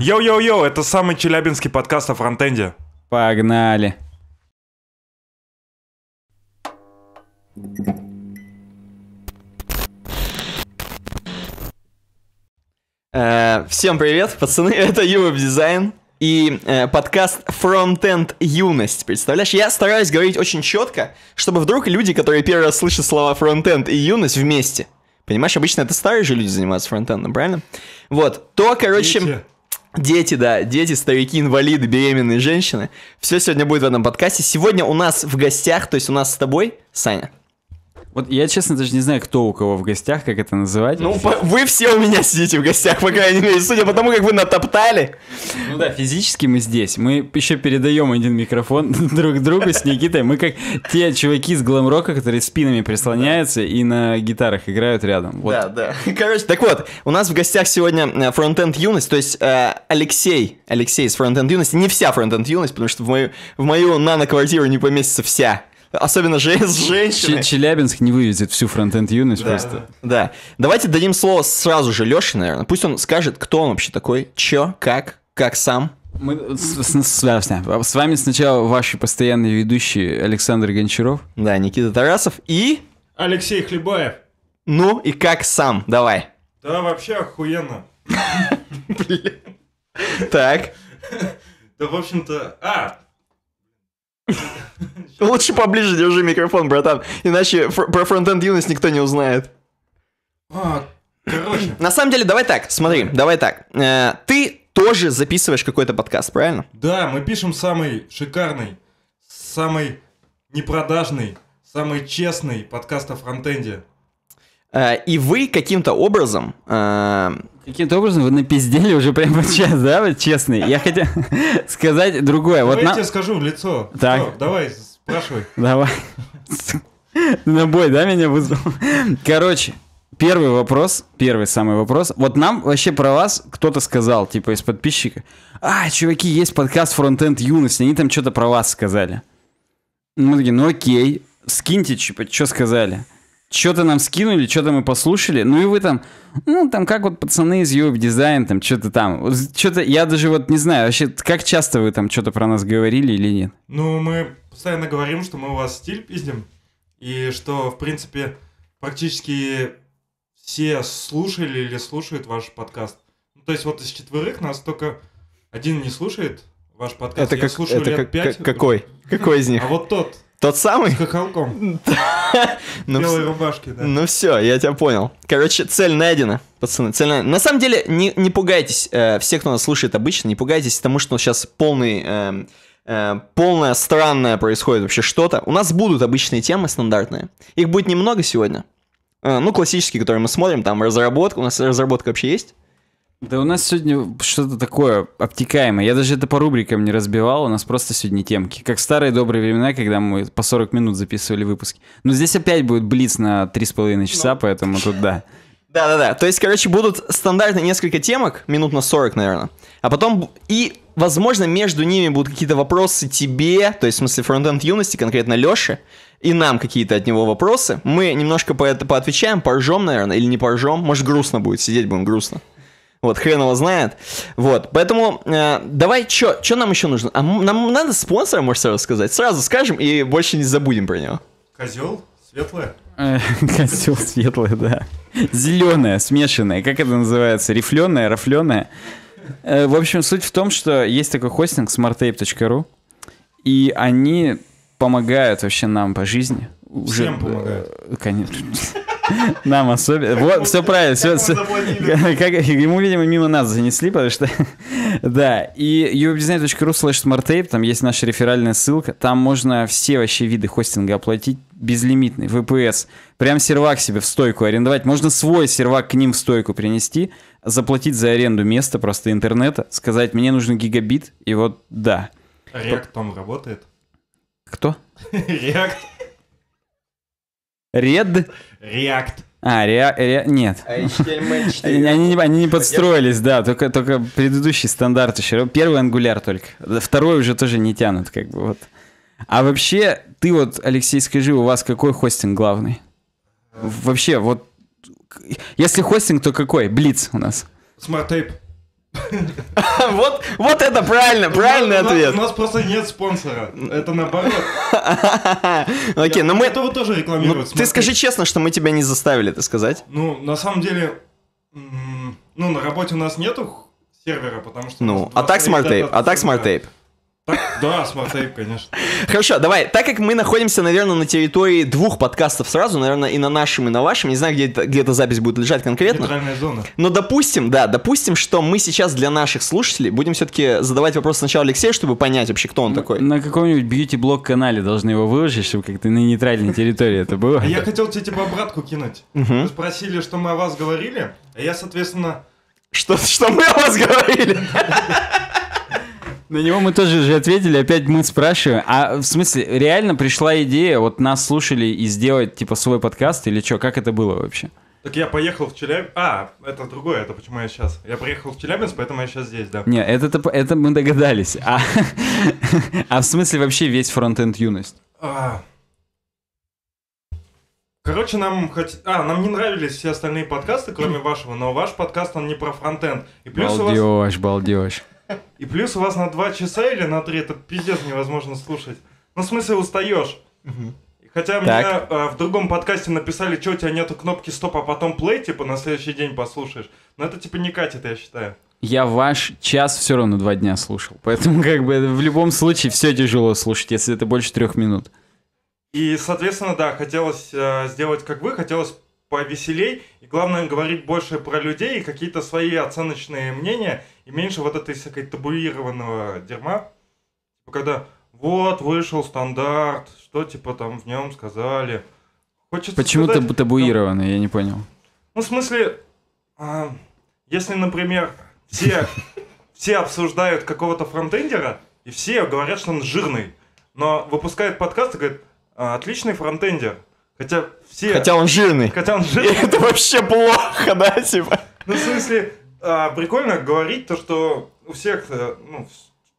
Йоу-йоу-йоу, это самый челябинский подкаст о фронтенде. Погнали. Э, всем привет, пацаны, это Ювеб Дизайн и э, подкаст Frontend Юность. Представляешь, я стараюсь говорить очень четко, чтобы вдруг люди, которые первый раз слышат слова фронтенд и юность вместе, понимаешь, обычно это старые же люди занимаются фронтендом, правильно? Вот, то, короче... Дети. Дети, да, дети, старики, инвалиды, беременные женщины. Все сегодня будет в этом подкасте. Сегодня у нас в гостях, то есть у нас с тобой, Саня. Вот я, честно, даже не знаю, кто у кого в гостях, как это называть. Ну, по- вы все у меня сидите в гостях, по крайней мере, судя по тому, как вы натоптали. Ну да, физически мы здесь. Мы еще передаем один микрофон друг другу с Никитой. Мы как те чуваки из гламрока, которые спинами прислоняются и на гитарах играют рядом. Вот. Да, да. Короче, так вот, у нас в гостях сегодня Frontend э, Юность, то есть э, Алексей, Алексей из Frontend Юности, не вся Frontend Юность, потому что в мою, в мою нано-квартиру не поместится вся Особенно же, с женщиной. Челябинск не вывезет всю фронтенд юность да. просто. Да. Давайте дадим слово сразу же Леше, наверное. Пусть он скажет, кто он вообще такой, чё, как, как сам. Мы с, с, с, с вами сначала ваши постоянные ведущие Александр Гончаров. Да, Никита Тарасов и... Алексей Хлебаев. Ну и как сам, давай. Да, вообще охуенно. Так. Да, в общем-то... А, Лучше поближе держи микрофон, братан, иначе про фронтенд юность никто не узнает. А, короче. На самом деле, давай так, смотри, давай так. Э, ты тоже записываешь какой-то подкаст, правильно? Да, мы пишем самый шикарный, самый непродажный, самый честный подкаст о фронтенде. Э, и вы каким-то образом... Э, каким-то образом вы напиздели уже прямо сейчас, да, вот честно. Я хотел сказать другое. Вот я тебе скажу в лицо. Так. Давай, спрашивай. Давай. На бой, да, меня вызвал? Короче, первый вопрос, первый самый вопрос. Вот нам вообще про вас кто-то сказал, типа из подписчика. А, чуваки, есть подкаст Frontend Юность, они там что-то про вас сказали. Мы такие, ну окей, скиньте, типа, что сказали что-то нам скинули, что-то мы послушали, ну и вы там, ну там как вот пацаны из UF Design, там что-то там, что-то, я даже вот не знаю, вообще, как часто вы там что-то про нас говорили или нет? Ну, мы постоянно говорим, что мы у вас стиль пиздим, и что, в принципе, практически все слушали или слушают ваш подкаст. Ну, то есть вот из четверых нас только один не слушает ваш подкаст. Это я как, слушаю это лет как, пять. какой? Какой из них? А вот тот, тот самый? С хохолком. Ну, Белой рубашки, да. Ну все, я тебя понял. Короче, цель найдена, пацаны, цель найдена. На самом деле, не, не пугайтесь, э, все, кто нас слушает обычно, не пугайтесь потому, что сейчас полный... Э, э, полное странное происходит вообще что-то. У нас будут обычные темы стандартные. Их будет немного сегодня. Э, ну, классические, которые мы смотрим, там разработка. У нас разработка вообще есть. Да у нас сегодня что-то такое обтекаемое. Я даже это по рубрикам не разбивал, у нас просто сегодня темки. Как старые добрые времена, когда мы по 40 минут записывали выпуски. Но здесь опять будет блиц на 3,5 часа, ну. поэтому тут да. Да-да-да, то есть, короче, будут стандартно несколько темок, минут на 40, наверное. А потом и, возможно, между ними будут какие-то вопросы тебе, то есть, в смысле, фронтенд юности, конкретно Лёше, и нам какие-то от него вопросы. Мы немножко по это поотвечаем, поржем, наверное, или не поржем. Может, грустно будет, сидеть будем грустно. Вот, хрен его знает. Вот, поэтому э, давай, что нам еще нужно? А нам надо спонсора, можешь сразу сказать? Сразу скажем и больше не забудем про него. Козел? Светлое? Э, Козел светлое, да. Зеленое, смешанное. Как это называется? Рифленое, рафленое? Э, в общем, суть в том, что есть такой хостинг smarttape.ru, и они помогают вообще нам по жизни. Уже, Всем помогают. Э, конечно. Нам особенно. Вот, все правильно. как, ему, видимо, мимо нас занесли, потому что... да, и uwebdesign.ru slash smarttape, там есть наша реферальная ссылка, там можно все вообще виды хостинга оплатить безлимитный, VPS. Прям сервак себе в стойку арендовать. Можно свой сервак к ним в стойку принести, заплатить за аренду места просто интернета, сказать, мне нужен гигабит, и вот да. React там работает? Кто? React. Red? React. А, реа, ре, нет. А HTML4. Они, не, они не подстроились, да, только, только предыдущий стандарт еще. Первый ангуляр только. Второй уже тоже не тянут, как бы вот. А вообще, ты вот, Алексей, скажи, у вас какой хостинг главный? Вообще, вот, если хостинг, то какой? Блиц у нас. Смарт-тейп. Вот, вот это правильно, правильный ответ. У нас просто нет спонсора. Это наоборот. Окей, но ну мы... Этого тоже ну, рекламировать. Ты скажи честно, что мы тебя не заставили это сказать. Ну, на самом деле, ну, на работе у нас нету сервера, потому что... Ну, а так смарт-тейп, а так смарт-тейп да, смарт-тейп, конечно. Хорошо, давай. Так как мы находимся, наверное, на территории двух подкастов сразу, наверное, и на нашем, и на вашем. Не знаю, где, где эта запись будет лежать конкретно. Нейтральная зона. Но допустим, да, допустим, что мы сейчас для наших слушателей будем все-таки задавать вопрос сначала Алексею, чтобы понять вообще, кто он мы такой. На каком-нибудь бьюти-блог канале должны его выложить, чтобы как-то на нейтральной территории это было. А я хотел тебе типа обратку кинуть. спросили, что мы о вас говорили, а я, соответственно... Что, что мы о вас говорили? На него мы тоже же ответили, опять мы спрашиваем. А в смысле, реально пришла идея, вот нас слушали и сделать типа свой подкаст или что? Как это было вообще? Так я поехал в Челябинск. А, это другое, это почему я сейчас. Я приехал в Челябинск, поэтому я сейчас здесь, да. Не, это, это мы догадались. А, а в смысле вообще весь фронт-энд юность? А. Короче, нам хоть... а, нам не нравились все остальные подкасты, кроме вашего, но ваш подкаст, он не про фронтенд. И плюс балдеж, у вас... балдеж. И плюс у вас на два часа или на три это пиздец невозможно слушать. Ну, в смысле, устаешь. Угу. Хотя так. мне а, э, в другом подкасте написали, что у тебя нету кнопки стоп, а потом плей, типа, на следующий день послушаешь. Но это, типа, не катит, я считаю. Я ваш час все равно два дня слушал. Поэтому, как бы, в любом случае все тяжело слушать, если это больше трех минут. И, соответственно, да, хотелось э, сделать, как вы, хотелось повеселей. И главное, говорить больше про людей и какие-то свои оценочные мнения – и меньше вот этой всякой табуированного дерьма. Типа, когда вот вышел стандарт, что типа там в нем сказали. Хочется Почему сказать, таб табуированный, ну, я не понял. Ну, в смысле, а, если, например, все, все обсуждают какого-то фронтендера, и все говорят, что он жирный, но выпускает подкаст и говорит, «А, отличный фронтендер. Хотя все... Хотя он жирный. Хотя он жирный. И это вообще плохо, да, типа? Ну, в смысле, а, прикольно говорить то, что у всех, э, ну,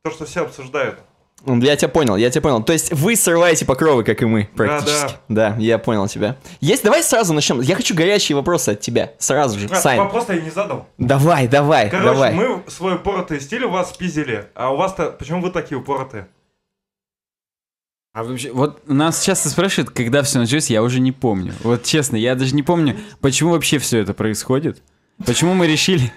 то, что все обсуждают. Ну, я тебя понял, я тебя понял. То есть вы срываете покровы, как и мы, практически. Да, да. да я понял тебя. Есть, давай сразу начнем. Я хочу горячие вопросы от тебя. Сразу же, Раз, Сайн. Вопрос я не задал. Давай, давай, Короче, давай. мы свой упоротый стиль у вас пиздили, а у вас-то, почему вы такие упоротые? А вообще, вот нас часто спрашивают, когда все началось, я уже не помню. Вот честно, я даже не помню, почему вообще все это происходит. Почему мы решили...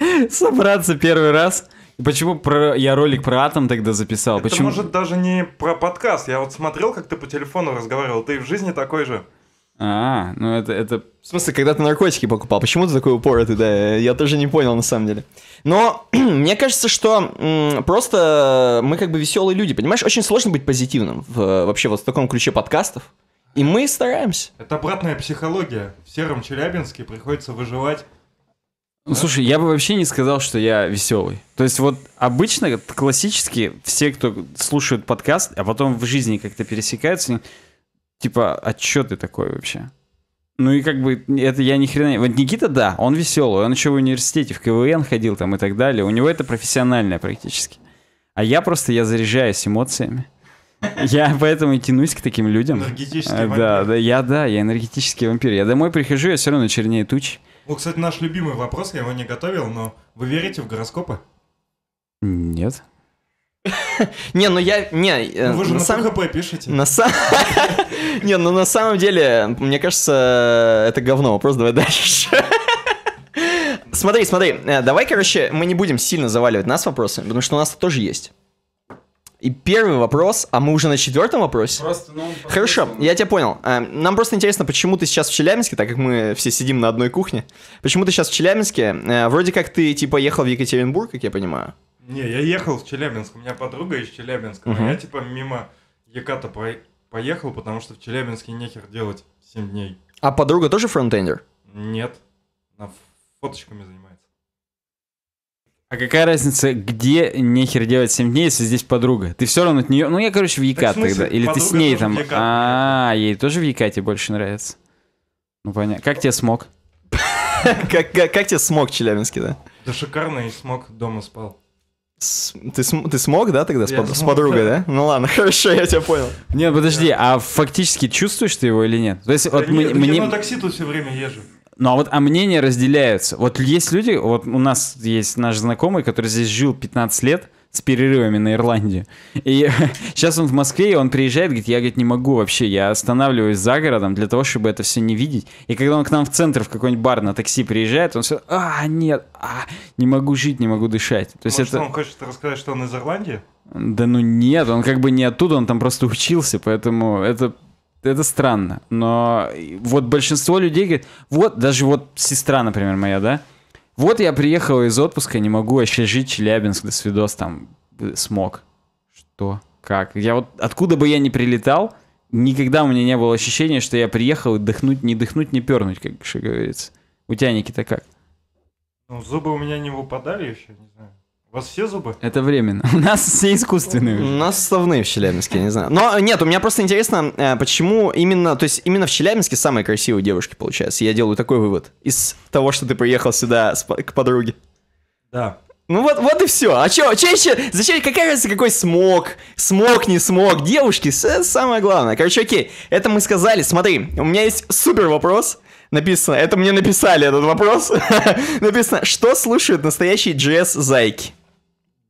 собраться первый раз. Почему про... я ролик про атом тогда записал? Это Почему? может даже не про подкаст. Я вот смотрел, как ты по телефону разговаривал. Ты в жизни такой же. А, ну это, это... В смысле, когда ты наркотики покупал, почему ты такой упоротый, да? Я тоже не понял, на самом деле. Но мне кажется, что м, просто мы как бы веселые люди, понимаешь? Очень сложно быть позитивным в, вообще вот в таком ключе подкастов. И мы стараемся. Это обратная психология. В сером Челябинске приходится выживать ну, слушай, я бы вообще не сказал, что я веселый. То есть вот обычно, классически, все, кто слушают подкаст, а потом в жизни как-то пересекаются, типа, а чё ты такой вообще? Ну и как бы это я ни хрена... Вот Никита, да, он веселый, он еще в университете, в КВН ходил там и так далее. У него это профессиональное практически. А я просто, я заряжаюсь эмоциями. Я поэтому и тянусь к таким людям. Энергетический а, вампир. Да, да, я, да, я энергетический вампир. Я домой прихожу, я все равно чернее тучи. Вот, ну, кстати, наш любимый вопрос, я его не готовил, но вы верите в гороскопы? Нет. Не, ну я... Не, э, ну, Вы же на ХП пишете. На самом... Не, ну на самом деле, мне кажется, это говно. Вопрос давай дальше. Смотри, смотри, э, давай, короче, мы не будем сильно заваливать нас вопросами, потому что у нас тоже есть. И первый вопрос, а мы уже на четвертом вопросе? Просто, ну, просто Хорошо, ну. я тебя понял. Э, нам просто интересно, почему ты сейчас в Челябинске, так как мы все сидим на одной кухне. Почему ты сейчас в Челябинске? Э, вроде как ты типа ехал в Екатеринбург, как я понимаю. Не, я ехал в Челябинск. У меня подруга из Челябинска. Угу. Но я типа мимо Еката по поехал, потому что в Челябинске нехер делать 7 дней. А подруга тоже фронтендер? Нет. Она фоточками занимается. А какая разница, где нехер делать 7 дней, если здесь подруга? Ты все равно от нее... Ну, я, короче, в Якат так, тогда. Или ты с ней там... А, ей тоже в Якате больше нравится. Ну, понятно. Как тебе смог? Как тебе смог Челябинский, да? Да шикарно, и смог дома спал. Ты, ты смог, да, тогда с, под с подругой, да. да? Ну ладно, хорошо, я тебя понял. Не, ну, подожди, а фактически чувствуешь ты его или нет? То есть, да вот нет, мы, мне... на такси тут все время езжу. Ну а вот а мнения разделяются. Вот есть люди, вот у нас есть наш знакомый, который здесь жил 15 лет с перерывами на Ирландию. И сейчас он в Москве, и он приезжает, говорит, я, говорит, не могу вообще, я останавливаюсь за городом для того, чтобы это все не видеть. И когда он к нам в центр, в какой-нибудь бар на такси приезжает, он все, а, нет, а, не могу жить, не могу дышать. То есть Может, это... он хочет рассказать, что он из Ирландии? Да ну нет, он как бы не оттуда, он там просто учился, поэтому это это странно, но вот большинство людей говорит, вот, даже вот сестра, например, моя, да, вот я приехал из отпуска, не могу вообще жить, Челябинск, до свидос, там, э, смог. Что? Как? Я вот, откуда бы я ни прилетал, никогда у меня не было ощущения, что я приехал дыхнуть, не дыхнуть, не пернуть, как говорится. У тебя, Никита, как? Ну, зубы у меня не выпадали еще, не у вас все зубы? Это временно. У нас все искусственные. У нас совные в Челябинске, я не знаю. Но нет, у меня просто интересно, э, почему именно, то есть именно в Челябинске самые красивые девушки, получается. Я делаю такой вывод из того, что ты приехал сюда к подруге. Да. Ну вот, вот и все. А чё, чаще, зачем, какая разница, какой смог, смог, не смог, девушки, э, самое главное. Короче, окей, это мы сказали, смотри, у меня есть супер вопрос, написано, это мне написали этот вопрос, написано, что слушают настоящие джесс-зайки?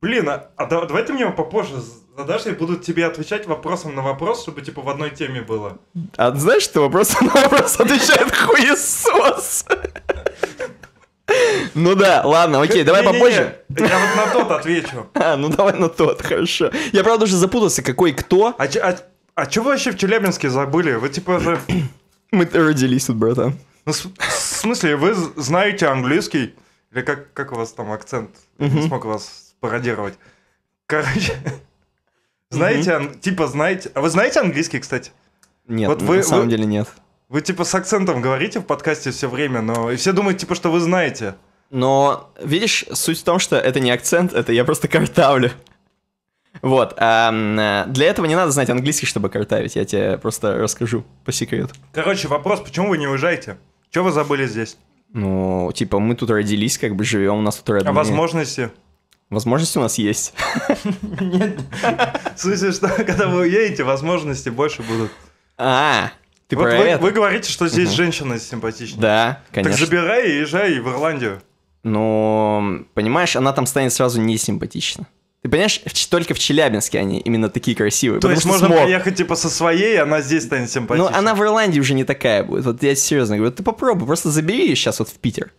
Блин, а, а давай ты мне попозже задашь, и будут тебе отвечать вопросом на вопрос, чтобы типа в одной теме было. А знаешь, что вопросом на вопрос отвечает хуесос? Ну да, ладно, окей, давай попозже. Я вот на тот отвечу. А, ну давай на тот, хорошо. Я правда уже запутался, какой кто. А, а, а чё вы вообще в Челябинске забыли? Вы типа же... Мы родились тут, братан. Ну, в смысле, вы знаете английский? Или как, как у вас там акцент? Не смог вас пародировать. Короче, знаете, типа знаете... А вы знаете английский, кстати? Нет, вот вы, на самом вы, деле нет. Вы типа с акцентом говорите в подкасте все время, но и все думают, типа, что вы знаете. Но, видишь, суть в том, что это не акцент, это я просто картавлю. Вот. А, для этого не надо знать английский, чтобы картавить. Я тебе просто расскажу по секрету. Короче, вопрос, почему вы не уезжаете? Чего вы забыли здесь? Ну, типа, мы тут родились, как бы живем, у нас тут родные. А возможности? Возможности у нас есть. Нет. Слышишь, что когда вы уедете, возможности больше будут. А, ты вот про вы, это? вы говорите, что здесь угу. женщины симпатичнее. Да, конечно. Так забирай и езжай в Ирландию. Но, понимаешь, она там станет сразу не симпатична. Ты понимаешь, только в Челябинске они именно такие красивые. То есть можно смог. приехать типа со своей, она здесь станет симпатичной. Ну, она в Ирландии уже не такая будет. Вот я серьезно говорю, ты попробуй, просто забери ее сейчас вот в Питер.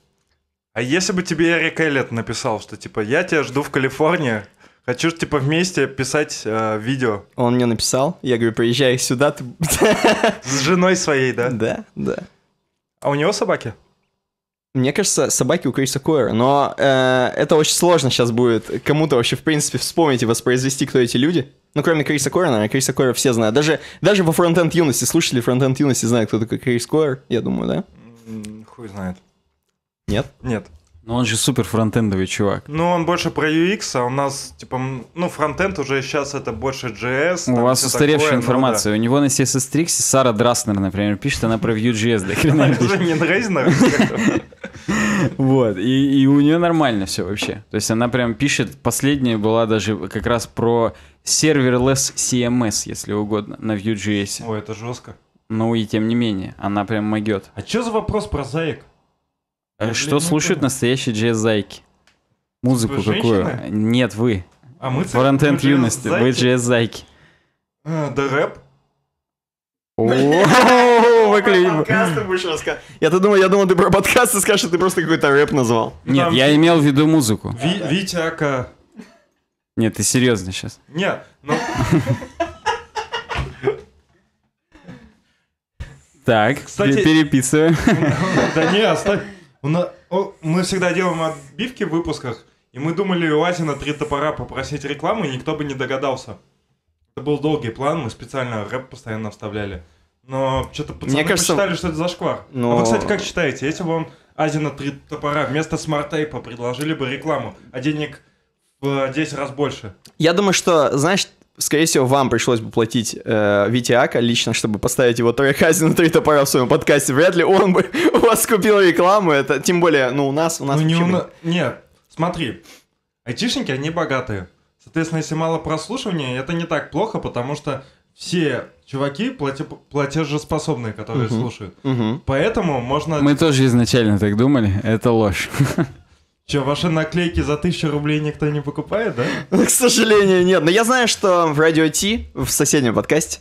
А если бы тебе Эрик Эллет написал, что типа я тебя жду в Калифорнии, хочу типа вместе писать э, видео. Он мне написал, я говорю, приезжай сюда. Ты... С женой своей, да? Да, да. А у него собаки? Мне кажется, собаки у Криса Койера, но э, это очень сложно сейчас будет кому-то вообще, в принципе, вспомнить и воспроизвести, кто эти люди. Ну, кроме Криса Койера, наверное, Криса Койера все знают. Даже, даже во фронтенд юности, слушатели фронтенд юности знают, кто такой Крис Койер, я думаю, да? Хуй знает. Нет? Нет. Но он же супер фронтендовый чувак. Ну, он больше про UX, а у нас, типа, ну, фронтенд уже сейчас это больше JS. У вас устаревшая такое, ну информация. да. У него на CSS Tricks Сара Драснер, например, пишет, она про Vue.js. Да хрена Уже не Дразнер. Вот, и, и у нее нормально все вообще. То есть она прям пишет, последняя была даже как раз про серверлess CMS, если угодно, на Vue.js. Ой, это жестко. Ну и тем не менее, она прям могет. А что за вопрос про заик? Я, э, что ну, слушают понял. настоящие джаз-зайки? Музыку вы типа какую? Женщины? Нет, вы. А мы Фронтенд юности, вы джаз-зайки. Э, да рэп? Я то думал, я думал, ты про подкасты скажешь, а ты просто какой-то рэп назвал. Ну, Нет, я имел в виду музыку. Витяка. Нет, ты серьезно сейчас. Нет, ну... Так, переписываем. Да не, оставь нас, о, мы всегда делаем отбивки в выпусках, и мы думали у Азина три топора попросить рекламу, и никто бы не догадался. Это был долгий план, мы специально рэп постоянно вставляли. Но что-то пацаны Мне кажется... посчитали, что это зашквар. Ну, но... А вы, кстати, как считаете, если бы вам Азина три топора вместо смарт-тейпа предложили бы рекламу, а денег в 10 раз больше? Я думаю, что, знаешь, скорее всего, вам пришлось бы платить э, Витиака лично, чтобы поставить его трек на три топора в своем подкасте. Вряд ли он бы у вас купил рекламу. Это тем более, ну, у нас, у нас. Ну, не у нас. Нет, смотри, айтишники, они богатые. Соответственно, если мало прослушивания, это не так плохо, потому что все чуваки плате... платежеспособные, которые угу. слушают. Угу. Поэтому можно... Мы тоже изначально так думали, это ложь. Че, ваши наклейки за 1000 рублей никто не покупает, да? Ну, к сожалению, нет. Но я знаю, что в Радио Ти, в соседнем подкасте...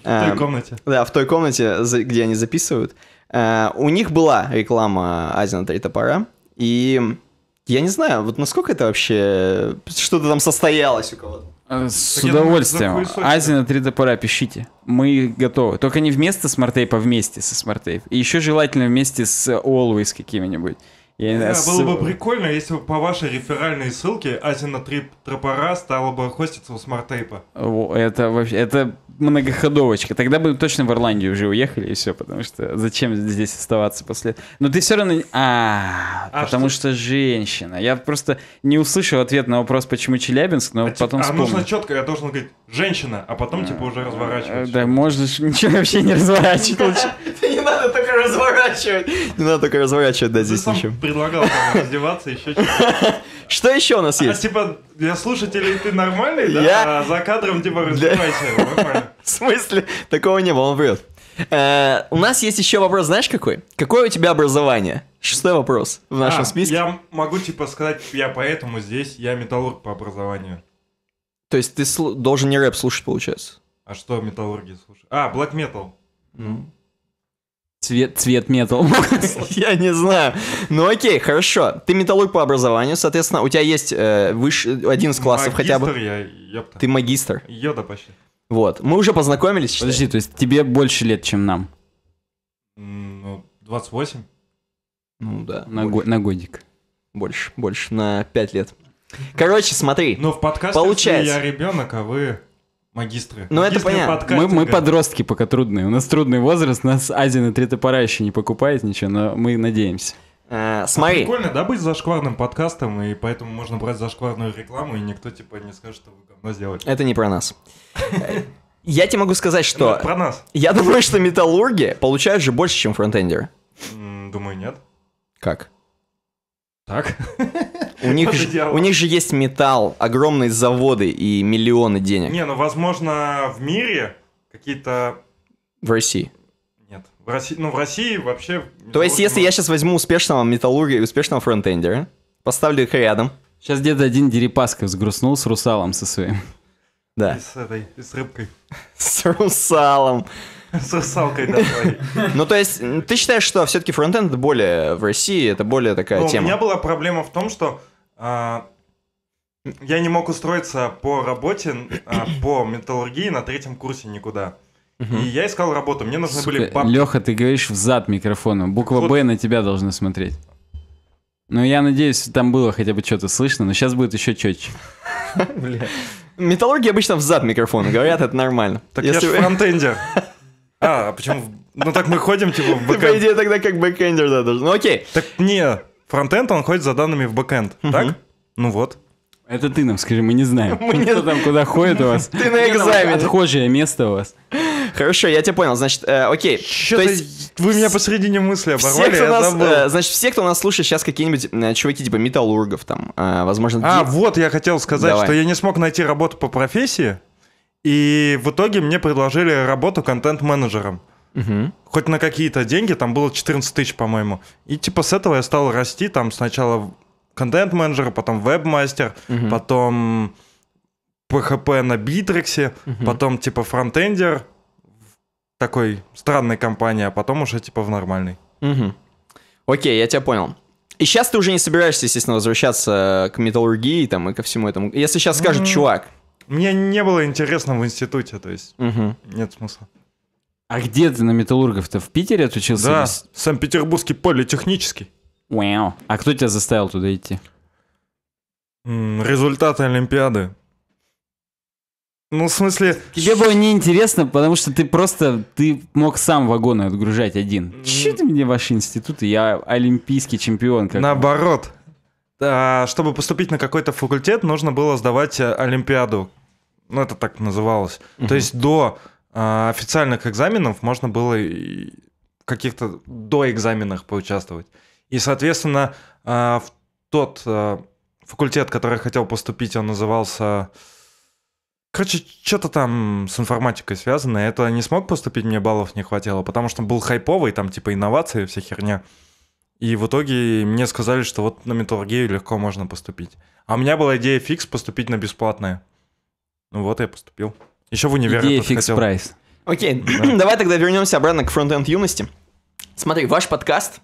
В той эм, комнате. Да, в той комнате, где они записывают. Э, у них была реклама Азина Три Топора. И я не знаю, вот насколько это вообще... Что-то там состоялось у кого-то. Э, с так удовольствием. Азина Три топора пишите. Мы готовы. Только не вместо смарт а вместе со смарт И еще желательно вместе с Always какими-нибудь. Я... Да, было бы прикольно, если бы по вашей реферальной ссылке Азина Трип Тропора стала бы хоститься у смарт-тейпа. Это вообще, это многоходовочка. Тогда бы точно в Ирландию уже уехали и все, потому что зачем здесь оставаться после... Но ты все равно... А, а, потому что? женщина. Я просто не услышал ответ на вопрос, почему Челябинск, но а типа, потом А нужно четко, я должен говорить женщина, а потом типа уже разворачивать. Да, можно ничего вообще не разворачивать. Не надо так разворачивать. Не надо только разворачивать, да, здесь ничего. предлагал раздеваться еще Что еще у нас а, есть? типа, для слушателей ты нормальный, да? А за кадром, типа, раздевайся. В смысле? Такого не было, он врет. Э, у нас есть еще вопрос, знаешь какой? Какое у тебя образование? Шестой вопрос в нашем а, списке. Я могу, типа, сказать, я поэтому здесь, я металлург по образованию. То есть ты должен не рэп слушать, получается? А что металлурги слушают? А, black metal. Ну. Цвет, цвет металл. Я не знаю. Ну окей, хорошо. Ты металлург по образованию, соответственно, у тебя есть э, выше, один из классов магистр хотя бы. Я, ёпта. Ты магистр. Йода почти. Вот. Мы уже познакомились. Считай. Подожди, то есть тебе больше лет, чем нам? Ну, 28. Ну да. На, го- на годик. Больше, больше, на 5 лет. Короче, смотри. Ну, в подкасте Получается. я ребенок, а вы Магистры. Ну, это понятно. Мы, мы подростки пока трудные. У нас трудный возраст, нас Азин и Три Топора еще не покупает ничего, но мы надеемся. А, смотри. А прикольно, да, быть зашкварным подкастом, и поэтому можно брать зашкварную рекламу, и никто, типа, не скажет, что вы говно сделали. Это не про нас. Э, я тебе могу сказать, что... Это про нас. Я думаю, что металлурги получают же больше, чем фронтендеры. Думаю, нет. Как? Так. У них, же, у них же есть металл, огромные заводы и миллионы денег. Не, ну, возможно, в мире какие-то... В России. Нет. В России, ну, в России вообще... То есть, если я сейчас возьму успешного металлурга и успешного фронтендера, поставлю их рядом... Сейчас где-то один Дерипаска взгрустнул с русалом со своим. Да. И с этой, и с рыбкой. С русалом. С русалкой, да. Ну, то есть, ты считаешь, что все-таки фронтенд более в России, это более такая ну, тема? У меня была проблема в том, что а, я не мог устроиться по работе, а, по металлургии на третьем курсе никуда. И я искал работу, мне нужны Сука, были бабки. Леха, ты говоришь в зад микрофона. Буква Б вот. на тебя должна смотреть. Ну, я надеюсь, там было хотя бы что-то слышно, но сейчас будет еще четче. Металлурги обычно в зад микрофона говорят, это нормально. Так я же фронтендер. А, а почему? Ну так мы ходим, типа, в бэкэнд. По идее, тогда как бэкэндер, да, должен. Ну окей. Так не, фронтенд, он ходит за данными в бэкенд, угу. так? Ну вот. Это ты нам скажи, мы не знаем. Мы не... Кто там куда ходит у вас? Ты на ну, экзамене. Отхожее место у вас. Хорошо, я тебя понял. Значит, э, окей. То есть вы меня посредине мысли оборвали, все, кто нас, э, Значит, все, кто нас слушает, сейчас какие-нибудь э, чуваки типа металлургов там, э, возможно... А, гид... вот я хотел сказать, Давай. что я не смог найти работу по профессии, и в итоге мне предложили работу контент-менеджером. Угу. Хоть на какие-то деньги, там было 14 тысяч, по-моему. И типа с этого я стал расти, там сначала контент-менеджер, потом веб-мастер, угу. потом PHP на Битриксе, угу. потом типа фронтендер такой странной компании, а потом уже типа в нормальной. Угу. Окей, я тебя понял. И сейчас ты уже не собираешься, естественно, возвращаться к металлургии там, и ко всему этому. Если сейчас скажет, чувак. Мне не было интересно в институте, то есть угу. нет смысла. А где ты на металлургов-то? В Питере отучился? Да, Санкт-Петербургский политехнический. Wow. А кто тебя заставил туда идти? Результаты Олимпиады. Ну, в смысле... Тебе было неинтересно, потому что ты просто... Ты мог сам вагоны отгружать один. Че ты мне ваши институты? Я олимпийский чемпион. Как Наоборот. Да. чтобы поступить на какой-то факультет, нужно было сдавать э, Олимпиаду. Ну, это так называлось. Угу. То есть до а, официальных экзаменов можно было в каких-то доэкзаменах поучаствовать. И, соответственно, а, в тот а, факультет, который я хотел поступить, он назывался... Короче, что-то там с информатикой связано. Это не смог поступить, мне баллов не хватило, потому что был хайповый, там типа инновации, вся херня. И в итоге мне сказали, что вот на металлургию легко можно поступить. А у меня была идея фикс поступить на бесплатное. Ну вот я поступил. Еще в универе Идея фикс хотел. прайс. Окей, да. давай тогда вернемся обратно к фронт-энд юности. Смотри, ваш подкаст,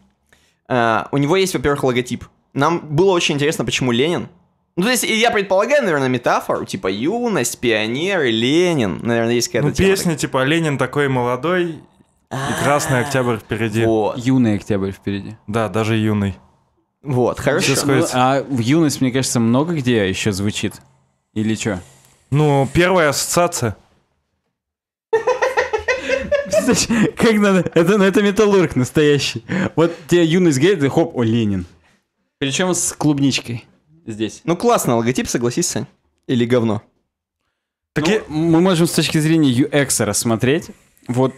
э, у него есть, во-первых, логотип. Нам было очень интересно, почему Ленин. Ну, то есть, я предполагаю, наверное, метафору, типа юность, пионеры, Ленин. Наверное, есть какая-то ну, песня, так... типа, Ленин такой молодой, и красный а, октябрь впереди. Вот. Юный октябрь впереди. Да, даже юный. Вот, хорошо. Ну, а в юность, мне кажется, много где еще звучит. Или что? Ну, первая ассоциация. Как надо? Это, ну, это металлург настоящий. Вот тебе юность гейт, и хоп, о, Ленин. Причем с клубничкой здесь. Ну, классно, логотип, согласись, Сань. Или говно. Так ну, я... Мы можем с точки зрения UX рассмотреть. Вот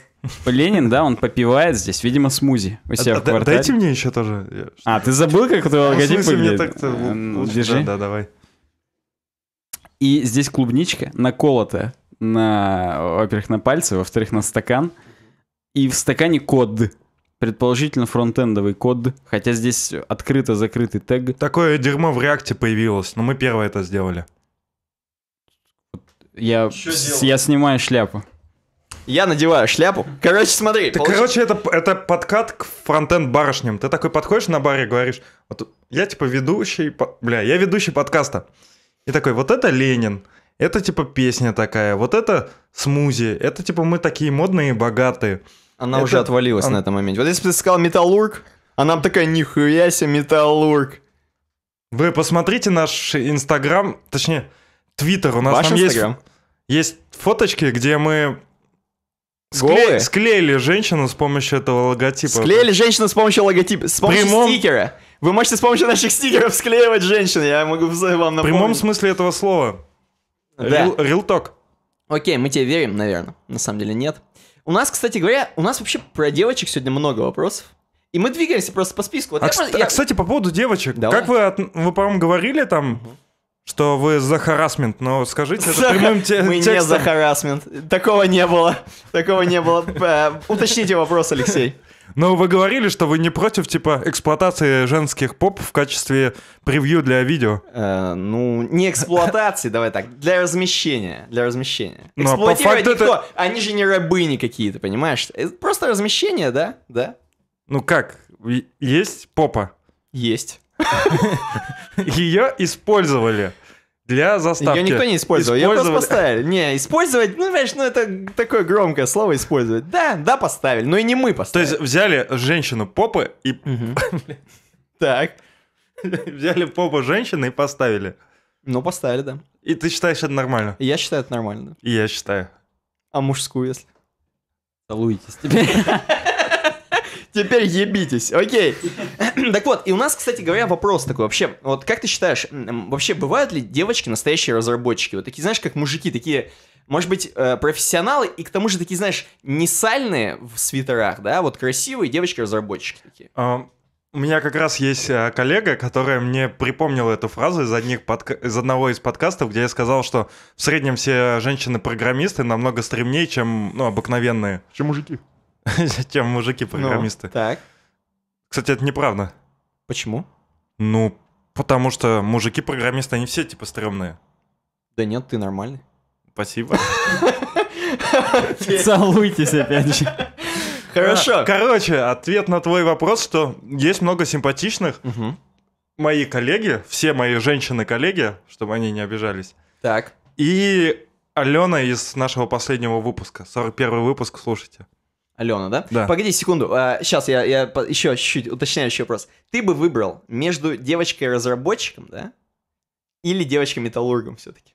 Ленин, да, он попивает здесь, видимо, смузи у себя а, в а, квартире. Дайте мне еще тоже. А, ты забыл, как это а, логотип выглядит? Э, ну, держи. Да, давай. И здесь клубничка наколотая, на, во-первых, на пальцы, во-вторых, на стакан. И в стакане код. Предположительно, фронтендовый код, хотя здесь открыто-закрытый тег. Такое дерьмо в реакте появилось, но мы первое это сделали. Я, с, я снимаю шляпу. Я надеваю шляпу. Короче, смотри. Ты, получ... короче, это, это подкат к фронтенд барышням. Ты такой подходишь на баре и говоришь, вот я типа ведущий, бля, я ведущий подкаста. И такой, вот это Ленин, это типа песня такая, вот это смузи, это типа мы такие модные и богатые. Она это... уже отвалилась Он... на этом моменте. Вот если бы ты сказал металлург, она а бы такая, нихуя себе металлург. Вы посмотрите наш инстаграм, точнее, твиттер. У нас Ваш там инстаграм? есть, есть фоточки, где мы Скле... Склеили женщину с помощью этого логотипа. Склеили женщину с помощью логотипа, с помощью Прямом... стикера. Вы можете с помощью наших стикеров склеивать женщин, я могу вам напомнить. В прямом смысле этого слова. Да. Рилток. Окей, мы тебе верим, наверное. На самом деле нет. У нас, кстати говоря, у нас вообще про девочек сегодня много вопросов. И мы двигаемся просто по списку. Вот а, я, кстати, я... а, кстати, по поводу девочек. Давай. Как вы, от... вы по-моему, говорили там, угу. что вы за харасмент, но скажите это прямым те- Мы текстом. не за харасмент. Такого не было. Такого не было. Э, уточните вопрос, Алексей. Но вы говорили, что вы не против, типа, эксплуатации женских поп в качестве превью для видео. Э, ну, не эксплуатации, давай так, для размещения, для размещения. Ну, а Эксплуатировать никто, это... они же не рабыни какие-то, понимаешь? Э, просто размещение, да, да. Ну как, есть попа? Есть. Ее использовали для заставки. Ее никто не использовал, ее просто поставили. Не, использовать, ну, знаешь, ну это такое громкое слово использовать. Да, да, поставили, но и не мы поставили. То есть взяли женщину попы и... Так. Взяли попу женщины и поставили. Ну, поставили, да. И ты считаешь это нормально? Я считаю это нормально. И я считаю. А мужскую, если? Целуйтесь теперь. Теперь ебитесь, окей. Так вот, и у нас, кстати говоря, вопрос такой вообще. Вот как ты считаешь, вообще бывают ли девочки настоящие разработчики? Вот такие, знаешь, как мужики, такие, может быть, э, профессионалы и к тому же такие, знаешь, не сальные в свитерах, да, вот красивые девочки-разработчики такие. А, у меня как раз есть э, коллега, которая мне припомнила эту фразу из, одних подка... из одного из подкастов, где я сказал, что в среднем все женщины-программисты намного стремнее, чем ну, обыкновенные. Чем мужики. чем мужики-программисты. Ну, так. Кстати, это неправда. Почему? Ну, потому что мужики-программисты, они все типа стрёмные. Да нет, ты нормальный. Спасибо. Целуйтесь опять же. Хорошо. А, короче, ответ на твой вопрос, что есть много симпатичных. Угу. Мои коллеги, все мои женщины-коллеги, чтобы они не обижались. Так. И Алена из нашего последнего выпуска, 41 выпуск, слушайте. Алена, да? Да. Погоди секунду, а, сейчас я, я еще чуть-чуть уточняющий вопрос. Ты бы выбрал между девочкой-разработчиком, да, или девочкой-металлургом все-таки?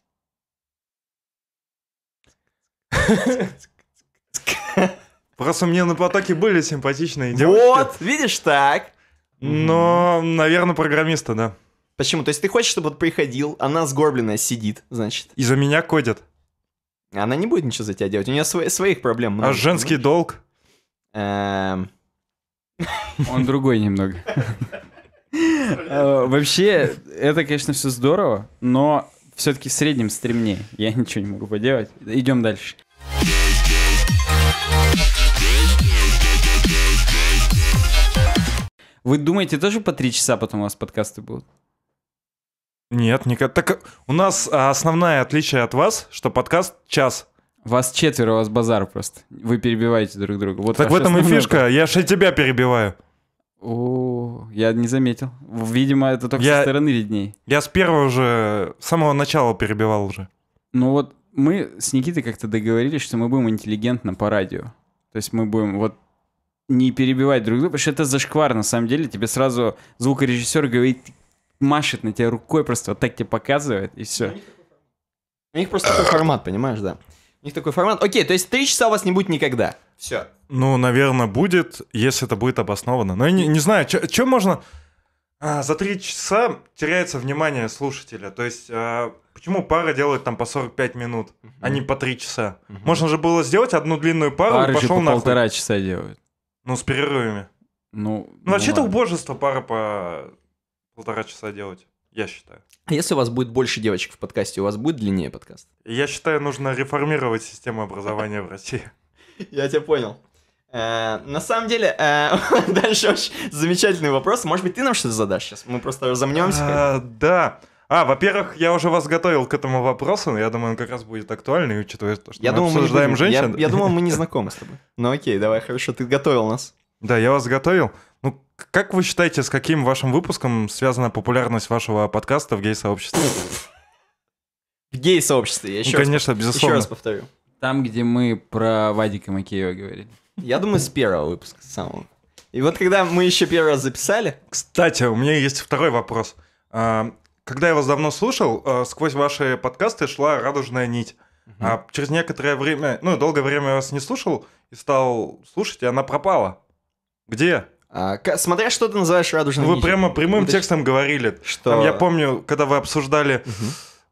Просто мне на потоке были симпатичные девочки. Вот, видишь так. Но, наверное, программиста, да. Почему? То есть ты хочешь, чтобы он приходил, она сгорбленная сидит, значит. И за меня кодят. Она не будет ничего за тебя делать, у нее своих проблем много. А женский долг? Эм. Он другой немного. Э, вообще, это, конечно, все здорово, но все-таки в среднем стремнее. Я ничего не могу поделать. Идем дальше. Вы думаете, тоже по три часа потом у вас подкасты будут? Нет, никак. Так у нас а, основное отличие от вас, что подкаст час вас четверо, у вас базар просто. Вы перебиваете друг друга. Вот так в этом и фишка. Я же тебя перебиваю. О, я не заметил. Видимо, это только я, со стороны видней. Я с первого же, с самого начала перебивал уже. Ну вот мы с Никитой как-то договорились, что мы будем интеллигентно по радио. То есть мы будем вот не перебивать друг друга, потому что это зашквар на самом деле. Тебе сразу звукорежиссер говорит, машет на тебя рукой просто, вот так тебе показывает, и все. У них просто такой формат, понимаешь, да? У них такой формат. Окей, то есть три часа у вас не будет никогда. Все. Ну, наверное, будет, если это будет обосновано. Но я не, не знаю, чем можно... А, за три часа теряется внимание слушателя. То есть, а, почему пара делает там по 45 минут, угу. а не по три часа? Угу. Можно же было сделать одну длинную пару Пары и пошел на. полтора часа делают. Ну, с перерывами. Ну, ну, ну вообще-то убожество пара по полтора часа делать я считаю. А если у вас будет больше девочек в подкасте, у вас будет длиннее подкаст? Я считаю, нужно реформировать систему образования в России. Я тебя понял. Э, на самом деле, э, дальше очень замечательный вопрос. Может быть, ты нам что-то задашь сейчас? Мы просто замнемся. А, да. А, во-первых, я уже вас готовил к этому вопросу, но я думаю, он как раз будет актуальный, учитывая то, что я мы думал, обсуждаем мы не... женщин. Я, я думал, мы не знакомы с тобой. Ну окей, давай, хорошо, ты готовил нас. Да, я вас готовил. Ну, как вы считаете, с каким вашим выпуском связана популярность вашего подкаста в гей-сообществе? В гей-сообществе, я еще ну, раз, конечно, безусловно. Еще раз повторю. Там, где мы про Вадика Макеева говорили. Я думаю, с первого выпуска самого. И вот когда мы еще первый раз записали... Кстати, у меня есть второй вопрос. А, когда я вас давно слушал, а, сквозь ваши подкасты шла радужная нить. Угу. А через некоторое время, ну, долгое время я вас не слушал и стал слушать, и она пропала. Где? А, смотря что ты называешь радужным Вы прямо прямым Уточ... текстом говорили. Что? Там, я помню, когда вы обсуждали... Угу.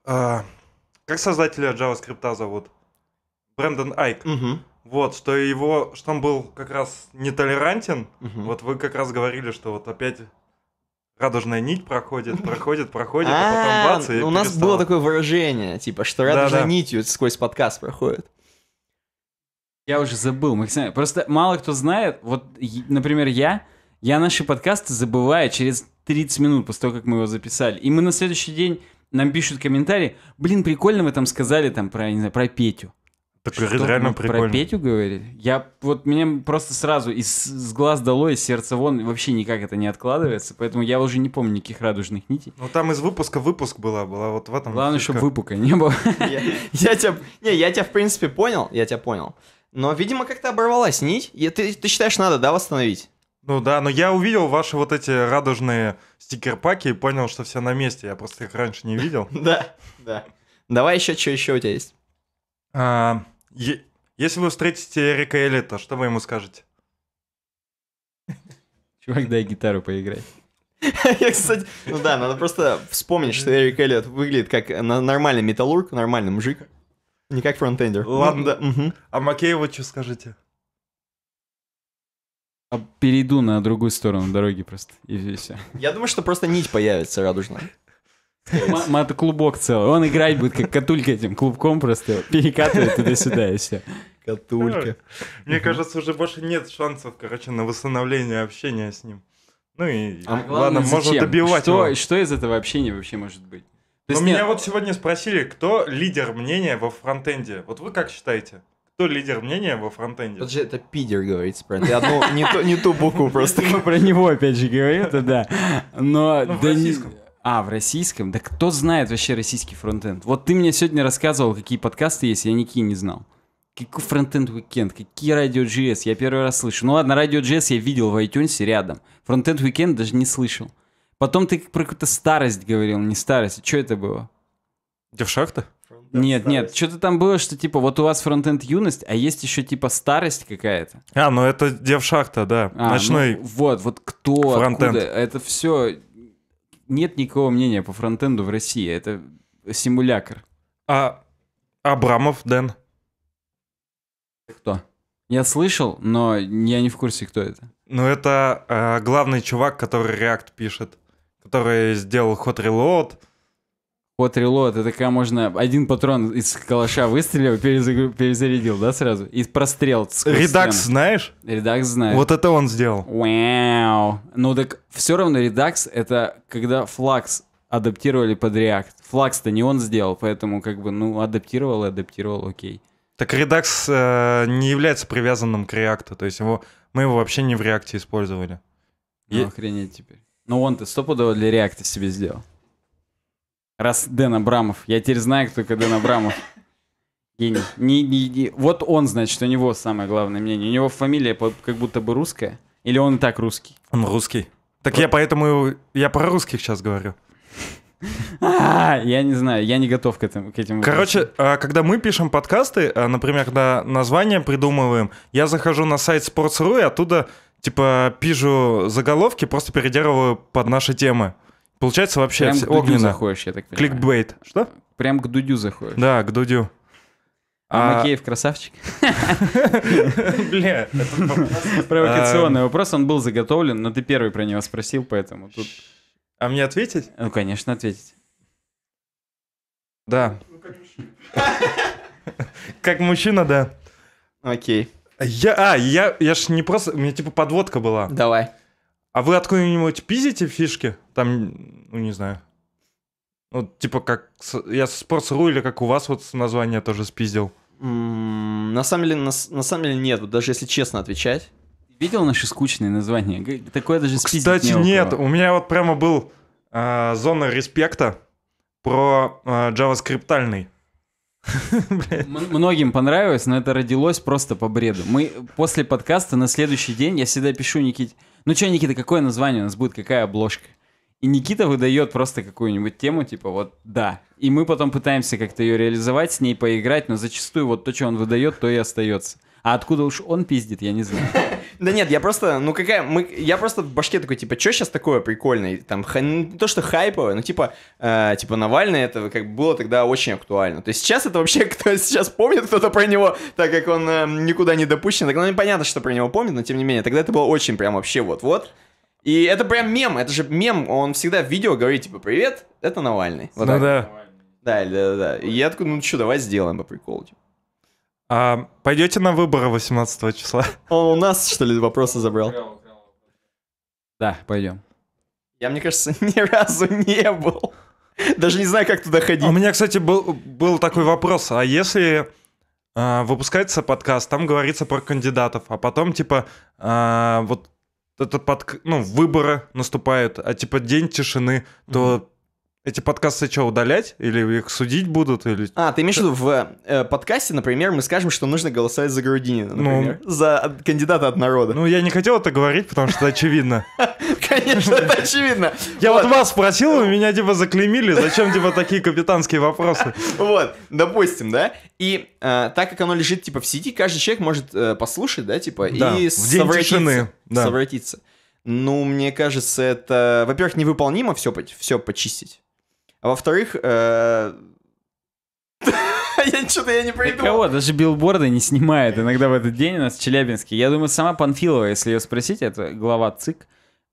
А, как создателя JavaScript зовут? Брэндон Айк. Угу. Вот, что его, что он был как раз нетолерантен. Угу. Вот вы как раз говорили, что вот опять радужная нить проходит, проходит, проходит, а, а потом бац, и ну, У нас было такое выражение, типа, что радужной нитью сквозь подкаст проходит. Я уже забыл, Максим. Просто мало кто знает, вот, например, я я наши подкасты забываю через 30 минут после того, как мы его записали. И мы на следующий день нам пишут комментарии, блин, прикольно вы там сказали там про, не знаю, про Петю. Так Что, реально мы прикольно. Про Петю говорили? Я вот меня просто сразу из с глаз дало, из сердца вон, вообще никак это не откладывается, поэтому я уже не помню никаких радужных нитей. Ну там из выпуска выпуск была, была вот в этом. Главное, чтобы выпука не было. Я, тебя, не, я тебя в принципе понял, я тебя понял. Но, видимо, как-то оборвалась нить. ты считаешь, надо, да, восстановить? Ну да, но я увидел ваши вот эти радужные стикер-паки и понял, что все на месте. Я просто их раньше не видел. Да, да. Давай еще, что еще у тебя есть? А, если вы встретите Эрика Элита, что вы ему скажете? Чувак, дай гитару поиграть. Я, кстати, ну да, надо просто вспомнить, что Эрик Эллиот выглядит как нормальный металлург, нормальный мужик, не как фронтендер. Ладно, ну, а Макееву что скажете? А перейду на другую сторону дороги просто, и все. Я думаю, что просто нить появится радужная. Мата клубок целый. Он играть будет как катулька этим клубком просто перекатывает туда-сюда и все. Катулька. Мне кажется, уже больше нет шансов, короче, на восстановление общения с ним. Ну и а ладно, главное, можно добивать что, его. Что из этого общения вообще может быть? То есть меня нет... вот сегодня спросили, кто лидер мнения во фронтенде. Вот вы как считаете? Кто лидер мнения во фронтенде? Подожди, это пидер говорит Спрэнт. Я одну, не, ту, не ту букву просто. про него опять же говорим, это да. Но... Ну, да Не... А, в российском? Да кто знает вообще российский фронтенд? Вот ты мне сегодня рассказывал, какие подкасты есть, я никакие не знал. Какой фронтенд уикенд? Какие радио GS? Я первый раз слышу. Ну ладно, радио GS я видел в iTunes рядом. Фронтенд уикенд даже не слышал. Потом ты про какую-то старость говорил, не старость. Что это было? Девшахта? Нет, старость. нет, что-то там было, что типа вот у вас фронтенд юность, а есть еще типа старость какая-то. А, ну это девшахта, да, а, ну ночной. Ну, вот, вот кто, фронтенд. откуда, это все... Нет никакого мнения по фронтенду в России, это симулякр. А Абрамов, Дэн? Кто? Я слышал, но я не в курсе, кто это. Ну, это э, главный чувак, который React пишет, который сделал Hot Reload, Hot Reload, это как можно один патрон из калаша выстрелил, перезарядил, да, сразу? И прострел. Редакс стену. знаешь? Редакс знаю. Вот это он сделал. Вау. Ну так все равно редакс это когда флакс адаптировали под React. Флакс-то не он сделал, поэтому как бы, ну, адаптировал и адаптировал, окей. Так редакс э, не является привязанным к React, то есть его, мы его вообще не в React использовали. Ну, е... охренеть теперь. Ну, он-то стопудово для React себе сделал. Раз Дэн Абрамов. Я теперь знаю, кто такой Дэн Абрамов. Гений. Не, не, не. Вот он, значит, у него самое главное мнение. У него фамилия как будто бы русская. Или он и так русский? Он русский. Так вот. я поэтому... Я про русских сейчас говорю. А, я не знаю, я не готов к этому. К этим Короче, а, когда мы пишем подкасты, а, например, когда название придумываем, я захожу на сайт Sports.ru и оттуда, типа, пишу заголовки, просто переделываю под наши темы. Получается вообще Прям все... к Дудю огненно. заходишь, я так понимаю. Кликбейт. Что? Прям к Дудю заходишь. Да, к Дудю. А... а- Макеев красавчик. Бля, это провокационный вопрос. Он был заготовлен, но ты первый про него спросил, поэтому тут... А мне ответить? Ну, конечно, ответить. Да. Ну, как мужчина, да. Окей. Я, а, я, я ж не просто, у меня типа подводка была. Давай. А вы откуда-нибудь пиздите фишки? Там, ну, не знаю. Ну, типа как... Я Sports.ru или как у вас вот название тоже спиздил. на самом деле, на, на самом деле нет, вот даже если честно отвечать. Видел наши скучные названия? Такое даже спиздить Кстати, не нет, у меня вот прямо был э, зона респекта про э, а, JavaScript. Многим понравилось, но это родилось просто по бреду. Мы после подкаста на следующий день, я всегда пишу Никите, ну что, Никита, какое название у нас будет, какая обложка? И Никита выдает просто какую-нибудь тему, типа вот да. И мы потом пытаемся как-то ее реализовать, с ней поиграть, но зачастую вот то, что он выдает, то и остается. А откуда уж он пиздит, я не знаю. Да нет, я просто, ну какая, мы, я просто в башке такой, типа, что сейчас такое прикольное? Там, не то, что хайповое, но ну, типа, э, типа Навальный это как было тогда очень актуально. То есть сейчас это вообще, кто сейчас помнит кто-то про него, так как он э, никуда не допущен, так, ну, непонятно, что про него помнит, но тем не менее, тогда это было очень прям вообще вот-вот. И это прям мем, это же мем, он всегда в видео говорит, типа, привет, это Навальный. Вот ну так. да. Да, да, да. И я такой, ну что, давай сделаем по приколу. Типа. А, пойдете на выборы 18 числа? Он у нас, что ли, вопросы забрал? Да, пойдем. Я, мне кажется, ни разу не был. Даже не знаю, как туда ходить. А у меня, кстати, был, был такой вопрос. А если э, выпускается подкаст, там говорится про кандидатов, а потом, типа, э, вот этот под, ну, выборы наступают, а типа день тишины, то эти подкасты что, удалять? Или их судить будут? Или... А, ты имеешь в виду, в э, подкасте, например, мы скажем, что нужно голосовать за Грудинина, ну. например, ну, за кандидата от народа. Ну, я не хотел это говорить, потому что это очевидно. Конечно, это очевидно. Я вот вас спросил, вы меня типа заклемили, зачем типа такие капитанские вопросы? Вот, допустим, да? И э, так как оно лежит типа в сети, каждый человек может э, послушать, да, типа, и совратиться. Совратиться. Ну, мне кажется, это, во-первых, невыполнимо все, все почистить. А во-вторых, э, я что-то я не придумал. Да кого? Даже билборды не снимает иногда в этот день у нас в Челябинске. Я думаю, сама Панфилова, если ее спросить, это глава ЦИК,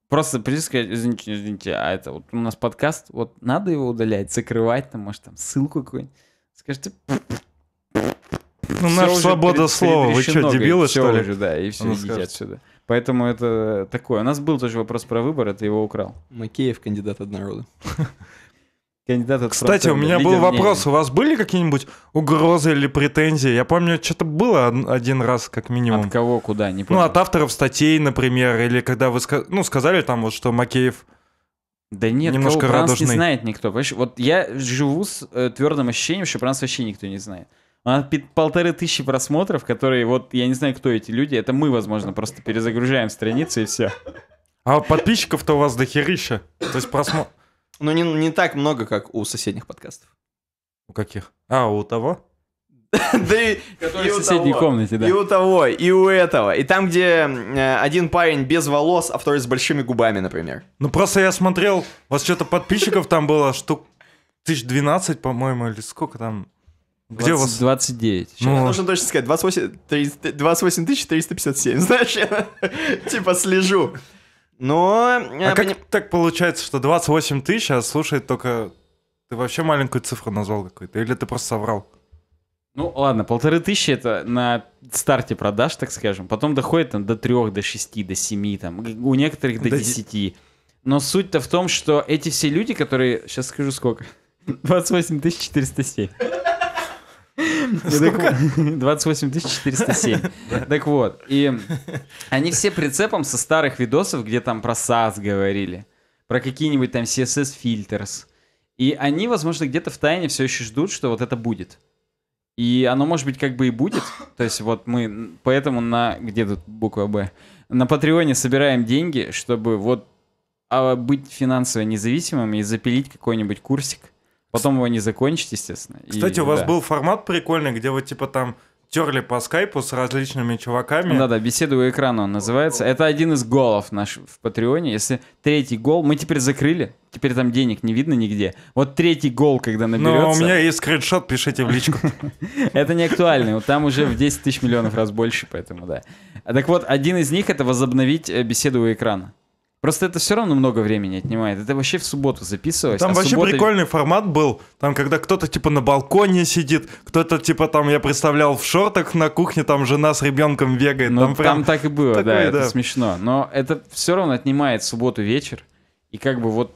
просто придет сказать, извините, извините, а это вот у нас подкаст, вот надо его удалять, закрывать, там, может, там ссылку какую-нибудь. Скажите, ну, наша свобода пред, слова. Вы что, дебилы, что ли? Уже, да, и все, Он идите скажет. отсюда. Поэтому это такое. У нас был тоже вопрос про выбор, это его украл. Макеев, кандидат от Кандидат Кстати, у меня был вопрос. Мнения. У вас были какие-нибудь угрозы или претензии? Я помню, что-то было один раз, как минимум. От кого, куда, не ну, помню. Ну, от авторов статей, например, или когда вы ну, сказали там, вот, что Макеев да нет, немножко кого радужный. не знает никто. Понимаешь? Вот я живу с э, твердым ощущением, что про нас вообще никто не знает. А полторы тысячи просмотров, которые вот, я не знаю, кто эти люди, это мы, возможно, просто перезагружаем страницы и все. А подписчиков-то у вас до дохерища. То есть просмотр... Но ну, не, не так много, как у соседних подкастов. У каких? А, у того? Да и, в соседней комнате, да. И у того, и у этого. И там, где э, один парень без волос, а второй с большими губами, например. Ну просто я смотрел, у вас что-то подписчиков там было штук 1012, по-моему, или сколько там? Где 20, у вас? 29. Сейчас ну... нужно точно сказать, 28, 3, 28 357, знаешь, я, типа слежу. Но... Э, а как поним... так получается, что 28 тысяч, а слушает только... Ты вообще маленькую цифру назвал какую-то? Или ты просто соврал? Ну ладно, полторы тысячи это на старте продаж, так скажем. Потом доходит там, до трех, до шести, до семи, там, у некоторых до, до десяти. Но суть-то в том, что эти все люди, которые... Сейчас скажу сколько. 28 407. Сколько? 28 407. Так вот, и они все прицепом со старых видосов, где там про SAS говорили, про какие-нибудь там CSS фильтрс. И они, возможно, где-то в тайне все еще ждут, что вот это будет. И оно, может быть, как бы и будет. То есть вот мы поэтому на... Где тут буква «Б»? На Патреоне собираем деньги, чтобы вот а, быть финансово независимым и запилить какой-нибудь курсик Потом его не закончить, естественно. Кстати, и, у вас да. был формат прикольный, где вы типа там терли по скайпу с различными чуваками. Да-да, ну беседу у экрана он называется. Это один из голов наш в Патреоне. Если третий гол, мы теперь закрыли, теперь там денег не видно нигде. Вот третий гол, когда наберется... Ну у меня есть скриншот, пишите в личку. Это не актуально, там уже в 10 тысяч миллионов раз больше, поэтому да. Так вот, один из них — это возобновить э, беседу у экрана. Просто это все равно много времени отнимает. Это вообще в субботу записывать. Там а вообще суббота... прикольный формат был. Там, когда кто-то типа на балконе сидит, кто-то типа там, я представлял, в шортах на кухне, там жена с ребенком бегает. Ну, там, прям... там так и было, Такой, да, да, это смешно. Но это все равно отнимает субботу вечер. И как бы вот,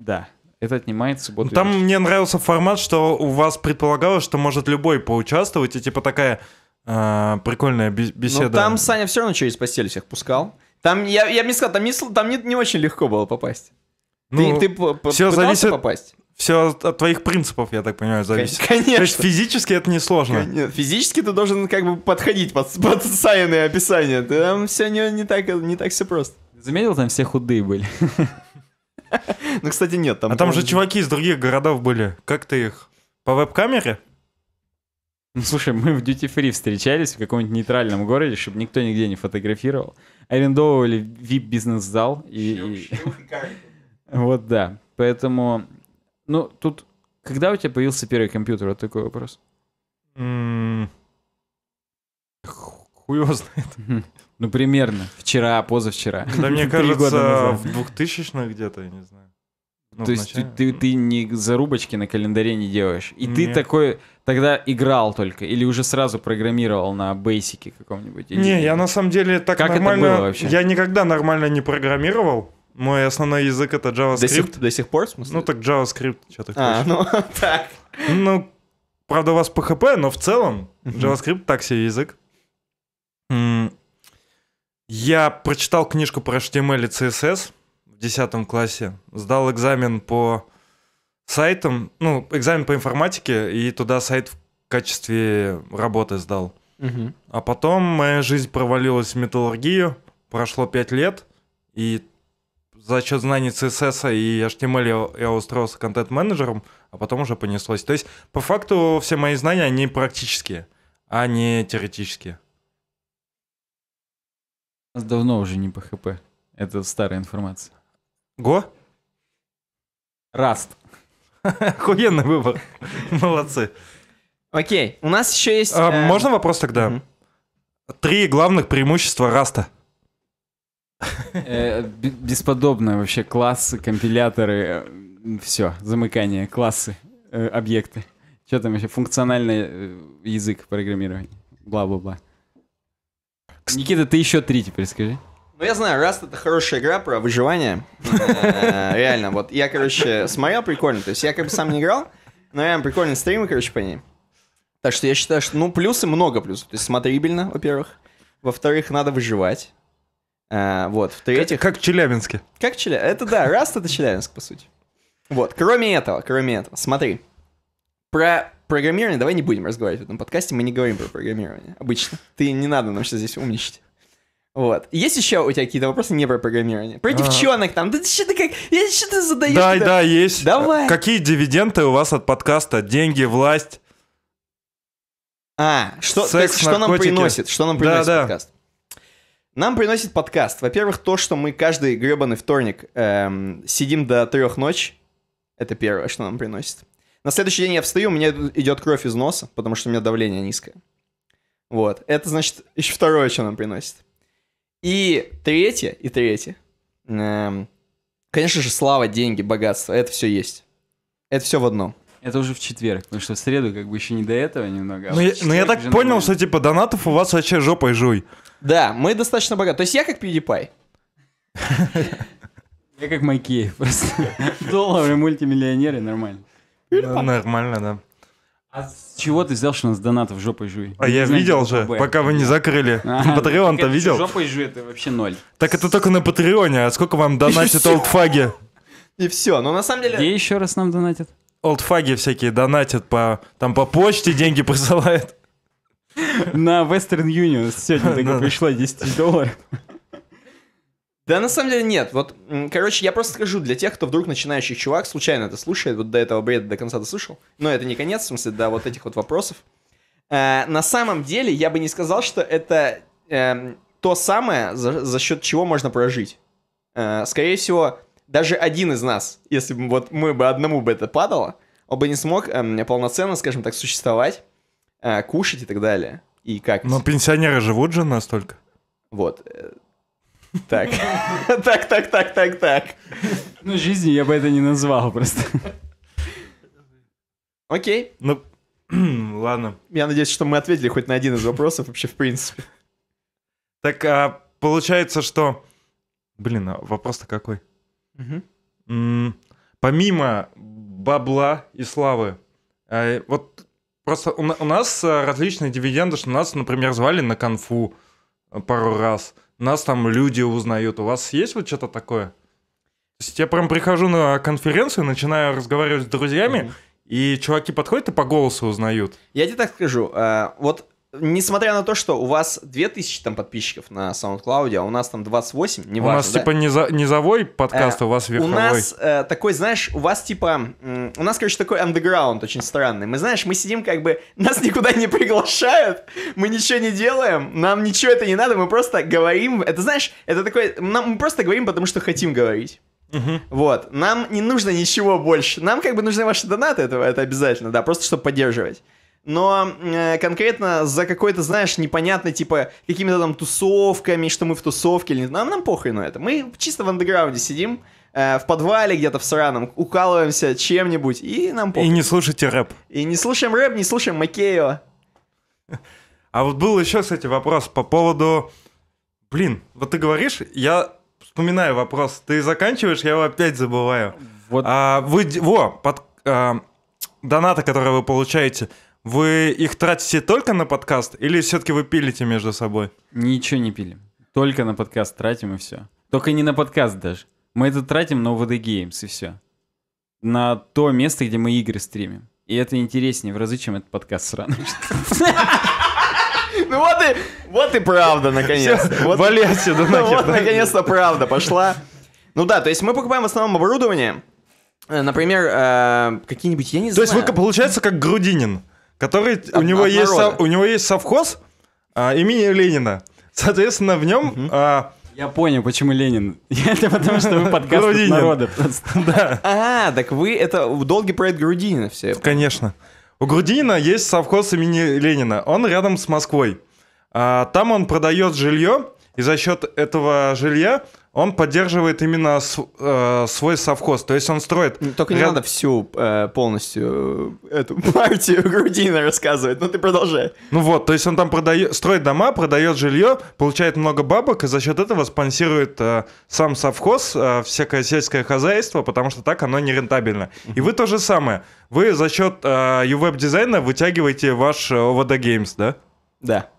да, это отнимает субботу. Там вечер. мне нравился формат, что у вас предполагалось, что может любой поучаствовать. И типа такая э, прикольная беседа. Но ну, там Саня все равно через постель всех пускал. Там, я, я бы не сказал, там, не, там не, не очень легко было попасть. Ну, ты, ты все зависит... попасть? Все от твоих принципов, я так понимаю, зависит. Конечно. То есть физически это несложно. Конечно. Физически ты должен как бы подходить под, под сайные описания. Там все не, не, так, не так все просто. Заметил, там все худые были. Ну, кстати, нет. Там а там же чуваки из других городов были. Как ты их? По веб-камере? Ну, слушай, мы в Duty Free встречались в каком-нибудь нейтральном городе, чтобы никто нигде не фотографировал арендовывали VIP-бизнес-зал. И, и... Вот, да. Поэтому, ну, тут... Когда у тебя появился первый компьютер? Вот такой вопрос. Хуй его знает. Ну, примерно. Вчера, позавчера. Да, мне кажется, в 2000-х где-то, я не знаю. Ну, То есть ты, ты, ты не зарубочки на календаре не делаешь. И Нет. ты такой тогда играл только, или уже сразу программировал на бейсике каком-нибудь. Не, я на самом деле так как нормально. Это было вообще? Я никогда нормально не программировал. Мой основной язык это JavaScript. До сих, до сих пор, в смысле? Ну так JavaScript, что ты а, ну так. Ну, правда, у вас PHP, но в целом JavaScript так себе язык. Я прочитал книжку про HTML и CSS в 10 классе. Сдал экзамен по сайтам, ну, экзамен по информатике, и туда сайт в качестве работы сдал. Угу. А потом моя жизнь провалилась в металлургию, прошло 5 лет, и за счет знаний CSS и HTML эм я устроился контент-менеджером, а потом уже понеслось. То есть, по факту, все мои знания, они практические, а не теоретические. У Нас давно уже не PHP. Это старая информация. Го? Раст. Охуенный выбор. Молодцы. Окей, у нас еще есть... А, э, можно вопрос тогда? Три главных преимущества Раста. Э, Бесподобное вообще. Классы, компиляторы, э, все, замыкание, классы, объекты. Что там еще? Функциональный язык программирования. Бла-бла-бла. Никита, ты еще три теперь скажи. Ну, я знаю, Rust это хорошая игра про выживание. Э, реально, вот я, короче, смотрел прикольно. То есть я как бы сам не играл, но реально прикольные стримы, короче, по ней. Так что я считаю, что, ну, плюсы много плюсов. То есть смотрибельно, во-первых. Во-вторых, надо выживать. Э, вот, в-третьих... Как, в Челябинске. Как в Челябинске. Это да, Rust это Челябинск, по сути. Вот, кроме этого, кроме этого, смотри. Про программирование давай не будем разговаривать в этом подкасте, мы не говорим про программирование. Обычно. Ты не надо нам сейчас здесь умничать. Вот. Есть еще у тебя какие-то вопросы не про программирование? Про а. девчонок там. Да что ты как... Я что ты задаешь? Да, да, есть. Давай. А какие дивиденды у вас от подкаста? Деньги, власть? А, что, Секс, есть, что нам приносит? Что нам приносит да, подкаст? Да. Нам приносит подкаст. Во-первых, то, что мы каждый гребаный вторник эм, сидим до трех ночи. Это первое, что нам приносит. На следующий день я встаю, у меня идет кровь из носа, потому что у меня давление низкое. Вот. Это значит еще второе, что нам приносит. И третье, и третье. Эм, конечно же, слава, деньги, богатство, это все есть. Это все в одном. Это уже в четверг, потому что в среду как бы еще не до этого немного. А но, ну, вот я, но ну, я так понял, нормально. что типа донатов у вас вообще жопой жуй. Да, мы достаточно богаты. То есть я как PewDiePie. Я как Майкеев просто. Доллары, мультимиллионеры, нормально. Ну, нормально, да. А с чего ты сделал, что у нас донатов жопой жуй? А я ну, видел же, пока вы не закрыли. А, Патреон-то видел. Жопой жуй это вообще ноль. Так это только на Патреоне, а сколько вам донатит олдфаги? И все, но на самом деле... Где еще раз нам донатят? Олдфаги всякие донатят по... Там по почте деньги присылают. На Western Union сегодня только пришло 10 долларов. Да, на самом деле нет. Вот, короче, я просто скажу для тех, кто вдруг начинающий чувак случайно это слушает, вот до этого бреда до конца дослушал, но это не конец, в смысле, до вот этих вот вопросов. Э, на самом деле я бы не сказал, что это э, то самое, за, за счет чего можно прожить. Э, скорее всего, даже один из нас, если бы вот мы бы одному бы это падало, он бы не смог э, полноценно, скажем так, существовать, э, кушать и так далее. И как. Но пенсионеры живут же настолько. Вот. Так, так, так, так, так, так. Ну, жизни я бы это не назвал просто. Окей. Ну, ладно. Я надеюсь, что мы ответили хоть на один из вопросов вообще в принципе. Так, а, получается, что... Блин, а вопрос-то какой? помимо бабла и славы, а, вот просто у нас а, различные дивиденды, что нас, например, звали на конфу а, пару раз – нас там люди узнают. У вас есть вот что-то такое? То есть я прям прихожу на конференцию, начинаю разговаривать с друзьями, mm-hmm. и чуваки подходят и по голосу узнают. Я тебе так скажу, э, вот несмотря на то, что у вас 2000 там подписчиков на SoundCloud, а у нас там 28, не У важно, нас да? типа низо- низовой подкаст, э, у вас верховой. У нас э, такой, знаешь, у вас типа, у нас, короче, такой андеграунд очень странный. Мы, знаешь, мы сидим как бы, нас никуда не приглашают, мы ничего не делаем, нам ничего это не надо, мы просто говорим. Это, знаешь, это такой, нам, мы просто говорим, потому что хотим говорить. Угу. Вот, нам не нужно ничего больше. Нам как бы нужны ваши донаты, это, это обязательно, да, просто чтобы поддерживать но э, конкретно за какой-то, знаешь, непонятной, типа, какими-то там тусовками, что мы в тусовке или нет. Нам, нам похуй на это. Мы чисто в андеграунде сидим, э, в подвале где-то в сраном, укалываемся чем-нибудь, и нам похуй. И не слушайте рэп. И не слушаем рэп, не слушаем Макеева. А вот был еще, кстати, вопрос по поводу... Блин, вот ты говоришь, я вспоминаю вопрос. Ты заканчиваешь, я его опять забываю. Вот. А, вы... Во, под... А, донаты, которые вы получаете, вы их тратите только на подкаст или все-таки вы пилите между собой? Ничего не пилим. Только на подкаст тратим и все. Только не на подкаст даже. Мы это тратим на VD Games и все. На то место, где мы игры стримим. И это интереснее в разы, чем этот подкаст сраный. Ну вот и, вот и правда, наконец. Вот, Вали отсюда нахер. Вот, наконец-то правда пошла. Ну да, то есть мы покупаем в основном оборудование. Э, например, э, какие-нибудь, я не знаю. То есть вы, получается, как Грудинин который у него есть у него есть совхоз а, имени Ленина. Соответственно, в нем а, Я понял, почему Ленин. Это потому, что вы подкаст от Грудинин. народа. да, А, так вы это долгий проект Грудинина все. конечно. У Грудинина есть совхоз имени Ленина. Он рядом с Москвой. А, там он продает жилье и за счет этого жилья он поддерживает именно э, свой совхоз. То есть он строит... Ну, только не ряд... надо всю э, полностью э, эту партию Грудина рассказывать, но ты продолжай. Ну вот, то есть он там продает, строит дома, продает жилье, получает много бабок, и за счет этого спонсирует э, сам совхоз, э, всякое сельское хозяйство, потому что так оно нерентабельно. И вы то же самое. Вы за счет э, UWeb-дизайна вытягиваете ваш э, OVD Games, да? Да.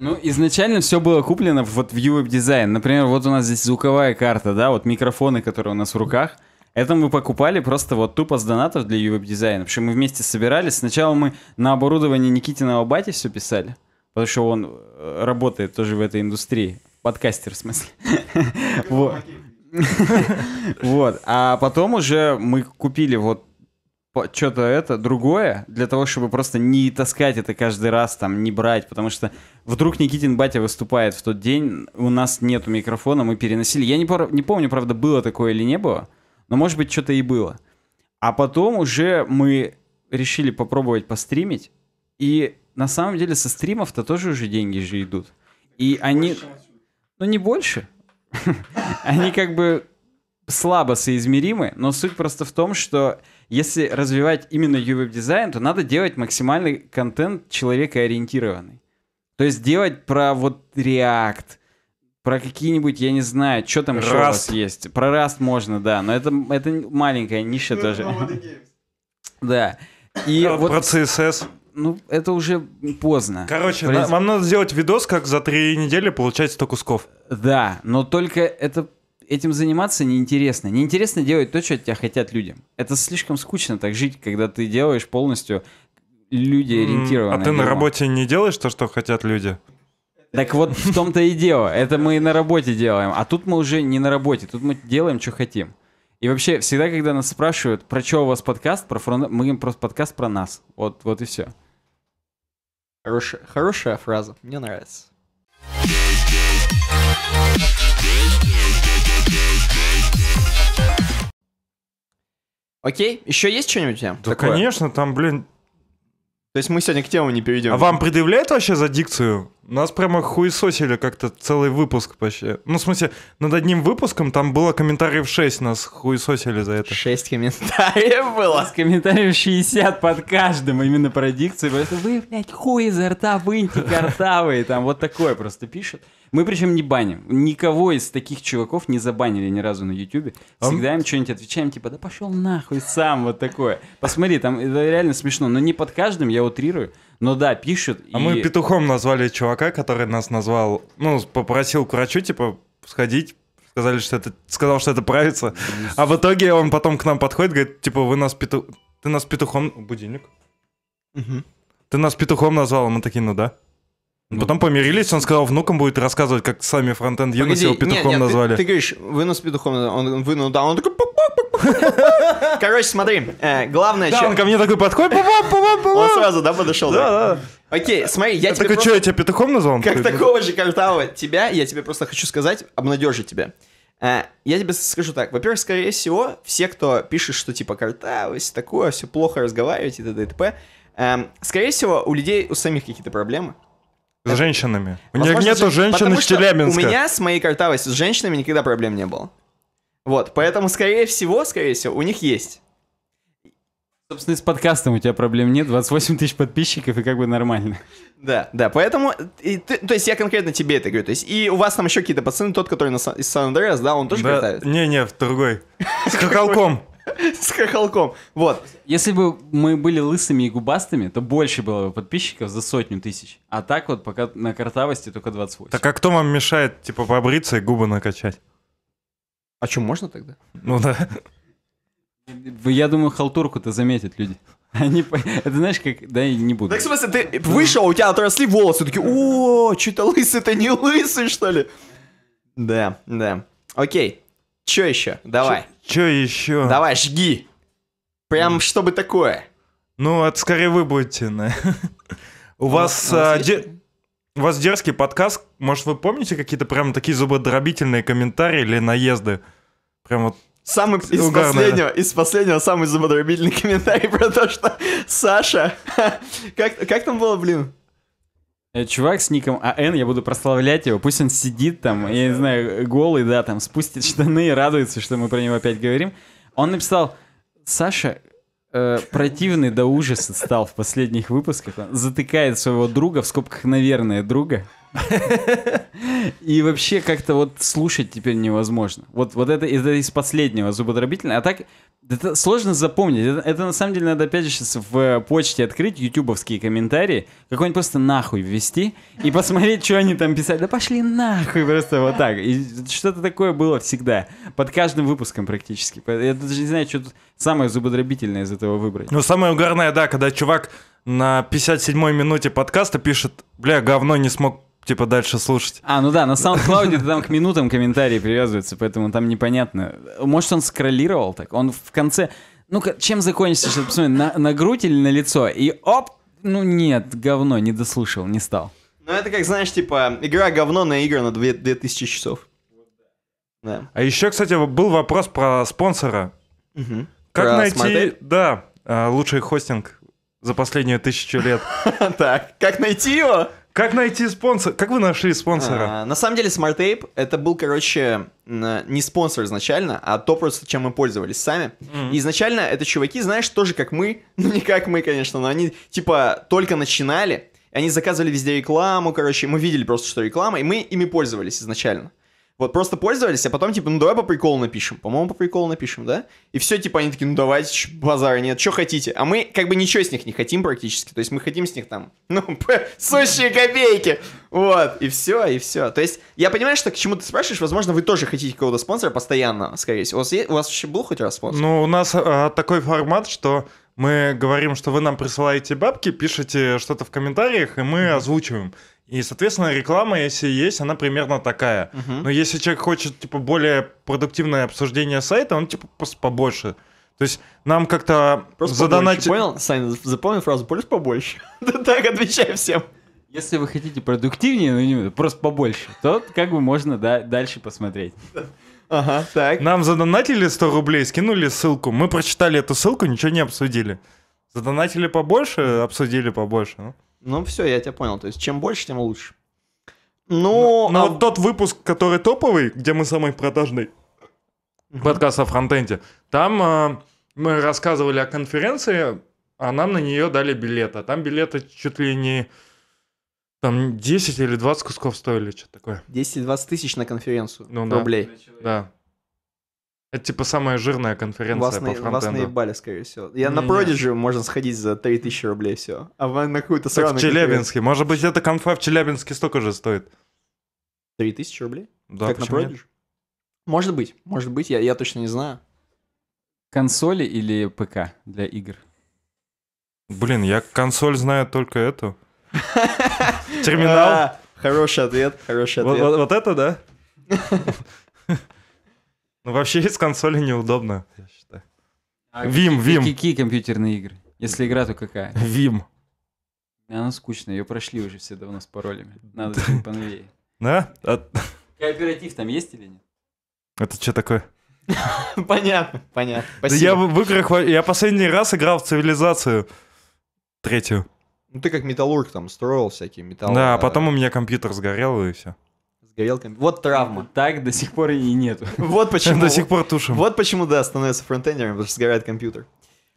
Ну, изначально все было куплено вот в UWeb дизайн. Например, вот у нас здесь звуковая карта, да, вот микрофоны, которые у нас в руках. Это мы покупали просто вот тупо с донатов для UWeb В общем, мы вместе собирались. Сначала мы на оборудование Никитиного бати все писали, потому что он э, работает тоже в этой индустрии. Подкастер, в смысле. Вот. А потом уже мы купили вот что-то это другое, для того, чтобы просто не таскать это каждый раз, там, не брать, потому что вдруг Никитин батя выступает в тот день, у нас нету микрофона, мы переносили. Я не, не помню, правда, было такое или не было, но, может быть, что-то и было. А потом уже мы решили попробовать постримить, и на самом деле со стримов-то тоже уже деньги же идут. И больше, они... Ну, не больше. Они как бы слабо соизмеримы, но суть просто в том, что если развивать именно UX-дизайн, то надо делать максимальный контент человекоориентированный. То есть делать про вот React, про какие-нибудь, я не знаю, что там Rust. еще у вас есть. Про Rust можно, да, но это, это маленькая ниша ну, тоже. Да. И э, вот, про CSS. Ну, это уже поздно. Короче, Произ... вам надо сделать видос, как за три недели получать 100 кусков. Да, но только это этим заниматься неинтересно. Неинтересно делать то, что от тебя хотят люди. Это слишком скучно так жить, когда ты делаешь полностью люди ориентированные. А ты на работе не делаешь то, что хотят люди? Так вот в том-то и дело. Это мы и на работе делаем. А тут мы уже не на работе. Тут мы делаем, что хотим. И вообще, всегда, когда нас спрашивают, про что у вас подкаст, про фронт, мы им просто подкаст про нас. Вот, вот и все. Хорошая, хорошая фраза. Мне нравится. Окей, еще есть что-нибудь? Да, такое? конечно, там, блин, то есть мы сегодня к тему не перейдем. А вам предъявляют вообще за дикцию? Нас прямо хуесосили как-то целый выпуск почти. Ну, в смысле, над одним выпуском там было комментариев 6, нас хуесосили за это. 6 комментариев было? С комментариев 60 под каждым именно про дикцию. Просто вы, блядь, хуй изо рта, выйти картавые. Там вот такое просто пишут. Мы причем не баним. Никого из таких чуваков не забанили ни разу на Ютубе. А Всегда им что-нибудь отвечаем, типа, да пошел нахуй сам, вот такое. Посмотри, там это реально смешно. Но не под каждым, я утрирую. Но да, пишут. А и... мы петухом назвали чувака, который нас назвал, ну, попросил к врачу, типа, сходить, сказали, что это, сказал, что это правится. А в итоге он потом к нам подходит, говорит, типа, вы нас петух... Ты нас петухом... Будильник. Угу. Ты нас петухом назвал, а мы такие, ну да. Ну. Потом помирились, он сказал, внукам будет рассказывать, как сами фронтенд Юнус его петухом нет, нет, назвали. Ты, ты говоришь, вынос петухом, он вынул, да, он такой... Короче, смотри, э, главное... Да, чё... он ко мне такой подходит, Он сразу, да, подошел? Да, да. Окей, смотри, я, тебе такой, что, я тебя петухом назвал? Как такого же Картава тебя, я тебе просто хочу сказать, обнадежить тебя. Э, я тебе скажу так. Во-первых, скорее всего, все, кто пишет, что типа Картава, все такое, все плохо разговаривать и т.д. и т.п., эм, скорее всего, у людей у самих какие-то проблемы. С женщинами. У них нету женщин из Челябинска. У меня с моей картавостью с женщинами никогда проблем не было. Вот, поэтому, скорее всего, скорее всего, у них есть. Собственно, с подкастом у тебя проблем нет, 28 тысяч подписчиков, и как бы нормально. Да, да, поэтому, и, ты, то есть я конкретно тебе это говорю, то есть, и у вас там еще какие-то пацаны, тот, который на, из Сан-Андреас, да, он тоже да, картавит? Не-не, другой, с куколком. С хохолком. Вот. Если бы мы были лысыми и губастыми, то больше было бы подписчиков за сотню тысяч. А так вот пока на картавости только 28. Так а кто вам мешает, типа, побриться и губы накачать? А что, можно тогда? Ну да. Я думаю, халтурку-то заметят люди. Они, это знаешь, как... Да, я не буду. Так, в смысле, ты вышел, у тебя отросли волосы, такие, о, что-то лысый, это не лысый, что ли? Да, да. Окей. что еще? Давай. Чё еще? Давай, жги. Прям, чтобы такое. Ну, это скорее вы будете. На... У ну, вас... А, а У вас дерзкий подкаст. Может, вы помните какие-то прям такие зубодробительные комментарии или наезды? Прям вот Самый из последнего, из последнего самый зубодробительный комментарий про то, что Саша... Как, как там было, блин? Э, чувак с ником АН, я буду прославлять его, пусть он сидит там, я не знаю, голый, да, там, спустит штаны и радуется, что мы про него опять говорим. Он написал, Саша, э, противный до ужаса стал в последних выпусках, он затыкает своего друга, в скобках, наверное, друга, И вообще как-то вот слушать теперь невозможно. Вот, вот это, это из последнего зубодробительное, А так это сложно запомнить. Это, это на самом деле надо опять же сейчас в почте открыть ютубовские комментарии, какой-нибудь просто нахуй ввести и посмотреть, что они там писали. Да пошли нахуй просто вот так. И что-то такое было всегда. Под каждым выпуском практически. Я даже не знаю, что тут самое зубодробительное из этого выбрать. Ну, самое угарное, да, когда чувак на 57-й минуте подкаста пишет, бля, говно не смог типа дальше слушать. А, ну да, на SoundCloud там к минутам комментарии привязываются, поэтому там непонятно. Может, он скроллировал так? Он в конце... Ну, чем закончится, чтобы посмотреть, на, на грудь или на лицо? И оп! Ну нет, говно, не дослушал, не стал. Ну это как, знаешь, типа, игра говно на игры на 2000 часов. Да. А еще, кстати, был вопрос про спонсора. Угу. Как про найти... Смотреть? Да, а, лучший хостинг за последнюю тысячу лет. Так, как найти его? Как найти спонсора? Как вы нашли спонсора? А, на самом деле, Smart Ape это был, короче, не спонсор изначально, а то просто, чем мы пользовались сами. изначально это чуваки, знаешь, тоже как мы, ну не как мы, конечно, но они типа только начинали, они заказывали везде рекламу, короче, мы видели просто, что реклама, и мы ими пользовались изначально. Вот просто пользовались, а потом типа, ну давай по приколу напишем. По-моему, по приколу напишем, да? И все, типа, они такие, ну давайте, базара нет, что хотите. А мы как бы ничего с них не хотим практически. То есть мы хотим с них там, ну, сущие копейки. Вот, и все, и все. То есть я понимаю, что к чему ты спрашиваешь, возможно, вы тоже хотите какого-то спонсора постоянно, скорее всего. У вас, у вас вообще был хоть раз спонсор? Ну, у нас а, такой формат, что мы говорим, что вы нам присылаете бабки, пишите что-то в комментариях, и мы mm-hmm. озвучиваем. И, соответственно, реклама, если есть, она примерно такая. Mm-hmm. Но если человек хочет, типа, более продуктивное обсуждение сайта, он, типа, просто побольше. То есть нам как-то задонатить... Понял, Саня, запомни фразу «полюс побольше». так, отвечай всем. Если вы хотите продуктивнее, ну, просто побольше, то как бы можно дальше посмотреть. Ага, так. Нам задонатили 100 рублей, скинули ссылку. Мы прочитали эту ссылку, ничего не обсудили. Задонатили побольше, обсудили побольше. Ну, ну все, я тебя понял. То есть чем больше, тем лучше. Ну, но, но а... вот тот выпуск, который топовый, где мы самый продажный, uh подкаст о фронтенде, там э, мы рассказывали о конференции, а нам на нее дали билеты. А там билеты чуть ли не там 10 или 20 кусков стоили, что-то такое. 10 или 20 тысяч на конференцию ну, рублей. Да. Это типа самая жирная конференция вас по фронтенду. Вас наебали, скорее всего. Я не, на Prodigy можно сходить за 3000 рублей, все. А вы на какую-то сраную... в Челябинске. Может быть, эта конфа в Челябинске столько же стоит. 3000 рублей? Да, Как на Prodigy? Может быть, может быть, я, я точно не знаю. Консоли или ПК для игр? Блин, я консоль знаю только эту. Терминал. А, хороший ответ, хороший ответ. Вот, вот, вот это, да? Ну, вообще из консоли неудобно, я считаю. А Вим, Вим. Какие компьютерные игры? Если игра, то какая? Вим. Она скучная, ее прошли уже все давно с паролями. Надо поновее. Да? А Кооператив там есть или нет? Это что такое? Понятно, понятно. Спасибо. Да я в играх, я последний раз играл в цивилизацию третью. Ну ты как металлург там строил всякие металлы. Да, а потом у меня компьютер сгорел и все. Сгорел компьютер. Вот травма. Так до сих пор и нету. Вот почему. До сих пор тушим. Вот почему, да, становится фронтендером, потому что сгорает компьютер.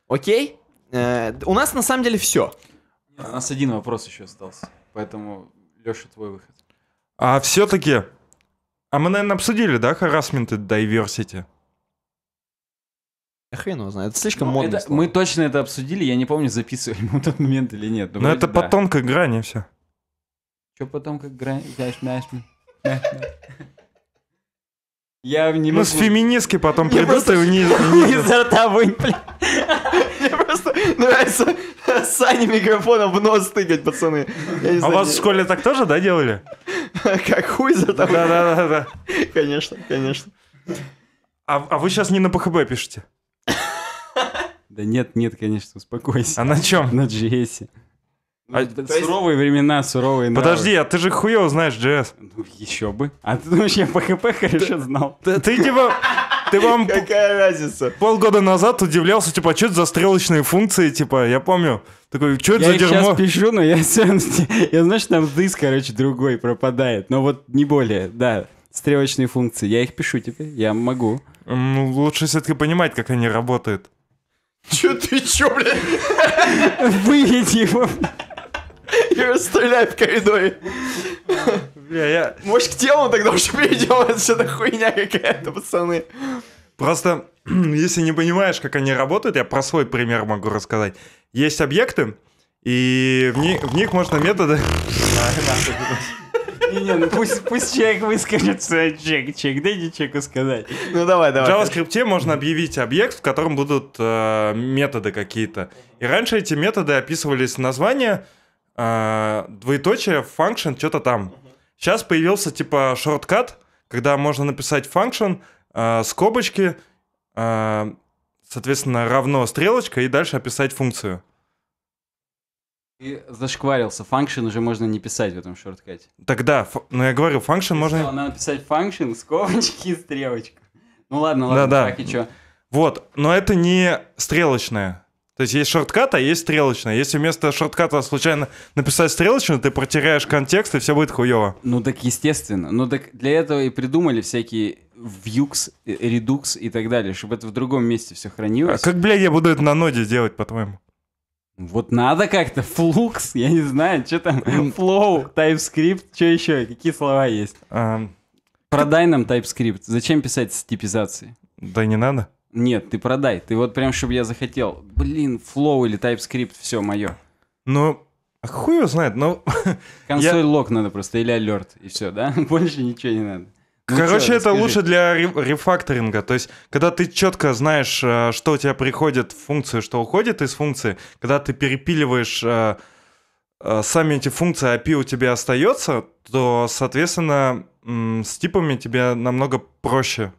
Окей. Э, у нас на самом деле все. У нас один вопрос еще остался. Поэтому, Леша, твой выход. А все-таки... А мы, наверное, обсудили, да, харасмент и diversity? Хрен его знает, это слишком ну, модно. Это, мы точно это обсудили, я не помню, записывали мы в тот момент или нет. Но, но ну, это да. по тонкой грани все. Что по тонкой грани? Я не могу... Ну, с феминистки потом придут просто... и вниз. Изо рта вынь, бля. Мне просто нравится Сани микрофоном в нос тыкать, пацаны. А вас в школе так тоже, да, делали? Как хуй за тобой. Да-да-да. Конечно, конечно. А, а вы сейчас не на ПХБ пишете? Да нет, нет, конечно, успокойся. А на чем? На JS. А, суровые есть... времена, суровые нравы. Подожди, а ты же хуёво знаешь JS. Ну, еще бы. А ты думаешь, я по ХП хорошо знал? Ты, типа... Ты вам... Какая разница? Полгода назад удивлялся, типа, а что это за стрелочные функции, типа, я помню. Такой, что это я за дерьмо? Я сейчас пишу, но я все... Я знаешь, что там дыс, короче, другой пропадает. Но вот не более, да. Стрелочные функции. Я их пишу теперь, я могу. Ну, лучше все-таки понимать, как они работают. Че ты, че, блядь? Выйди его. и расстреляй в коридоре. Бля, я... Может, к телу тогда уже перейдем? Это что-то хуйня какая-то, пацаны. Просто, если не понимаешь, как они работают, я про свой пример могу рассказать. Есть объекты, и в, ни... в них можно методы... Не, не, ну пусть, пусть человек выскажет свой чек, чек, дайте чеку сказать. Ну давай, давай. В JavaScript можно объявить объект, в котором будут э, методы какие-то. И раньше эти методы описывались название, э, двоеточие, function, что-то там. Сейчас появился типа шорткат, когда можно написать function, э, скобочки, э, соответственно, равно стрелочка и дальше описать функцию. Ты зашкварился. Function уже можно не писать в этом шорткате. Тогда, но ну, я говорю, function можно... Что, надо писать function, скобочки, стрелочка. Ну ладно, ладно, да, так и чё. Вот, но это не стрелочная. То есть есть шорткат, а есть стрелочная. Если вместо шортката случайно написать стрелочную, ты протеряешь контекст, и все будет хуево. Ну так естественно. Ну так для этого и придумали всякие Vuex, Redux э, и так далее, чтобы это в другом месте все хранилось. А как, блядь, я буду это на ноде делать, по-твоему? Вот надо как-то, флукс, я не знаю, что там, flow, TypeScript, что еще, какие слова есть? Um, продай нам TypeScript, зачем писать с типизацией? Да не надо. Нет, ты продай, ты вот прям, чтобы я захотел, блин, flow или TypeScript, все мое. Ну, хуй его знает, но... Консоль я... надо просто, или алерт, и все, да? Больше ничего не надо. Ну Короче, это лучше для рефакторинга. То есть, когда ты четко знаешь, э, что у тебя приходит в функцию, что уходит из функции, когда ты перепиливаешь э, э, сами эти функции API у тебя остается, то, соответственно, с типами тебе намного проще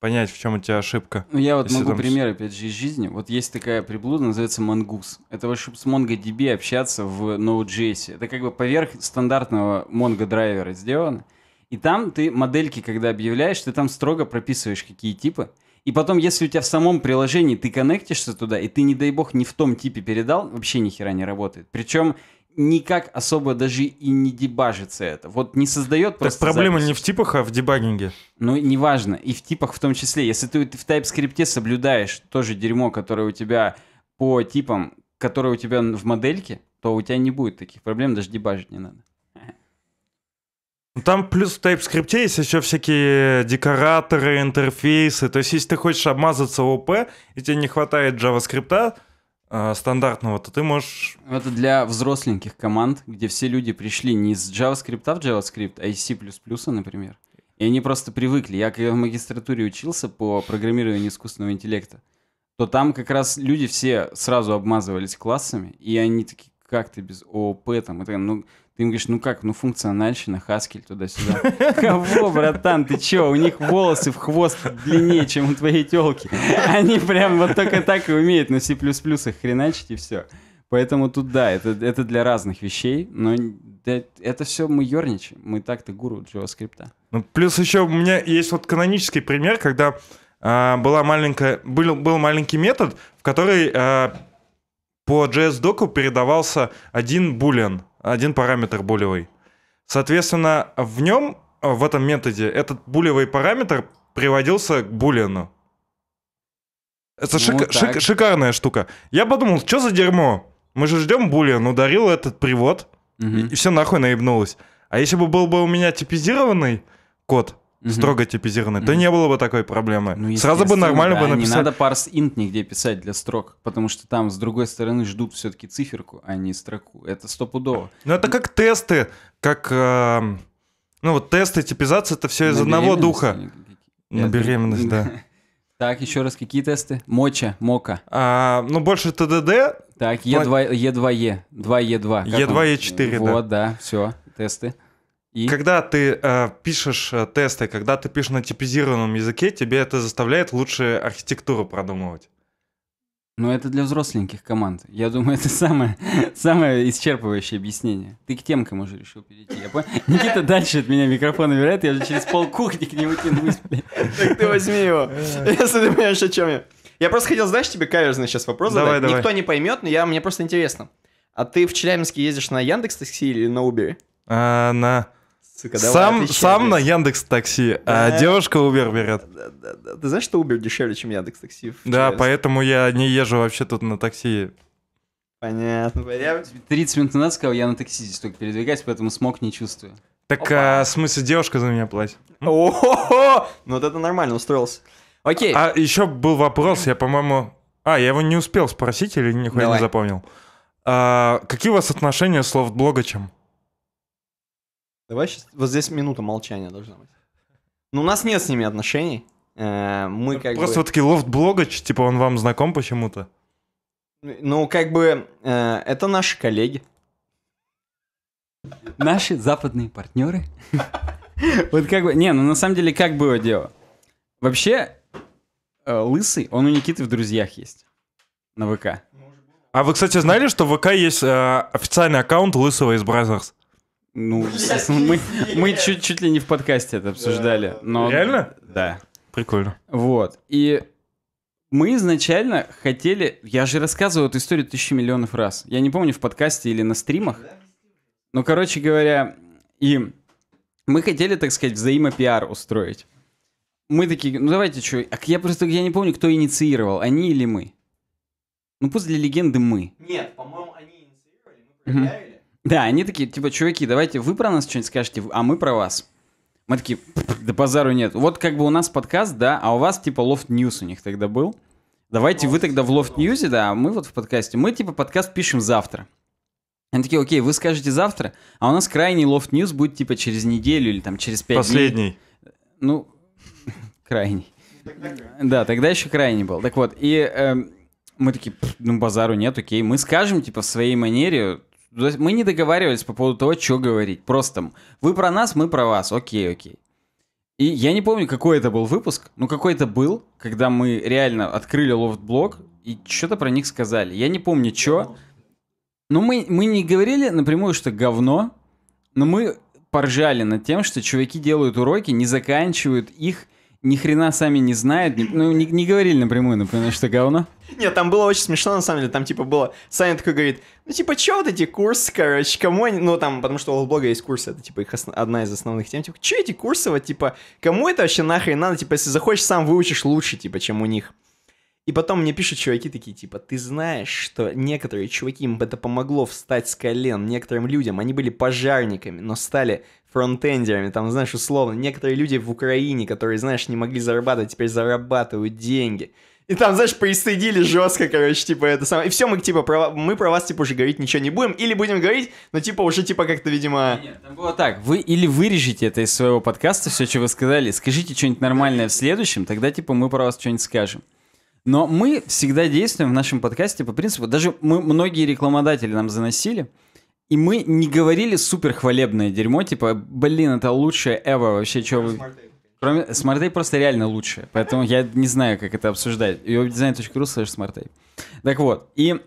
понять, в чем у тебя ошибка. Ну, я вот могу там... пример, опять же, из жизни. Вот есть такая приблуда, называется Mongoose. Это вообще с MongoDB общаться в Node.js. Это как бы поверх стандартного Mongo драйвера сделано. И там ты модельки, когда объявляешь, ты там строго прописываешь, какие типы. И потом, если у тебя в самом приложении ты коннектишься туда, и ты, не дай бог, не в том типе передал, вообще ни хера не работает. Причем никак особо даже и не дебажится это. Вот не создает просто Так проблема запись. не в типах, а в дебагинге. Ну, неважно. И в типах в том числе. Если ты в TypeScript соблюдаешь то же дерьмо, которое у тебя по типам, которое у тебя в модельке, то у тебя не будет таких проблем, даже дебажить не надо там плюс в TypeScript есть еще всякие декораторы, интерфейсы. То есть, если ты хочешь обмазаться ОП, и тебе не хватает JavaScript, э, стандартного, то ты можешь... Ну, это для взросленьких команд, где все люди пришли не из JavaScript в JavaScript, а из C++, например. И они просто привыкли. Я когда в магистратуре учился по программированию искусственного интеллекта, то там как раз люди все сразу обмазывались классами, и они такие, как ты без ООП там? Это, ну, ты им говоришь, ну как, ну функциональщина, Хаскель туда-сюда. Кого, братан, ты чё, у них волосы в хвост длиннее, чем у твоей телки. Они прям вот только так и умеют на C++ их хреначить и все. Поэтому тут, да, это, это для разных вещей, но это все мы ерничаем, мы так-то гуру JavaScript. Ну, плюс еще у меня есть вот канонический пример, когда э, была маленькая, был, был маленький метод, в который э, по JS-доку передавался один булен один параметр булевый. Соответственно, в нем, э, в этом методе, этот булевый параметр приводился к булину. Это ну, шик, шик, шикарная штука. Я подумал, что за дерьмо? Мы же ждем булин, ударил этот привод, угу. и все нахуй наебнулось. А если бы был бы у меня типизированный код, угу. строго типизированный, угу. то не было бы такой проблемы. Ну, Сразу бы нормально да, бы написать. Не надо парс int нигде писать для строк, потому что там с другой стороны ждут все-таки циферку, а не строку. Это стопудово. Ну это как тесты, как... Э, ну вот тесты, типизация, это все из одного духа. На беременность, да. Так, еще раз, какие тесты? Моча, мока. А, ну, больше ТДД. Так, Е2, Е2Е, 2Е2. Е2, Е4, да. Вот, да, все, тесты. И? Когда ты э, пишешь э, тесты, когда ты пишешь на типизированном языке, тебе это заставляет лучше архитектуру продумывать. Ну, это для взросленьких команд. Я думаю, это самое, самое исчерпывающее объяснение. Ты к темкам уже решил перейти. Я пон... Никита дальше от меня микрофон убирает, я же через пол кухни к нему тянусь. Так ты возьми его, если ты понимаешь, о чем я. Я просто хотел, знаешь, тебе каверзный сейчас вопрос давай, задать. Давай. Никто не поймет, но я, мне просто интересно. А ты в Челябинске ездишь на Яндекс Такси или на Убере? А, на... Сука, давай, сам, сам на Яндекс Такси, а да. а девушка Uber берет. Да, да, да. Ты знаешь, что Uber дешевле, чем Яндекс Такси? Да, поэтому я не езжу вообще тут на такси. Понятно. Я 30 минут назад сказал, я на такси здесь только передвигаюсь, поэтому смог не чувствую. Так, Опа. а, в смысле, девушка за меня платит? О, ну вот это нормально, устроился. Окей. А еще был вопрос, я, по-моему... А, я его не успел спросить или нихуя не запомнил. А, какие у вас отношения с лофтблогачем? Давай сейчас, вот здесь минута молчания должна быть. Ну, у нас нет с ними отношений. Э, мы как Просто бы... вот такие лофт блогач, типа он вам знаком почему-то? Ну, как бы, э, это наши коллеги. Наши западные партнеры. Вот как бы, не, ну на самом деле, как было дело? Вообще, э, Лысый, он у Никиты в друзьях есть. На ВК. А вы, кстати, знали, что в ВК есть официальный аккаунт Лысого из Бразерс? Ну, мы, мы чуть, чуть ли не в подкасте это обсуждали. Реально? Да. Прикольно. Вот. И мы изначально хотели... Я же рассказывал эту историю тысячи миллионов раз. Я не помню, в подкасте или на стримах. Ну, короче говоря, и мы хотели, так сказать, взаимопиар устроить. Мы такие, ну давайте что, а я просто я не помню, кто инициировал, они или мы. Ну пусть для легенды мы. Нет, по-моему, они инициировали, мы проверяли, да, они такие, типа, чуваки, давайте вы про нас что-нибудь скажете, а мы про вас. Мы такие, да базару нет. Вот как бы у нас подкаст, да, а у вас типа Loft News у них тогда был. Давайте вы тогда в Loft News, да, а мы вот в подкасте. Мы типа подкаст пишем завтра. Они такие, окей, вы скажете завтра, а у нас крайний Loft News будет типа через неделю или там через пять Последний. дней. Последний. Ну, крайний. Да, тогда еще крайний был. Так вот, и эм, мы такие, ну базару нет, окей, мы скажем типа в своей манере, мы не договаривались по поводу того, что говорить. Просто вы про нас, мы про вас. Окей, окей. И я не помню, какой это был выпуск, но какой-то был, когда мы реально открыли лофт-блог и что-то про них сказали. Я не помню, что. Но ну, мы, мы не говорили напрямую, что говно, но мы поржали над тем, что чуваки делают уроки, не заканчивают их ни хрена сами не знают, ну не, не говорили напрямую, например, что говно. Нет, там было очень смешно, на самом деле, там типа было, Саня такой говорит, ну типа, чё вот эти курсы, короче, кому они, ну там, потому что у блога есть курсы, это типа их основ... одна из основных тем, типа, чё эти курсы, вот типа, кому это вообще нахрен надо, типа, если захочешь, сам выучишь лучше, типа, чем у них. И потом мне пишут чуваки такие, типа, ты знаешь, что некоторые чуваки, им это помогло встать с колен, некоторым людям, они были пожарниками, но стали фронтендерами, там, знаешь, условно, некоторые люди в Украине, которые, знаешь, не могли зарабатывать, теперь зарабатывают деньги. И там, знаешь, пристыдили жестко, короче, типа, это самое. И все, мы, типа, про... мы про вас, типа, уже говорить ничего не будем. Или будем говорить, но, типа, уже, типа, как-то, видимо... Нет, там было так. Вы или вырежете это из своего подкаста, все, что вы сказали, скажите что-нибудь нормальное в следующем, тогда, типа, мы про вас что-нибудь скажем. Но мы всегда действуем в нашем подкасте по принципу, даже мы многие рекламодатели нам заносили, и мы не говорили супер хвалебное дерьмо, типа, блин, это лучшее ever вообще, что вы... Кроме SmartAid просто реально лучше, поэтому я не знаю, как это обсуждать. webdesign.ru slash SmartAid. Так вот, и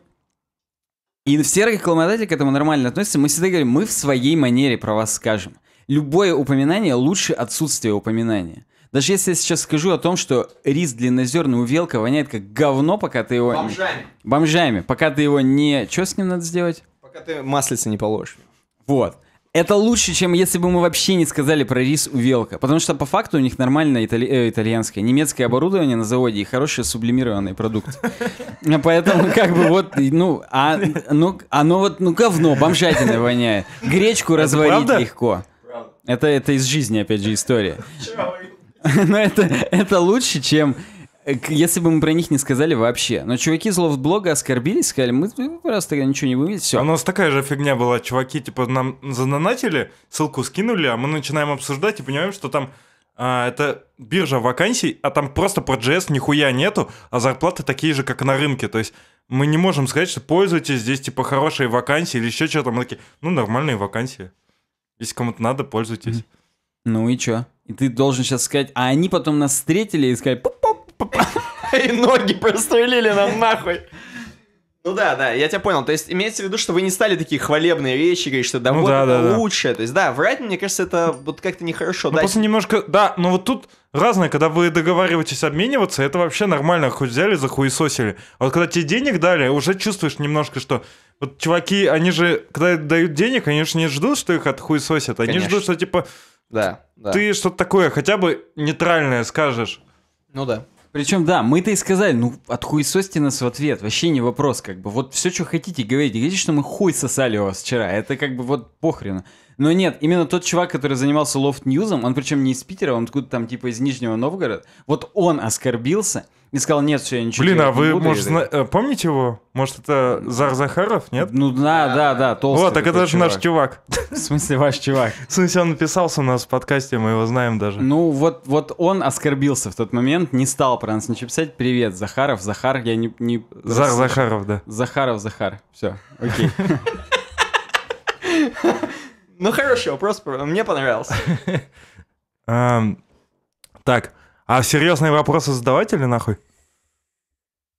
и в серых рекламодатели к этому нормально относятся. Мы всегда говорим, мы в своей манере про вас скажем. Любое упоминание лучше отсутствия упоминания. Даже если я сейчас скажу о том, что рис длиннозерный у велка воняет как говно, пока ты его... Бомжами. Бомжами. Пока ты его не... Что с ним надо сделать? пока ты маслица не положишь. Вот. Это лучше, чем если бы мы вообще не сказали про рис у Велка. Потому что по факту у них нормальное итали... э, итальянское, немецкое оборудование на заводе и хороший сублимированный продукт. Поэтому как бы вот, ну, а, ну, оно вот, ну, говно, бомжатиной воняет. Гречку разварить легко. Это, это из жизни, опять же, история. Но это, это лучше, чем Э, если бы мы про них не сказали вообще. Но чуваки из лофт-блога оскорбились, сказали, мы просто ничего не вымеете, все. А у нас такая же фигня была. Чуваки, типа, нам задонатили, ссылку скинули, а мы начинаем обсуждать и понимаем, что там а, это биржа вакансий, а там просто про JS нихуя нету, а зарплаты такие же, как на рынке. То есть мы не можем сказать, что пользуйтесь здесь, типа, хорошие вакансии или еще что-то. Мы такие, ну, нормальные вакансии. Если кому-то надо, пользуйтесь. Ну и чё? И ты должен сейчас сказать, а они потом нас встретили и сказали, И ноги прострелили нам нахуй. Ну да, да, я тебя понял. То есть имеется в виду, что вы не стали такие хвалебные вещи говорить, что да ну, вот да, это да, лучше. Да. То есть да, врать, мне кажется, это вот как-то нехорошо. Ну, дать... Просто немножко, да, но ну вот тут разное, когда вы договариваетесь обмениваться, это вообще нормально, хоть взяли, захуесосили. А вот когда тебе денег дали, уже чувствуешь немножко, что вот чуваки, они же, когда дают денег, они же не ждут, что их отхуесосят. Они Конечно. ждут, что типа да, да. ты что-то такое хотя бы нейтральное скажешь. Ну да. Причем, да, мы-то и сказали, ну, отхуесосьте нас в ответ, вообще не вопрос, как бы, вот все, что хотите, говорите, говорите, что мы хуй сосали у вас вчера, это как бы вот похрена. Но нет, именно тот чувак, который занимался лофт-ньюзом, он причем не из Питера, он откуда там типа из Нижнего Новгорода, вот он оскорбился и сказал, нет, все, я ничего Блин, а вы, может, зна... Э, помните его? Может, это Зар Захаров, нет? Ну да, да, да, толстый. Вот, так это же наш чувак. В смысле, ваш чувак? В смысле, он написался у нас в подкасте, мы его знаем даже. Ну, вот, вот он оскорбился в тот момент, не стал про нас ничего писать. Привет, Захаров, Захар, я не... не... Зар Захаров, да. Захаров, Захар, все, окей. Ну хорошо, вопрос мне понравился. Так, а серьезные вопросы задавать или нахуй?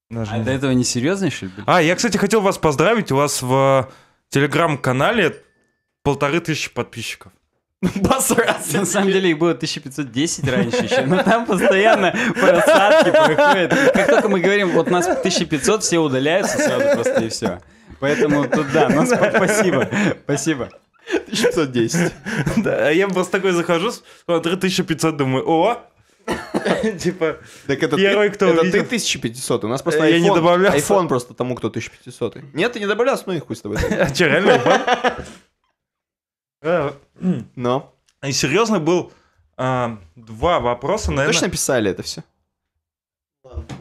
Даже а до этого не серьезный, что ли? А, я, кстати, хотел вас поздравить. У вас в телеграм-канале полторы тысячи подписчиков. Посраться. На самом деле их было 1510 раньше еще, но там постоянно просадки проходят. Как только мы говорим, вот нас 1500, все удаляются сразу просто и все. Поэтому тут да, нас спасибо. Спасибо. 1510. Да, я просто такой захожу, смотрю, 1500, думаю, о, Типа, так это первый, ты, кто Это 1500, у нас э, просто Я не добавлял. iPhone просто тому, кто 1500. Нет, ты не добавлял, ну и хуй с тобой. А че, реально э, Но. И серьезно был а, два вопроса, наверное. Точно писали это все?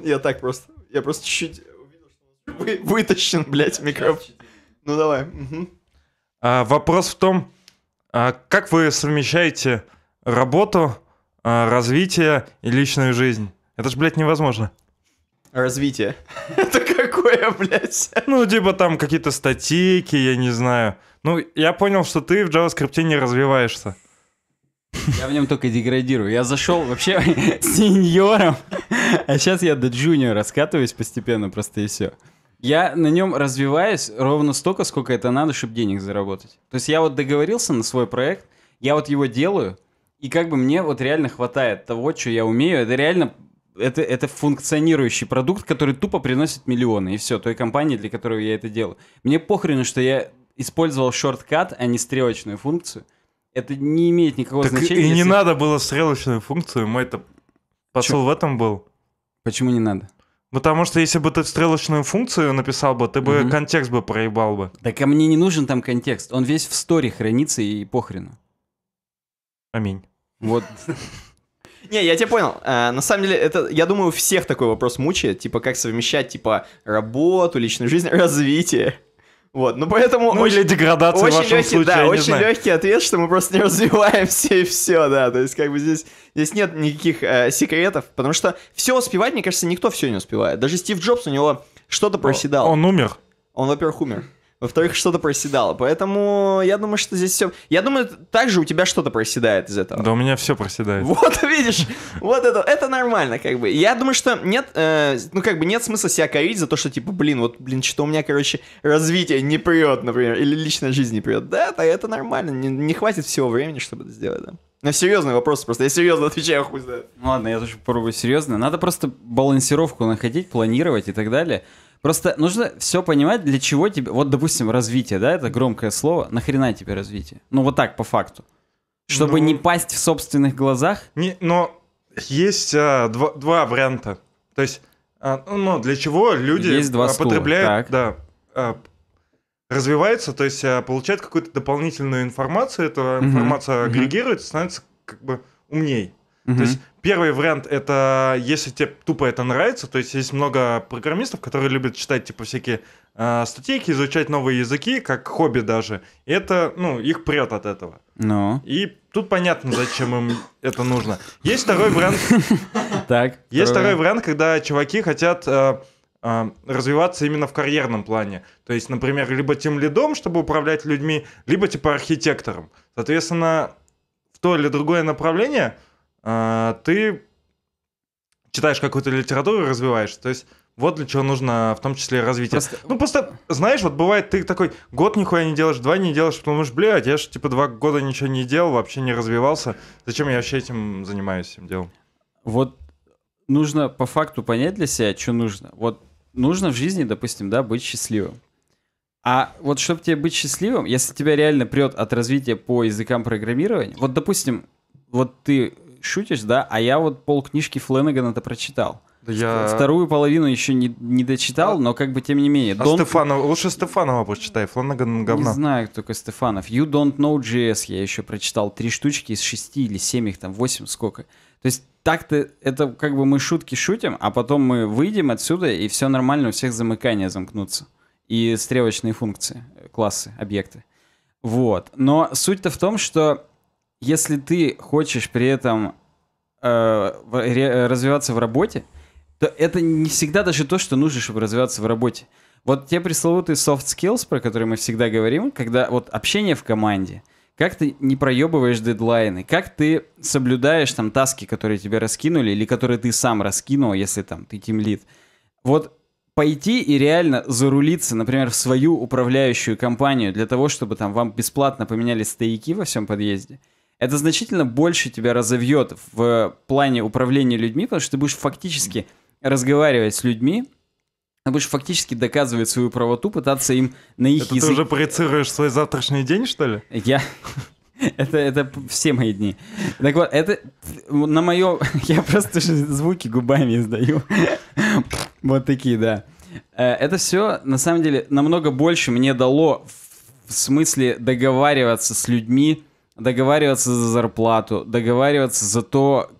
Я так просто, я просто чуть-чуть вытащен, блядь, микрофон. Ну давай. А, вопрос в том, а как вы совмещаете работу, а, развитие и личную жизнь? Это ж, блядь, невозможно. Развитие. Это какое, блядь? Ну, типа там какие-то статики, я не знаю. Ну, я понял, что ты в JavaScript не развиваешься. Я в нем только деградирую. Я зашел вообще сеньором, а сейчас я до джуниора раскатываюсь постепенно просто и все. Я на нем развиваюсь ровно столько, сколько это надо, чтобы денег заработать. То есть я вот договорился на свой проект, я вот его делаю, и как бы мне вот реально хватает того, что я умею. Это реально это, это функционирующий продукт, который тупо приносит миллионы, и все, той компании, для которой я это делаю. Мне похрен, что я использовал шорткат, а не стрелочную функцию. Это не имеет никакого так значения. И если... не надо было стрелочную функцию, мы это посыл Чё? в этом был. Почему не надо? Потому что если бы ты стрелочную функцию написал бы, ты бы угу. контекст бы проебал бы. Так а мне не нужен там контекст. Он весь в сторе хранится и похрену. Аминь. Вот. Не, я тебя понял. Э, на самом деле, это, я думаю, всех такой вопрос мучает. Типа, как совмещать, типа, работу, личную жизнь, развитие. Вот, ну поэтому... Ну очень, или деградация очень в вашем легкий, случае, Да, очень знаю. легкий ответ, что мы просто не развиваемся и все, да. То есть как бы здесь, здесь нет никаких э, секретов, потому что все успевать, мне кажется, никто все не успевает. Даже Стив Джобс, у него что-то проседал. Он умер. Он, во-первых, умер во-вторых, что-то проседало. Поэтому я думаю, что здесь все... Я думаю, также у тебя что-то проседает из этого. Да у меня все проседает. Вот, видишь, вот это, это нормально, как бы. Я думаю, что нет, э, ну, как бы нет смысла себя корить за то, что, типа, блин, вот, блин, что у меня, короче, развитие не прет, например, или личная жизнь не прет. Да, это, это нормально, не, не хватит всего времени, чтобы это сделать, да. На серьезный вопрос просто. Я серьезно отвечаю, хуй знает. Ну ладно, я тоже попробую серьезно. Надо просто балансировку находить, планировать и так далее. Просто нужно все понимать, для чего тебе... Вот, допустим, развитие, да, это громкое слово. Нахрена тебе развитие? Ну, вот так, по факту. Чтобы ну, не пасть в собственных глазах? Не, но есть а, два, два варианта. То есть, а, ну, для чего люди есть два потребляют... Стула, Да, а, развивается, то есть а, получает какую-то дополнительную информацию, эта информация агрегируется, становится как бы умней. Mm-hmm. То есть первый вариант это если тебе тупо это нравится, то есть есть много программистов, которые любят читать типа всякие э, статейки, изучать новые языки, как хобби даже. И это, ну, их прет от этого. Ну. No. И тут понятно, зачем им это нужно. Есть второй вариант. Так. Есть второй вариант, когда чуваки хотят э, э, развиваться именно в карьерном плане. То есть, например, либо тем лидом, чтобы управлять людьми, либо типа архитектором. Соответственно, в то или другое направление а, ты читаешь какую-то литературу и развиваешься. То есть вот для чего нужно в том числе развитие. Просто... Ну, просто, знаешь, вот бывает, ты такой год нихуя не делаешь, два не делаешь, потому что, блядь, я же, типа, два года ничего не делал, вообще не развивался. Зачем я вообще этим занимаюсь, этим делом? Вот нужно по факту понять для себя, что нужно. Вот нужно в жизни, допустим, да, быть счастливым. А вот чтобы тебе быть счастливым, если тебя реально прет от развития по языкам программирования, вот, допустим, вот ты шутишь, да, а я вот пол книжки Фленнегана-то прочитал. Я... Вторую половину еще не, не дочитал, а... но как бы тем не менее. А don't... Стефанов... Лучше Стефанова прочитай, Фланаган говна. Не знаю, только Стефанов. You Don't Know JS я еще прочитал. Три штучки из шести или семь их там, восемь сколько. То есть так-то это как бы мы шутки шутим, а потом мы выйдем отсюда, и все нормально, у всех замыкания замкнутся. И стрелочные функции, э, классы, объекты. Вот. Но суть-то в том, что если ты хочешь при этом э, развиваться в работе, то это не всегда даже то, что нужно, чтобы развиваться в работе. Вот те пресловутые soft skills, про которые мы всегда говорим, когда вот общение в команде, как ты не проебываешь дедлайны, как ты соблюдаешь там таски, которые тебе раскинули, или которые ты сам раскинул, если там ты тимлит. Вот пойти и реально зарулиться, например, в свою управляющую компанию для того, чтобы там вам бесплатно поменяли стояки во всем подъезде – это значительно больше тебя разовьет в плане управления людьми, потому что ты будешь фактически разговаривать с людьми, ты будешь фактически доказывать свою правоту, пытаться им на их это язык... ты уже проецируешь свой завтрашний день, что ли? Я... Это, это все мои дни. Так вот, это на моем... Я просто звуки губами издаю. Вот такие, да. Э, это все, на самом деле, намного больше мне дало в смысле договариваться с людьми, договариваться за зарплату, договариваться за то,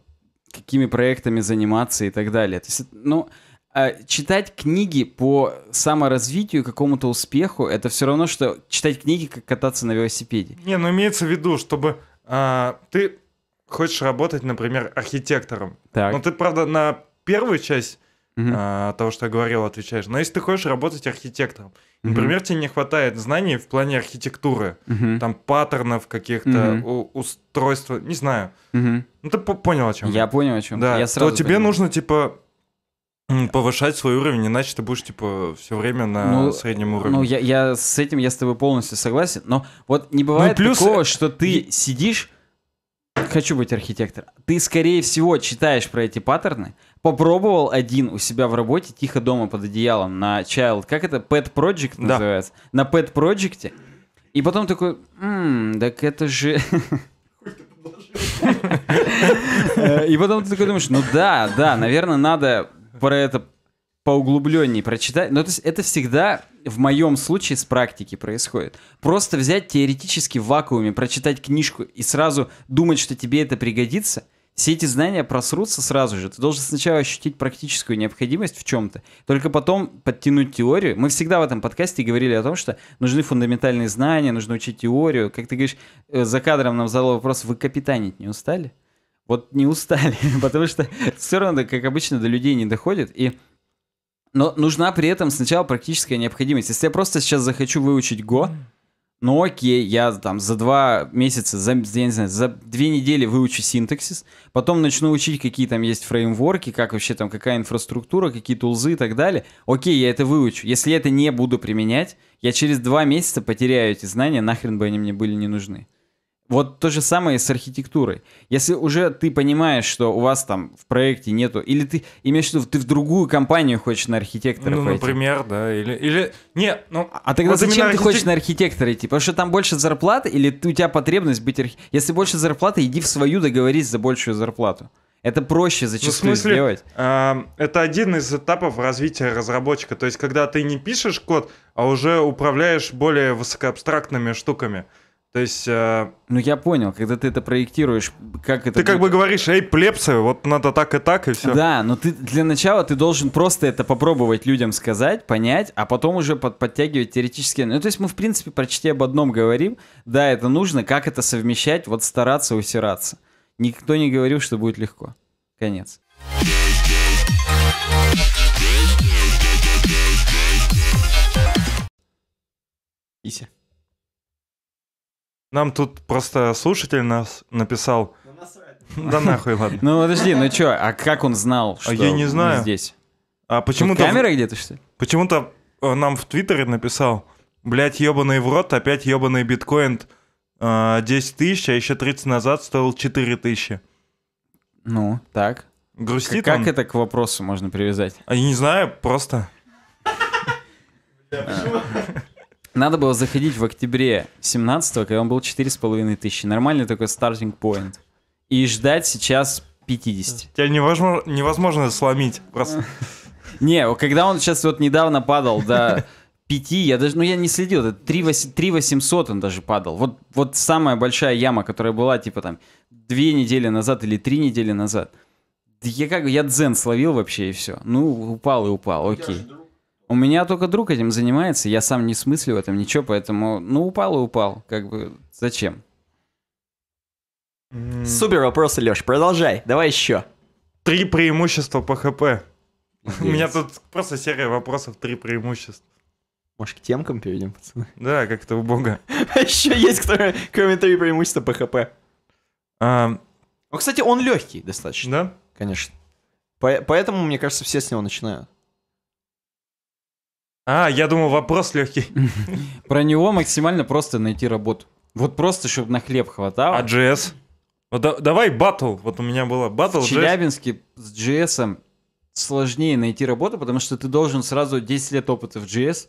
какими проектами заниматься и так далее. То есть, ну, а читать книги по саморазвитию, какому-то успеху, это все равно, что читать книги, как кататься на велосипеде. Не, ну имеется в виду, чтобы а, ты хочешь работать, например, архитектором. Так. Но ты, правда, на первую часть угу. а, того, что я говорил, отвечаешь. Но если ты хочешь работать архитектором, Например, mm-hmm. тебе не хватает знаний в плане архитектуры, mm-hmm. там паттернов каких-то, mm-hmm. устройства, не знаю. Mm-hmm. Ну ты по- понял о чем? Я понял о чем. Да. Я сразу то тебе понял. нужно типа повышать свой уровень, иначе ты будешь типа все время на ну, среднем ну, уровне. Ну я, я с этим я с тобой полностью согласен, но вот не ну, бывает ну, плюс... такого, э, что ты сидишь хочу быть архитектором. Ты, скорее всего, читаешь про эти паттерны, попробовал один у себя в работе, тихо дома под одеялом на Child, как это, Pet Project да. называется, на Pet Project. И потом такой, ммм, так это же... И потом ты такой думаешь, ну да, да, наверное, надо про это поуглубленнее прочитать. Но то есть это всегда в моем случае с практики происходит. Просто взять теоретически в вакууме, прочитать книжку и сразу думать, что тебе это пригодится — все эти знания просрутся сразу же. Ты должен сначала ощутить практическую необходимость в чем-то, только потом подтянуть теорию. Мы всегда в этом подкасте говорили о том, что нужны фундаментальные знания, нужно учить теорию. Как ты говоришь, э, за кадром нам задал вопрос, вы капитанить не устали? Вот не устали, потому что все равно, как обычно, до людей не доходит. И но нужна при этом сначала практическая необходимость. Если я просто сейчас захочу выучить Go, ну окей, я там за два месяца, за, я не знаю, за две недели выучу синтаксис, потом начну учить, какие там есть фреймворки, как вообще там, какая инфраструктура, какие тулзы и так далее. Окей, я это выучу. Если я это не буду применять, я через два месяца потеряю эти знания, нахрен бы они мне были не нужны. Вот то же самое и с архитектурой. Если уже ты понимаешь, что у вас там в проекте нету, или ты имеешь в виду, ты в другую компанию хочешь на архитектора ну, пойти. например, да, или, или нет. ну. А, а тогда вот зачем ты хочешь на архитектора идти? Потому что там больше зарплаты, или ты, у тебя потребность быть архитектором? Если больше зарплаты, иди в свою договорись за большую зарплату. Это проще ну, зачастую ну, смысле, сделать. Э, это один из этапов развития разработчика. То есть, когда ты не пишешь код, а уже управляешь более высокоабстрактными штуками. То есть... Э... Ну я понял, когда ты это проектируешь, как это... Ты будет... как бы говоришь, эй, плепсы, вот надо так и так, и все. Да, но ты для начала ты должен просто это попробовать людям сказать, понять, а потом уже под, подтягивать теоретически. Ну то есть мы, в принципе, почти об одном говорим. Да, это нужно, как это совмещать, вот стараться усираться. Никто не говорил, что будет легко. Конец. Ися. Нам тут просто слушатель нас написал. Да нахуй, ладно. Ну подожди, ну чё, а как он знал, а что я не знаю. здесь? А почему-то... Камера где-то, что ли? Почему-то э, нам в Твиттере написал, блядь, ебаный в рот, опять ебаный биткоин 10 э, тысяч, а еще 30 назад стоил 4 тысячи. Ну, так. Грустит Как это к вопросу можно привязать? А я не знаю, просто. Надо было заходить в октябре 17-го, когда он был 4,5 тысячи. Нормальный такой стартинг поинт. И ждать сейчас 50. Тебя невозможно, невозможно сломить просто. Не, когда он сейчас вот недавно падал до 5, я даже, ну я не следил, это 3, 800 он даже падал. Вот, вот самая большая яма, которая была типа там 2 недели назад или 3 недели назад. Я как, я дзен словил вообще и все. Ну, упал и упал, окей. Я у меня только друг этим занимается, я сам не смыслю в этом ничего, поэтому, ну, упал и упал, как бы, зачем? Супер вопрос, Леш, продолжай, давай еще. Три преимущества по ХП. У меня тут просто серия вопросов, три преимущества. Может, к темкам перейдем, пацаны? Да, как-то убого. А еще есть, кроме три преимущества по ХП. Ну, кстати, он легкий достаточно. Да? Конечно. Поэтому, мне кажется, все с него начинают. А, я думал, вопрос легкий. Про него максимально просто найти работу. Вот просто, чтобы на хлеб хватало. А JS? Ну, да, давай батл. Вот у меня было батл. В Челябинске JS. с JS сложнее найти работу, потому что ты должен сразу 10 лет опыта в JS,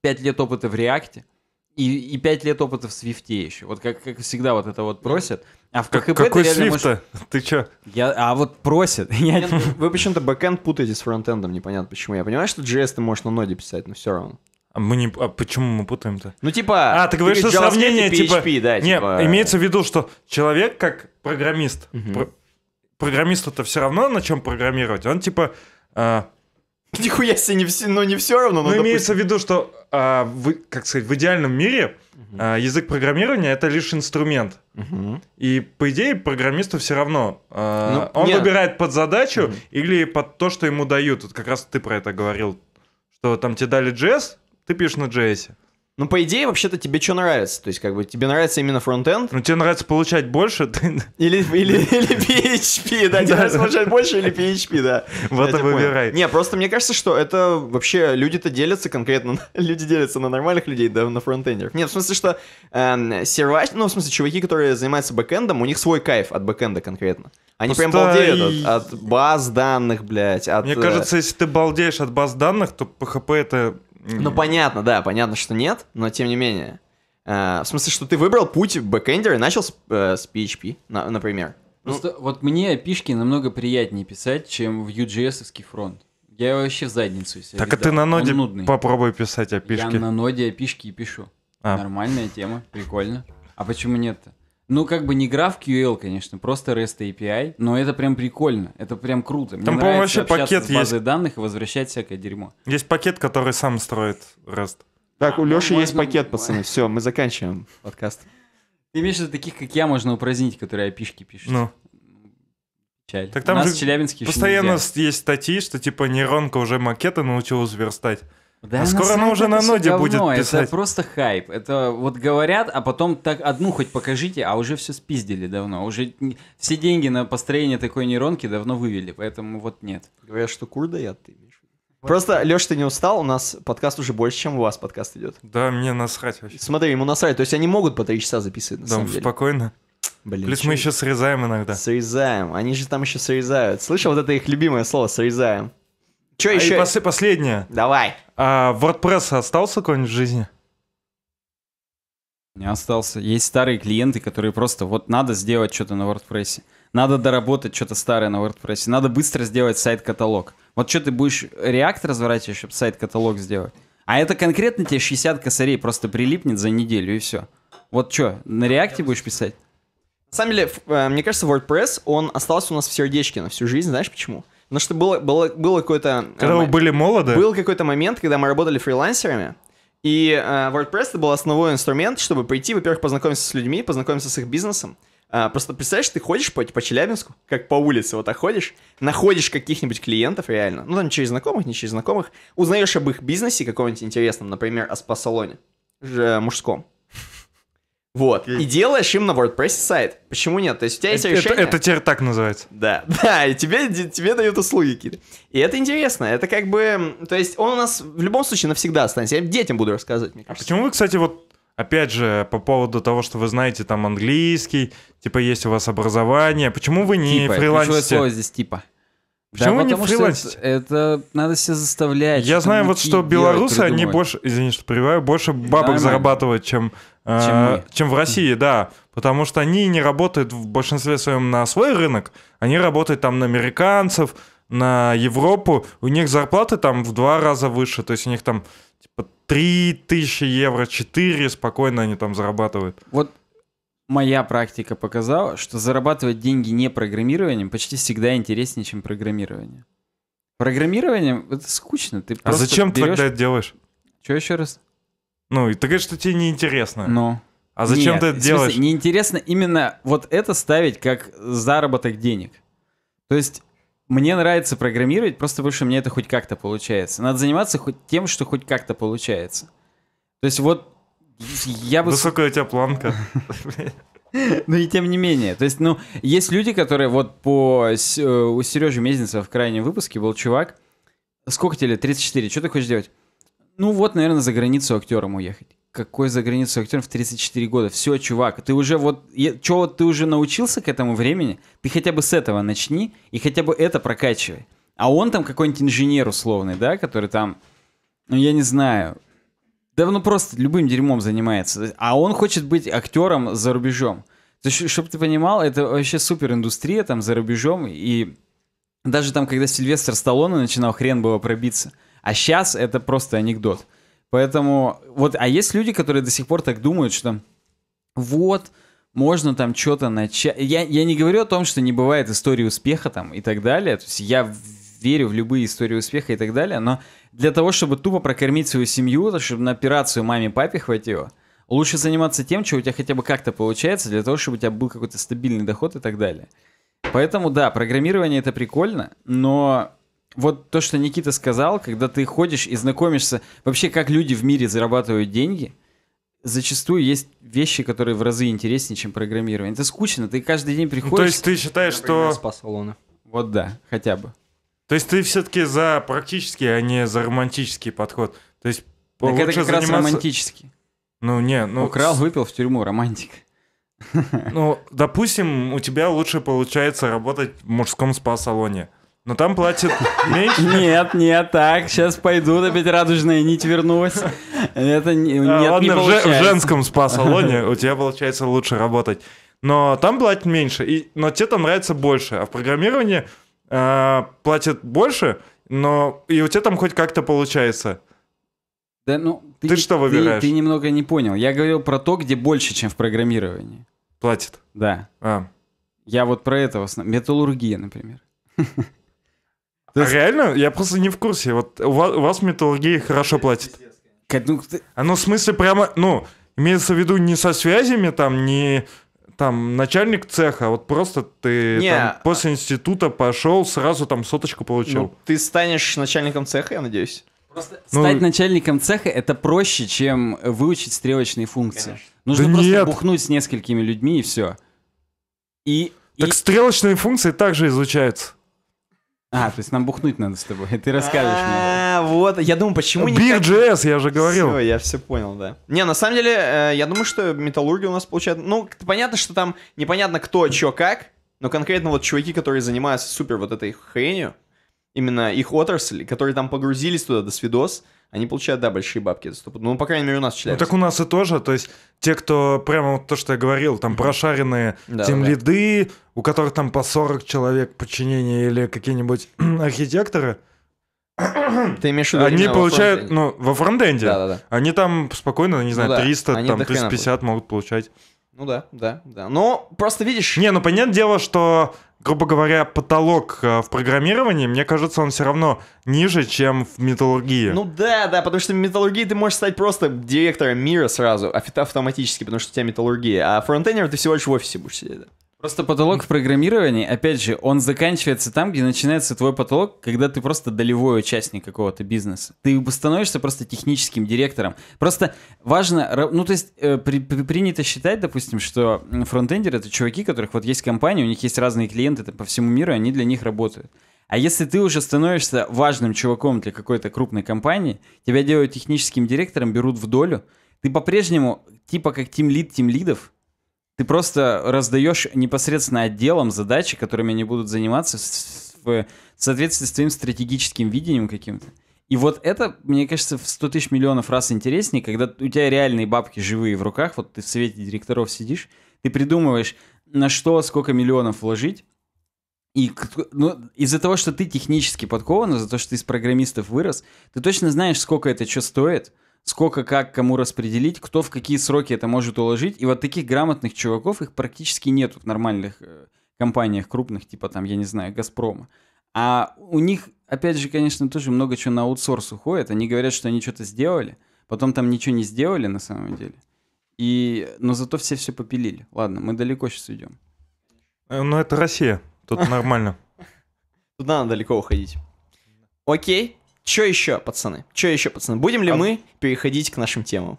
5 лет опыта в React, и, и пять лет опыта в свифте еще. Вот как, как всегда вот это вот просят. А в как, КХП какой Свифт? Можешь... Ты чё? Я, а вот просят. Я... Ну, вы почему-то бэкэнд путаете с фронтендом, непонятно почему. Я понимаю, что JS ты можешь на ноде писать, но все равно. А мы не, а почему мы путаем-то? Ну типа. А ты говоришь, что сравнение типа. PHP, да, не, типа... имеется в виду, что человек как программист, угу. про... программисту-то все равно на чем программировать. Он типа э, Нихуя себе, не все, но ну, не все равно. Но, ну, имеется в виду, что, а, в, как сказать, в идеальном мире uh а, язык программирования это лишь инструмент. uh И по идее программисту все равно. А, ну, он нет. выбирает под задачу uh или под то, что ему дают. Вот как раз ты про это говорил, что там тебе дали JS, ты пишешь на JS. Ну, по идее, вообще-то тебе что нравится? То есть, как бы, тебе нравится именно фронтенд? Ну, тебе нравится получать больше? Ты... Или, или, или PHP, да, тебе нравится получать больше или PHP, да. Вот и выбирай. Не, просто мне кажется, что это вообще люди-то делятся конкретно, люди делятся на нормальных людей, да, на фронтендеров. Нет, в смысле, что э, эм, сервач, ну, в смысле, чуваки, которые занимаются бэкэндом, у них свой кайф от бэкэнда конкретно. Они прям балдеют от, баз данных, блядь. Мне кажется, э, если ты балдеешь от баз данных, то PHP это ну, понятно, да, понятно, что нет, но тем не менее. Э, в смысле, что ты выбрал путь бэкэндера и начал с, э, с PHP, на, например. Ну, Просто ну. вот мне пишки намного приятнее писать, чем в ugs фронт. Я вообще в задницу себе Так а ты на ноде попробуй писать опишки. Я на ноде опишки и пишу. А. Нормальная тема, прикольно. А почему нет-то? Ну, как бы не граф QL, конечно, просто REST API, но это прям прикольно, это прям круто. Мне Там, по вообще пакет с базой есть. данных и возвращать всякое дерьмо. Есть пакет, который сам строит REST. Так, у а, Леши ну, есть пакет, пацаны. Все, мы заканчиваем подкаст. Ты имеешь в виду таких, как я, можно упразднить, которые опишки пишут? Ну. Чай. Так там У нас же постоянно есть статьи, что типа нейронка уже макеты научилась верстать. Да а скоро она уже на ноде говно, будет писать. Это просто хайп. Это вот говорят, а потом так одну хоть покажите, а уже все спиздили давно. Уже все деньги на построение такой нейронки давно вывели, поэтому вот нет. Говорят, что кур дает, ты Просто, Леш, ты не устал, у нас подкаст уже больше, чем у вас подкаст идет. Да, мне насрать вообще. Смотри, ему насрать, то есть они могут по три часа записывать, на да, самом деле. спокойно. Блин, Плюс мы еще срезаем иногда. Срезаем, они же там еще срезают. Слышал вот это их любимое слово «срезаем»? Что а еще? И пос- последнее. Давай. А WordPress остался какой-нибудь в жизни? Не остался. Есть старые клиенты, которые просто вот надо сделать что-то на WordPress. Надо доработать что-то старое на WordPress. Надо быстро сделать сайт-каталог. Вот что ты будешь React разворачивать, чтобы сайт-каталог сделать? А это конкретно тебе 60 косарей просто прилипнет за неделю и все. Вот что, на React будешь писать? На самом деле, э, мне кажется, WordPress, он остался у нас в сердечке на всю жизнь. Знаешь почему? Потому ну, что было, было, было какое-то... Э, когда вы были молоды? Был какой-то момент, когда мы работали фрилансерами, и э, WordPress это был основной инструмент, чтобы прийти, во-первых, познакомиться с людьми, познакомиться с их бизнесом. Э, просто представляешь, ты ходишь по, по Челябинску, как по улице вот так ходишь, находишь каких-нибудь клиентов реально, ну там через знакомых, не через знакомых, узнаешь об их бизнесе каком-нибудь интересном, например, о спа-салоне э, мужском. Вот. Okay. И делаешь им на WordPress сайт. Почему нет? То есть у тебя есть это, решение... Это, это теперь так называется. Да, да, и тебе, тебе дают услуги какие-то. И это интересно. Это как бы... То есть он у нас в любом случае навсегда останется. Я детям буду рассказывать, мне а кажется. А почему вы, кстати, вот Опять же, по поводу того, что вы знаете там английский, типа есть у вас образование, почему вы не типа, фрилансите? слово здесь типа. Почему да, вы не фрилансите? Это, это надо все заставлять. Я знаю вот, что белорусы, они больше, извини, что прерываю, больше бабок Нормально. зарабатывают, чем а, чем, чем в России, да. Потому что они не работают в большинстве своем на свой рынок, они работают там на американцев, на Европу. У них зарплаты там в два раза выше, то есть у них там типа 3000 евро, 4 спокойно они там зарабатывают. Вот моя практика показала, что зарабатывать деньги не программированием почти всегда интереснее, чем программирование. Программированием это скучно. Ты а зачем берешь... ты тогда это делаешь? Что еще раз? Ну, и ты говоришь, что тебе неинтересно. Ну. А зачем Нет, ты это делаешь? Смысле, неинтересно именно вот это ставить как заработок денег. То есть мне нравится программировать, просто больше мне это хоть как-то получается. Надо заниматься хоть тем, что хоть как-то получается. То есть вот я бы... Высокая у тебя планка. Ну и тем не менее. То есть, ну, есть люди, которые вот по... Э, у Сережи Мезенцева в крайнем выпуске был чувак. Сколько тебе лет? 34. Что ты хочешь делать? Ну вот, наверное, за границу актером уехать. Какой за границу актером в 34 года? Все, чувак, ты уже вот... че вот ты уже научился к этому времени? Ты хотя бы с этого начни и хотя бы это прокачивай. А он там какой-нибудь инженер условный, да, который там... Ну, я не знаю. Да, ну просто любым дерьмом занимается. А он хочет быть актером за рубежом. То есть, чтобы ты понимал, это вообще супер индустрия там за рубежом. И даже там, когда Сильвестр Сталлоне начинал, хрен было пробиться. А сейчас это просто анекдот. Поэтому вот, а есть люди, которые до сих пор так думают, что вот, можно там что-то начать. Я, я не говорю о том, что не бывает истории успеха там и так далее. То есть я верю в любые истории успеха и так далее, но для того, чтобы тупо прокормить свою семью, чтобы на операцию маме папе хватило, лучше заниматься тем, что у тебя хотя бы как-то получается, для того, чтобы у тебя был какой-то стабильный доход и так далее. Поэтому да, программирование это прикольно, но вот то, что Никита сказал, когда ты ходишь и знакомишься, вообще как люди в мире зарабатывают деньги, зачастую есть вещи, которые в разы интереснее, чем программирование. Это скучно, ты каждый день приходишь... Ну, то есть ты считаешь, например, что... салона. Вот да, хотя бы. То есть ты все-таки за практический, а не за романтический подход. То есть так лучше это как заниматься... раз романтический. Ну не, ну... Украл, выпил в тюрьму, романтик. Ну, допустим, у тебя лучше получается работать в мужском спа-салоне. Но там платят меньше? Нет, нет, так, сейчас пойдут, опять радужная нить вернулась. Это не, а, ладно, не в, в женском спа-салоне у тебя получается лучше работать. Но там платят меньше, и, но тебе там нравится больше. А в программировании э, платят больше, но и у тебя там хоть как-то получается. Да, ну, ты, ты что выбираешь? Ты, ты немного не понял. Я говорил про то, где больше, чем в программировании. Платит? Да. А. Я вот про это в основном. Металлургия, например. Ты... А реально? Я просто не в курсе. Вот у вас, у вас металлургии хорошо платят. Оно ну, а, ну, в смысле, прямо, ну, имеется в виду не со связями, там, не там начальник цеха, а вот просто ты не, там, а после института пошел, сразу там соточку получил. Ну, ты станешь начальником цеха, я надеюсь. Просто ну, стать начальником цеха это проще, чем выучить стрелочные функции. Конечно. Нужно да просто нет. бухнуть с несколькими людьми и все. И, так и... стрелочные функции также изучаются. А, то есть нам бухнуть надо с тобой. Ты расскажешь мне. А, вот, я думаю, почему не... Бир.js, я же говорил. Все, я все понял, да. Не, на самом деле, э, я думаю, что металлурги у нас получают... Ну, понятно, что там непонятно кто, что, как, но конкретно вот чуваки, которые занимаются супер вот этой хренью, именно их отрасль, которые там погрузились туда до свидос, они получают, да, большие бабки за стопу. Ну, по крайней мере, у нас читают. Ну, так у нас и тоже, то есть те, кто, прямо вот то, что я говорил, там прошаренные да, тем да. лиды, у которых там по 40 человек подчинения или какие-нибудь архитекторы, ты имеешь в виду Они получают, во ну, во фронтенде. Да, да, да. Они там спокойно, не знаю, ну, да. 300, они там, 350 могут получать. Ну да, да, да. Но просто видишь... Не, ну понятное дело, что, грубо говоря, потолок э, в программировании, мне кажется, он все равно ниже, чем в металлургии. Ну да, да, потому что в металлургии ты можешь стать просто директором мира сразу, а автоматически, потому что у тебя металлургия. А фронтендер ты всего лишь в офисе будешь сидеть. Просто потолок в программировании, опять же, он заканчивается там, где начинается твой потолок, когда ты просто долевой участник какого-то бизнеса. Ты становишься просто техническим директором. Просто важно, ну то есть э, при, при, принято считать, допустим, что фронтендеры это чуваки, которых вот есть компания, у них есть разные клиенты там, по всему миру, они для них работают. А если ты уже становишься важным чуваком для какой-то крупной компании, тебя делают техническим директором, берут в долю, ты по-прежнему типа как тим лид тим лидов, ты просто раздаешь непосредственно отделам задачи, которыми они будут заниматься в соответствии с твоим стратегическим видением каким-то. И вот это, мне кажется, в 100 тысяч миллионов раз интереснее, когда у тебя реальные бабки живые в руках, вот ты в совете директоров сидишь, ты придумываешь, на что, сколько миллионов вложить, и ну, из-за того, что ты технически подкован, из-за того, что ты из программистов вырос, ты точно знаешь, сколько это что стоит, сколько как кому распределить, кто в какие сроки это может уложить. И вот таких грамотных чуваков их практически нет в нормальных э, компаниях крупных, типа там, я не знаю, Газпрома. А у них, опять же, конечно, тоже много чего на аутсорс уходит. Они говорят, что они что-то сделали, потом там ничего не сделали на самом деле. И... Но зато все все попилили. Ладно, мы далеко сейчас идем. Э, но ну, это Россия. Тут нормально. Туда надо далеко уходить. Окей. Что еще, пацаны? Что еще, пацаны? Будем ли а... мы переходить к нашим темам?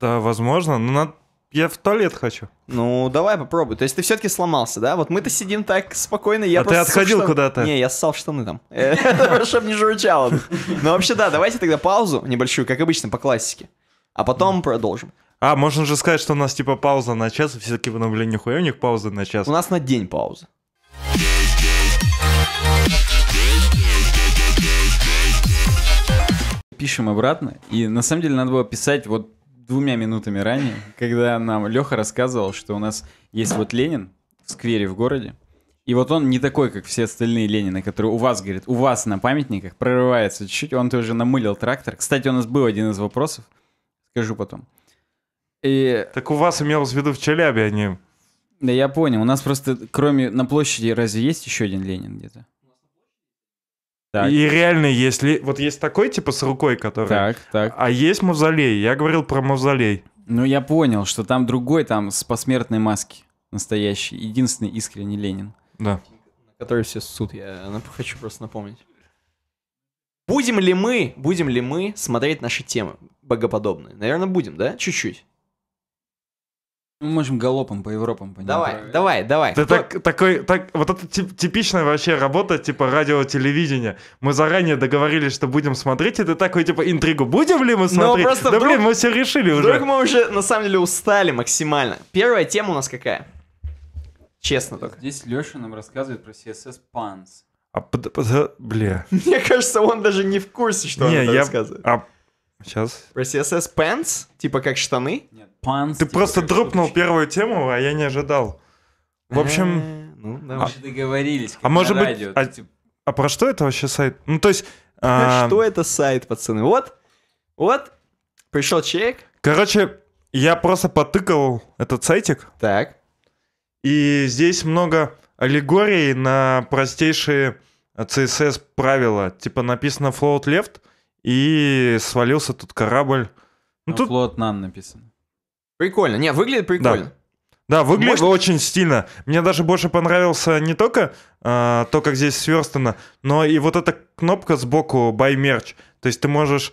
Да, возможно, но надо... я в туалет хочу. Ну, давай попробуй. То есть ты все-таки сломался, да? Вот мы-то сидим так спокойно. Я а ты отходил штан... куда-то? Не, я ссал в штаны там. Чтобы не журчало. Ну вообще, да, давайте тогда паузу небольшую, как обычно, по классике. А потом продолжим. А, можно же сказать, что у нас типа пауза на час, все таки ну блин, нихуя у них пауза на час. У нас на день пауза. пишем обратно. И на самом деле надо было писать вот двумя минутами ранее, когда нам Леха рассказывал, что у нас есть вот Ленин в сквере в городе. И вот он не такой, как все остальные Ленины, которые у вас, говорит, у вас на памятниках прорывается чуть-чуть. Он тоже намылил трактор. Кстати, у нас был один из вопросов. Скажу потом. И... Так у вас имелось в виду в Челябе, а не... Да я понял. У нас просто, кроме на площади, разве есть еще один Ленин где-то? Так. И реально, если... Вот есть такой, типа, с рукой, который... Так, так. А есть мавзолей. Я говорил про мавзолей. Ну, я понял, что там другой, там, с посмертной маски настоящий. Единственный искренний Ленин. Да. На Который все суд. Я хочу просто напомнить. Будем ли мы, будем ли мы смотреть наши темы богоподобные? Наверное, будем, да? Чуть-чуть. Ну, мы можем галопом по Европам по Давай, править. давай, давай. Ты Кто? так, такой, так, вот это тип, типичная вообще работа типа радио, телевидения. Мы заранее договорились, что будем смотреть, и ты такой типа интригу. Будем ли мы смотреть? Но просто да вдруг, блин, мы все решили вдруг уже. Вдруг мы уже на самом деле устали максимально. Первая тема у нас какая? Честно Здесь э, только. Здесь Леша нам рассказывает про CSS Pans. А, под, под, э, бля. Мне кажется, он даже не в курсе, что он я... рассказывает. А... Сейчас. Про CSS Pants? Типа как штаны? Нет панс. Ты просто дропнул первую тему, а я не ожидал. В общем... Э, ну, Мы же а договорились. А может быть... А, типа. а про что это вообще сайт? Ну, то есть... А, что это сайт, пацаны? Вот, вот, пришел человек. Короче, я просто потыкал этот сайтик. Так. И здесь много аллегорий на простейшие CSS правила. Типа написано float left, и свалился тут корабль. Ну, тут... Float none написано. Прикольно. Не, выглядит прикольно. Да. Да, выглядит Может... очень стильно. Мне даже больше понравился не только э, то, как здесь сверстано, но и вот эта кнопка сбоку «Buy Merch». То есть ты можешь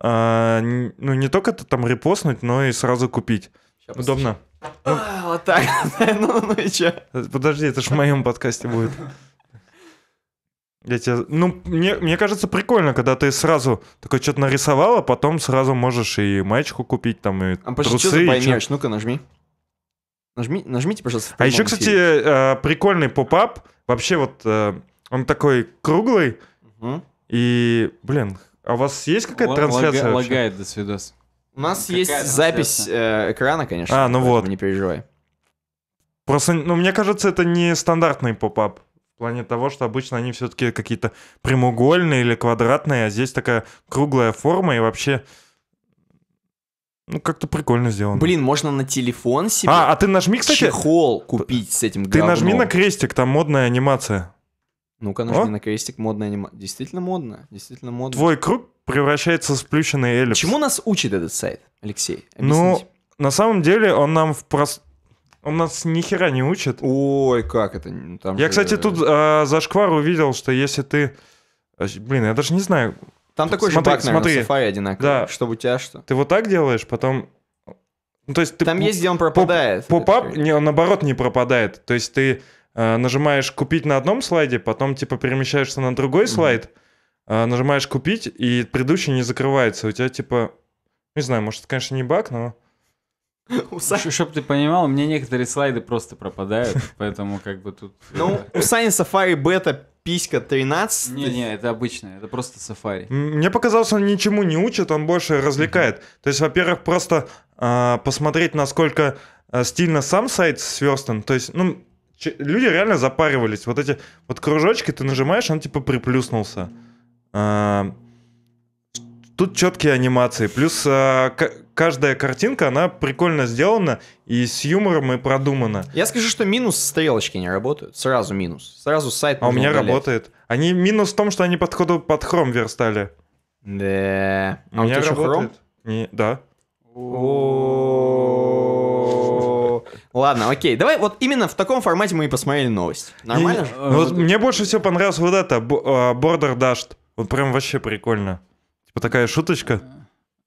э, ну, не только это там репостнуть, но и сразу купить. Сейчас Удобно. Ну, а, вот так. ну, ну и че? Подожди, это ж в моем подкасте будет. Я тебе, Ну, мне, мне кажется, прикольно, когда ты сразу такое что-то нарисовал, а потом сразу можешь и маечку купить, там, и а трусы. А что ты поймешь? Ну-ка, нажми. Нажми, нажмите, пожалуйста. А еще, кстати, эфире. Э, прикольный поп-ап. Вообще вот э, он такой круглый. Угу. И, блин, а у вас есть какая-то трансляция лага, Лагает до свидос. У нас какая есть трансляция? запись э, экрана, конечно. А, ну вот. Не переживай. Просто, ну, мне кажется, это не стандартный поп-ап. В плане того, что обычно они все-таки какие-то прямоугольные или квадратные, а здесь такая круглая форма и вообще... Ну, как-то прикольно сделано. Блин, можно на телефон себе... А, а ты нажми, кстати... Чехол купить с этим говном. Ты нажми на крестик, там модная анимация. Ну-ка, нажми О? на крестик, модная анимация. Действительно модно, действительно модно. Твой круг превращается в сплющенный эллипс. Чему нас учит этот сайт, Алексей? Ну, Объясните. Ну, на самом деле он нам в прост он нас ни хера не учит. Ой, как это? Там я, же... кстати, тут э, за шквар увидел, что если ты... А, блин, я даже не знаю. Там такой смотри, же баг, смотри. наверное, смотри. одинаковый. Да. Чтобы у тебя что. Ты вот так делаешь, потом... Ну, то есть ты там есть, где он пропадает. Поп-ап, не, он наоборот не пропадает. То есть ты э, нажимаешь «Купить» на одном слайде, потом типа перемещаешься на другой mm-hmm. слайд, э, нажимаешь «Купить», и предыдущий не закрывается. У тебя типа... Не знаю, может, это, конечно, не баг, но... Чтобы ты понимал, у меня некоторые слайды просто пропадают, поэтому как бы тут... Э, ну, у Сани сафари бета писька 13. Не-не, это обычное, это просто сафари. Мне показалось, он ничему не учит, он больше развлекает. То есть, во-первых, просто а, посмотреть, насколько э, стильно сам сайт сверстан. То есть, ну, люди реально запаривались. Вот эти вот кружочки ты нажимаешь, он типа приплюснулся. А, тут четкие анимации. Плюс а, каждая картинка, она прикольно сделана и с юмором и продумана. Я скажу, что минус стрелочки не работают. Сразу минус. Сразу сайт А у меня удалять. работает. Они минус в том, что они подходу под хром верстали. Да. А у, меня тебя хром? Не, да. Ладно, окей. Давай вот именно в таком формате мы и посмотрели новость. Нормально и, же? Вот мне больше всего понравилось вот это, а, Border Dashed. Вот прям вообще прикольно. Типа такая шуточка.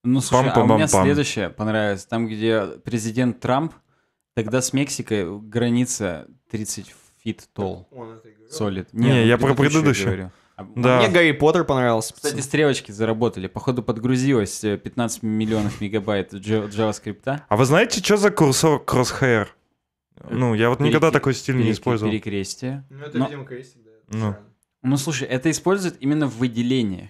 Ну, слушай, а у меня следующее понравилось. Там, где президент Трамп, тогда с Мексикой граница 30 фит тол. Солид. Не, ну, я про предыдущее. говорю. А да. А мне Гарри Поттер понравился. Кстати, стрелочки заработали. Походу, подгрузилось 15 э, миллионов мегабайт JavaScript. А вы знаете, что за курсор Crosshair? Э, ну, я вот никогда такой стиль не использовал. Перекрестие. Ну, это, видимо, крестик, да. Ну. ну, слушай, это используют именно в выделениях.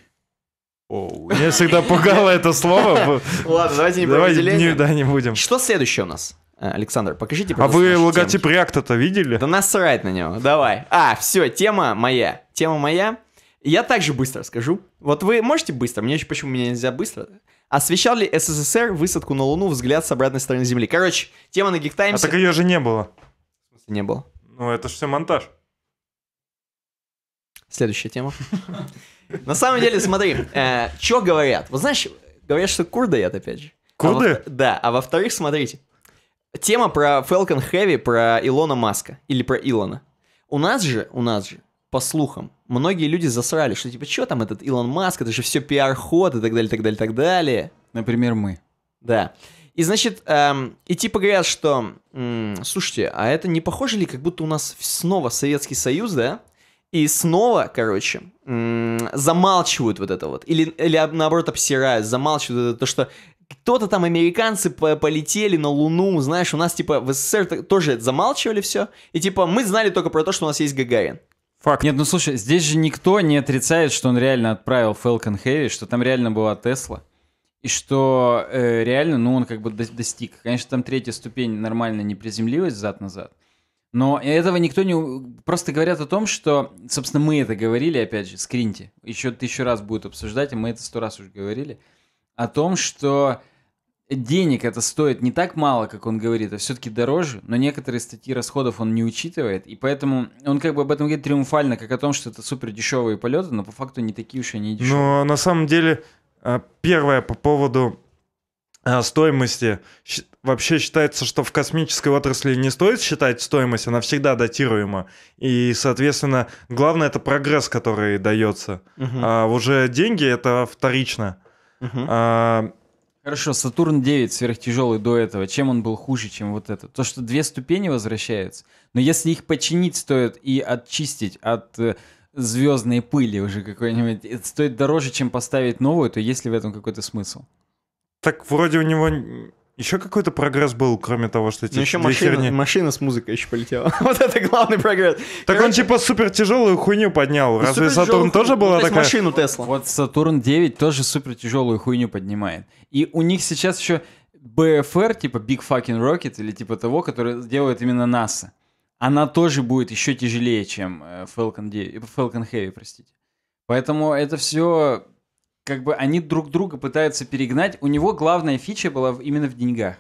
Оу. Меня всегда пугало это слово. Ладно, давайте не Давай не, да, не будем. Что следующее у нас? Э, Александр, покажите, А вы логотип React-то видели? Да насрать на него, давай. А, все, тема моя. Тема моя. Я также быстро скажу. Вот вы можете быстро? Мне еще почему мне нельзя быстро? Освещал ли СССР высадку на Луну взгляд с обратной стороны Земли? Короче, тема на Гиктаймсе... А так ее же не было. В смысле не было? Ну, это же все монтаж. Следующая тема. На самом деле, смотри, э, что говорят? Вот знаешь, говорят, что курды это опять же. А курды? А во, да, а во-вторых, смотрите, тема про Falcon Heavy, про Илона Маска или про Илона. У нас же, у нас же, по слухам, многие люди засрали, что типа, что там этот Илон Маск, это же все пиар-ход и так далее, так далее, так далее. Например, мы. Да. И значит, эм, и типа говорят, что, м, слушайте, а это не похоже ли, как будто у нас снова Советский Союз, да? И снова, короче, замалчивают вот это вот. Или, или наоборот обсирают, замалчивают это, то, что кто-то там американцы по полетели на Луну, знаешь, у нас типа в СССР тоже замалчивали все, и типа мы знали только про то, что у нас есть Гагарин. Факт. Нет, ну слушай, здесь же никто не отрицает, что он реально отправил Falcon Heavy, что там реально была Тесла, и что э, реально, ну он как бы достиг. Конечно, там третья ступень нормально не приземлилась зад-назад, -назад, но этого никто не... Просто говорят о том, что, собственно, мы это говорили, опять же, скриньте. Еще тысячу раз будет обсуждать, и мы это сто раз уже говорили. О том, что денег это стоит не так мало, как он говорит, а все-таки дороже, но некоторые статьи расходов он не учитывает, и поэтому он как бы об этом говорит триумфально, как о том, что это супер дешевые полеты, но по факту не такие уж и не дешевые. Но на самом деле, э, первое по поводу а, стоимости. Вообще считается, что в космической отрасли не стоит считать стоимость, она всегда датируема. И, соответственно, главное это прогресс, который дается. Угу. А уже деньги это вторично. Угу. А... Хорошо, Сатурн 9 сверхтяжелый до этого. Чем он был хуже, чем вот это? То, что две ступени возвращаются. Но если их починить стоит и отчистить от э, звездной пыли уже какой-нибудь, это стоит дороже, чем поставить новую, то есть ли в этом какой-то смысл? Так вроде у него еще какой-то прогресс был, кроме того, что эти ну, еще машина, херни... машина с музыкой еще полетела. вот это главный прогресс. Так Короче... он типа супер тяжелую хуйню поднял. Ну, Разве Сатурн тоже хуй... была ну, такая? машину Тесла. Вот Сатурн 9 тоже супер тяжелую хуйню поднимает. И у них сейчас еще БФР, типа Big Fucking Rocket, или типа того, который делает именно НАСА. Она тоже будет еще тяжелее, чем э, Falcon, 9, Falcon Heavy, простите. Поэтому это все как бы они друг друга пытаются перегнать. У него главная фича была именно в деньгах.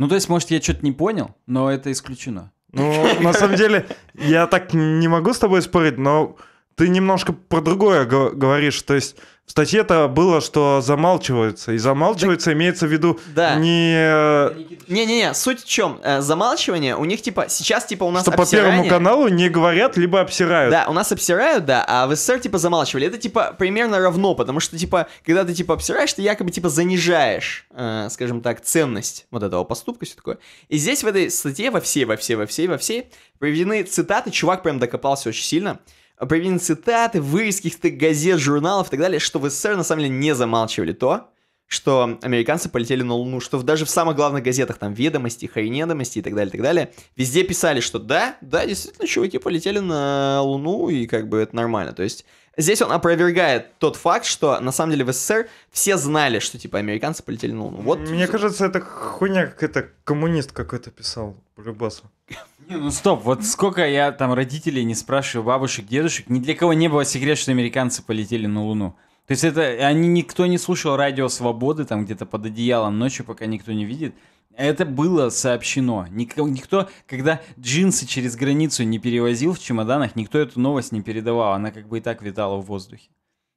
Ну, то есть, может, я что-то не понял, но это исключено. Ну, на самом деле, я так не могу с тобой спорить, но ты немножко про другое говоришь. То есть, в статье-то было, что замалчивается. И замалчивается да, имеется в виду да. не... Э, Не-не-не, суть в чем? Э, замалчивание у них типа... Сейчас типа у нас Что обсирание... по Первому каналу не говорят, либо обсирают. Да, у нас обсирают, да, а в СССР типа замалчивали. Это типа примерно равно, потому что типа, когда ты типа обсираешь, ты якобы типа занижаешь, э, скажем так, ценность вот этого поступка, все такое. И здесь в этой статье во всей, во всей, во всей, во всей приведены цитаты. Чувак прям докопался очень сильно. Э, появление цитаты, вырезки из газет, журналов и так далее, что в СССР на самом деле не замалчивали то, что американцы полетели на Луну, что даже в самых главных газетах, там, ведомости, хренедомости и так далее, и так далее, везде писали, что да, да, действительно, чуваки полетели на Луну, и как бы это нормально. То есть Здесь он опровергает тот факт, что на самом деле в СССР все знали, что типа американцы полетели на Луну. Вот. Мне кажется, это хуйня, какая-то коммунист какой-то писал Любасу. Не, ну стоп, вот сколько я там родителей не спрашиваю, бабушек, дедушек, ни для кого не было секрет, что американцы полетели на Луну. То есть это они никто не слушал радио Свободы там где-то под одеялом ночью, пока никто не видит. Это было сообщено. Никто, никто, когда джинсы через границу не перевозил в чемоданах, никто эту новость не передавал. Она как бы и так витала в воздухе.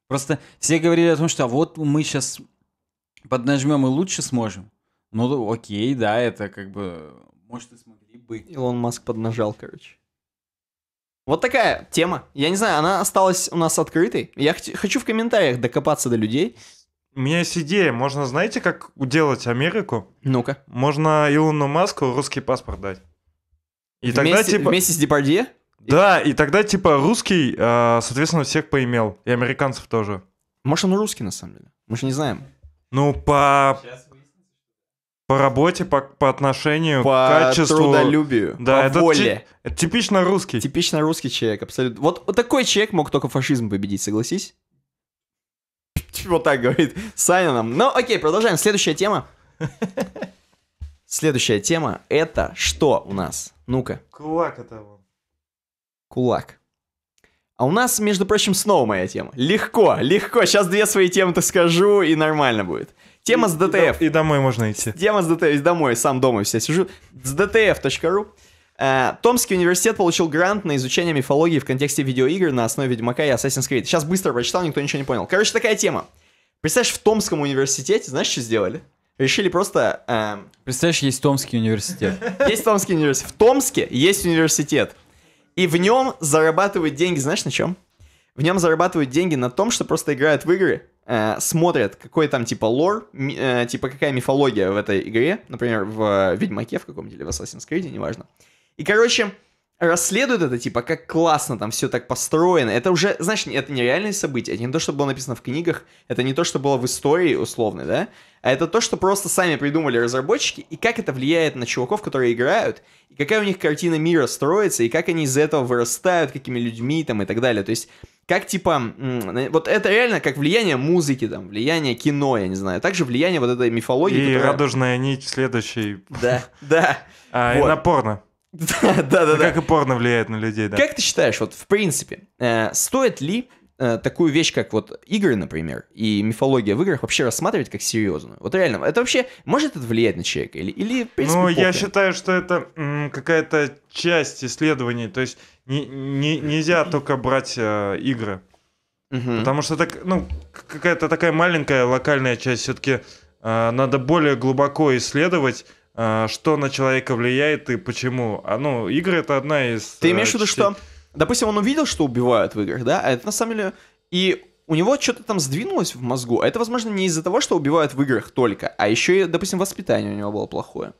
Просто все говорили о том, что «А вот мы сейчас поднажмем и лучше сможем. Ну, окей, да, это как бы... Может, и смогли бы. Илон Маск поднажал, короче. Вот такая тема. Я не знаю, она осталась у нас открытой. Я хочу в комментариях докопаться до людей, у меня есть идея. Можно, знаете, как делать Америку? Ну-ка. Можно Илону Маску русский паспорт дать. И вместе, тогда типа... Вместе с Депардье? Да, и тогда типа русский, э, соответственно, всех поимел. И американцев тоже. Может, он русский, на самом деле. Мы же не знаем. Ну, по... По работе, по, по отношению, по качеству. трудолюбию, да, по это воле. Ти, это типично русский. Типично русский человек, абсолютно. Вот, вот такой человек мог только фашизм победить, согласись? Типа вот так говорит Саня нам. Ну, окей, продолжаем. Следующая тема. Следующая тема — это что у нас? Ну-ка. Кулак это вот. Кулак. А у нас, между прочим, снова моя тема. Легко, легко. Сейчас две свои темы-то скажу, и нормально будет. Тема с ДТФ. И, и, домой можно идти. Тема с ДТФ, и домой, сам дома все сижу. С ДТФ.ру Э, Томский университет получил грант на изучение мифологии в контексте видеоигр на основе Ведьмака и Assassin's Creed. Сейчас быстро прочитал, никто ничего не понял. Короче, такая тема. Представляешь, в Томском университете, знаешь, что сделали? Решили просто... Э... Представляешь, есть Томский университет. Есть Томский университет. В Томске есть университет. И в нем зарабатывают деньги, знаешь, на чем? В нем зарабатывают деньги на том, что просто играют в игры, э, смотрят, какой там типа лор, э, типа какая мифология в этой игре, например, в Ведьмаке в каком-нибудь или в Assassin's Creed, неважно. И, короче, расследуют это, типа, как классно там все так построено. Это уже, знаешь, это не реальные события, это не то, что было написано в книгах, это не то, что было в истории условной, да? А это то, что просто сами придумали разработчики, и как это влияет на чуваков, которые играют, и какая у них картина мира строится, и как они из этого вырастают, какими людьми там и так далее. То есть как типа, вот это реально как влияние музыки, там, влияние кино, я не знаю, также влияние вот этой мифологии. И которая... радужная нить следующий. Да, да. А, вот. И на порно. Да, да, да. Как и порно влияет на людей, да. Как ты считаешь, вот в принципе, э, стоит ли э, такую вещь, как вот игры, например, и мифология в играх вообще рассматривать как серьезную? Вот реально, это вообще может это влиять на человека? Или, или в принципе, Ну, я считаю, что это какая-то часть исследований, то есть не, не, нельзя только брать э, игры. Угу. Потому что так, ну, какая-то такая маленькая локальная часть все-таки э, надо более глубоко исследовать а, что на человека влияет и почему. А, ну, игры — это одна из... Ты э, имеешь в виду, что, допустим, он увидел, что убивают в играх, да? А это на самом деле... И у него что-то там сдвинулось в мозгу. А это, возможно, не из-за того, что убивают в играх только, а еще и, допустим, воспитание у него было плохое.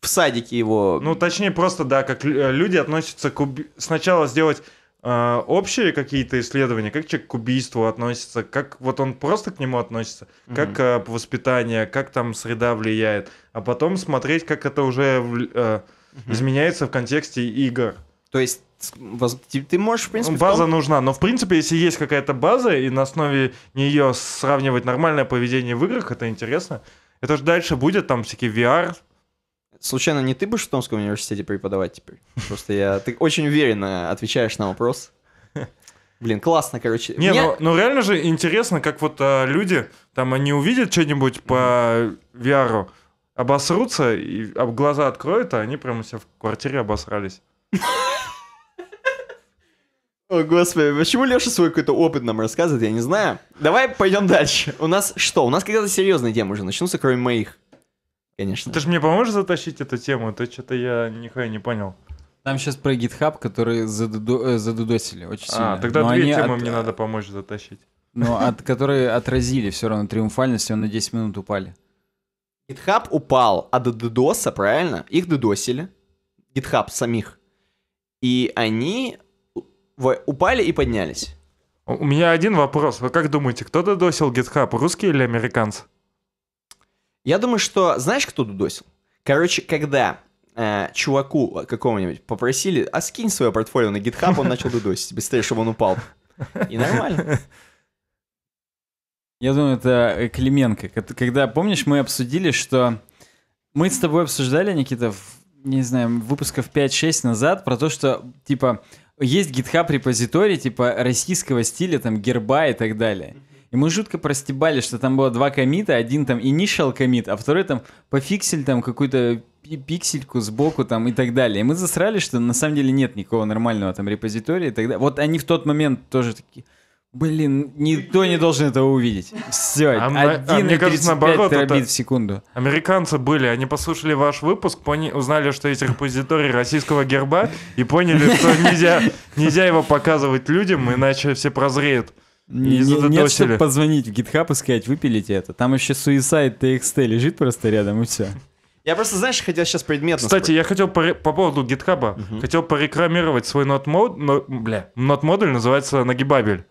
В садике его... Ну, точнее, просто, да, как люди относятся к... Уби... Сначала сделать а, общие какие-то исследования, как человек к убийству относится, как вот он просто к нему относится, угу. как а, воспитание, как там среда влияет, а потом смотреть, как это уже в, а, угу. изменяется в контексте игр. То есть ты можешь, в принципе... База том... нужна, но, в принципе, если есть какая-то база, и на основе нее сравнивать нормальное поведение в играх, это интересно. Это же дальше будет там всякие VR Случайно не ты будешь в Томском университете преподавать теперь? Просто я... Ты очень уверенно отвечаешь на вопрос. Блин, классно, короче. Не, Мне... ну, ну реально же интересно, как вот а, люди, там они увидят что-нибудь по VR, обосрутся, и об глаза откроют, а они прямо себя в квартире обосрались. О, господи, почему Леша свой какой-то опыт нам рассказывает, я не знаю. Давай пойдем дальше. У нас что? У нас какая то серьезная тема уже начнутся, кроме моих. Конечно. Ты же мне поможешь затащить эту тему? А то что-то я нихуя не понял. Там сейчас про GitHub, который э, задудосили очень а, сильно. А, тогда Но две темы от... мне а, надо помочь затащить. Ну, от которые отразили все равно триумфальность, триумфальностью, на 10 минут упали. GitHub упал от дудоса, правильно? Их дудосили GitHub самих. И они упали и поднялись. У меня один вопрос. Вы как думаете, кто додосил GitHub, русский или американцы? Я думаю, что... Знаешь, кто дудосил? Короче, когда э, чуваку какому-нибудь попросили, а скинь свое портфолио на GitHub, он начал дудосить, быстрее, чтобы он упал. И нормально. Я думаю, это э, Клименко. Когда, помнишь, мы обсудили, что... Мы с тобой обсуждали, Никита, в, не знаю, выпусков 5-6 назад про то, что, типа, есть GitHub репозиторий, типа, российского стиля, там, герба и так далее. И мы жутко простебали, что там было два комита, один там initial комит, а второй там пофиксель там какую-то пиксельку сбоку там и так далее. И мы засрали, что на самом деле нет никакого нормального там репозитория и так далее. Вот они в тот момент тоже такие... Блин, никто не должен этого увидеть. Все, а, 1 а, мне кажется, наоборот, терабит в секунду. Американцы были, они послушали ваш выпуск, пони, узнали, что есть репозиторий российского герба, и поняли, что нельзя, нельзя его показывать людям, иначе все прозреют. Не, не, нет, чтобы позвонить в GitHub и сказать, выпилите это. Там еще Suicide TXT лежит просто рядом, и все. Я просто, знаешь, хотел сейчас предметно... Кстати, спр... я хотел по, по поводу GitHub, угу. хотел порекламировать свой нот-модуль, но, бля, нот-модуль называется Нагибабель.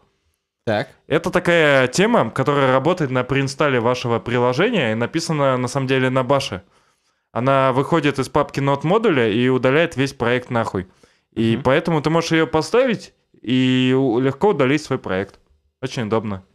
Так. Это такая тема, которая работает на преинстале вашего приложения и написана, на самом деле, на баше. Она выходит из папки нот-модуля и удаляет весь проект нахуй. И угу. поэтому ты можешь ее поставить и легко удалить свой проект. Очень удобно.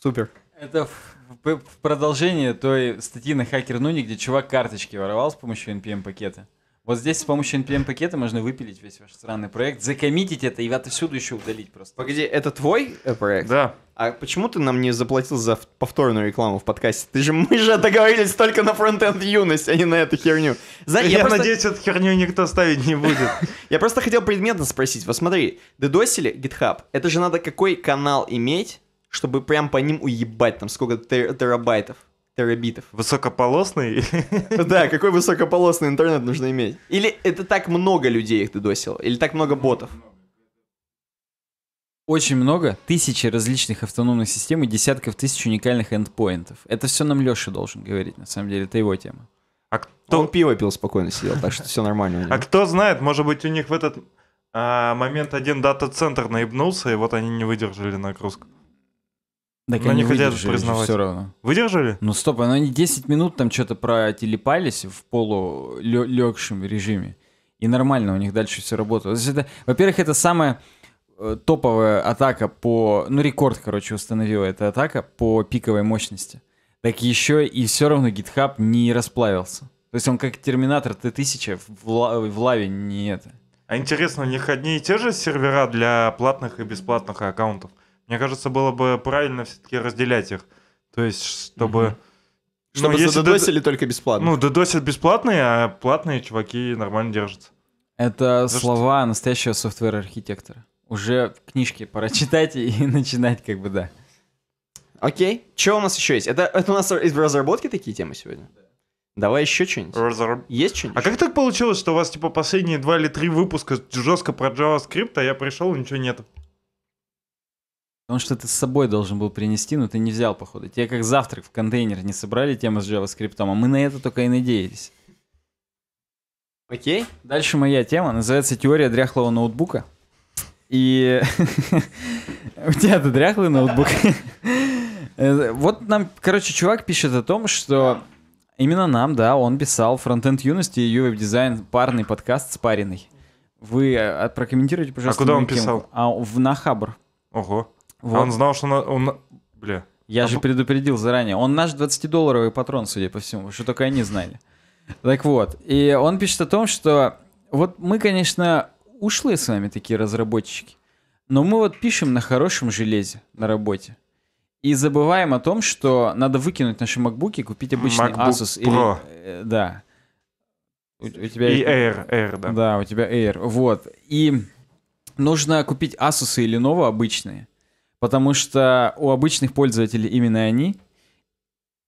Супер. Это в, в продолжение той статьи на Хакер Нуни, где чувак карточки воровал с помощью NPM-пакета. Вот здесь с помощью NPM-пакета можно выпилить весь ваш странный проект, закоммитить это и отсюда еще удалить просто. Погоди, это твой э, проект? Да. А почему ты нам не заплатил за повторную рекламу в подкасте? Ты же, мы же договорились только на фронтенд юность, а не на эту херню. За, я я просто... надеюсь, эту херню никто ставить не будет. Я просто хотел предметно спросить. Вот смотри, дедосили GitHub, это же надо какой канал иметь, чтобы прям по ним уебать там сколько терабайтов? терабитов. Высокополосный? Да, какой высокополосный интернет нужно иметь? Или это так много людей их ты досил? Или так много ботов? Очень много, тысячи различных автономных систем и десятков тысяч уникальных эндпоинтов. Это все нам Леша должен говорить, на самом деле, это его тема. А кто... Он пиво пил спокойно сидел, так что все нормально. А кто знает, может быть, у них в этот а, момент один дата-центр наебнулся, и вот они не выдержали нагрузку. Так Но они не хотят признавать. Все равно. Выдержали? Ну стоп, они 10 минут там что-то протелепались в полулегшем режиме. И нормально у них дальше все работало. во-первых, это самая э, топовая атака по... Ну, рекорд, короче, установила эта атака по пиковой мощности. Так еще и все равно GitHub не расплавился. То есть он как терминатор Т-1000 в, лаве, в лаве не это. А интересно, у них одни и те же сервера для платных и бесплатных аккаунтов? Мне кажется, было бы правильно все-таки разделять их. То есть, чтобы... Угу. Чтобы ну, задодосили дод... только бесплатно. Ну, додосят бесплатные, а платные чуваки нормально держатся. Это За слова что? настоящего софтвер-архитектора. Уже книжки пора читать и начинать как бы, да. Окей. Что у нас еще есть? Это, это у нас из разработки такие темы сегодня? Давай еще что-нибудь. Разор... Есть что-нибудь? А как так получилось, что у вас типа последние два или три выпуска жестко про JavaScript, а я пришел и ничего нету? Он что то с собой должен был принести, но ты не взял, походу. Тебе как завтрак в контейнер не собрали тему с JavaScript, а мы на это только и надеялись. Окей. Дальше моя тема. Называется «Теория дряхлого ноутбука». И у тебя-то дряхлый ноутбук. Вот нам, короче, чувак пишет о том, что именно нам, да, он писал Frontend юности и веб дизайн парный подкаст спаренный. Вы э, прокомментируйте, а пожалуйста. А куда он писал? А в Нахабр. Ого. А вот. А он знал, что он... он... Бля. Я а же предупредил заранее. Он наш 20-долларовый патрон, судя по всему, что только они знали. Так вот, и он пишет о том, что вот мы, конечно, ушли с вами такие разработчики, но мы вот пишем на хорошем железе на работе. И забываем о том, что надо выкинуть наши макбуки, купить обычный MacBook Asus Pro. или... Э, да. У, у тебя... И Air, Air, да. Да, у тебя Air, вот. И нужно купить Asus или Lenovo обычные потому что у обычных пользователей именно они,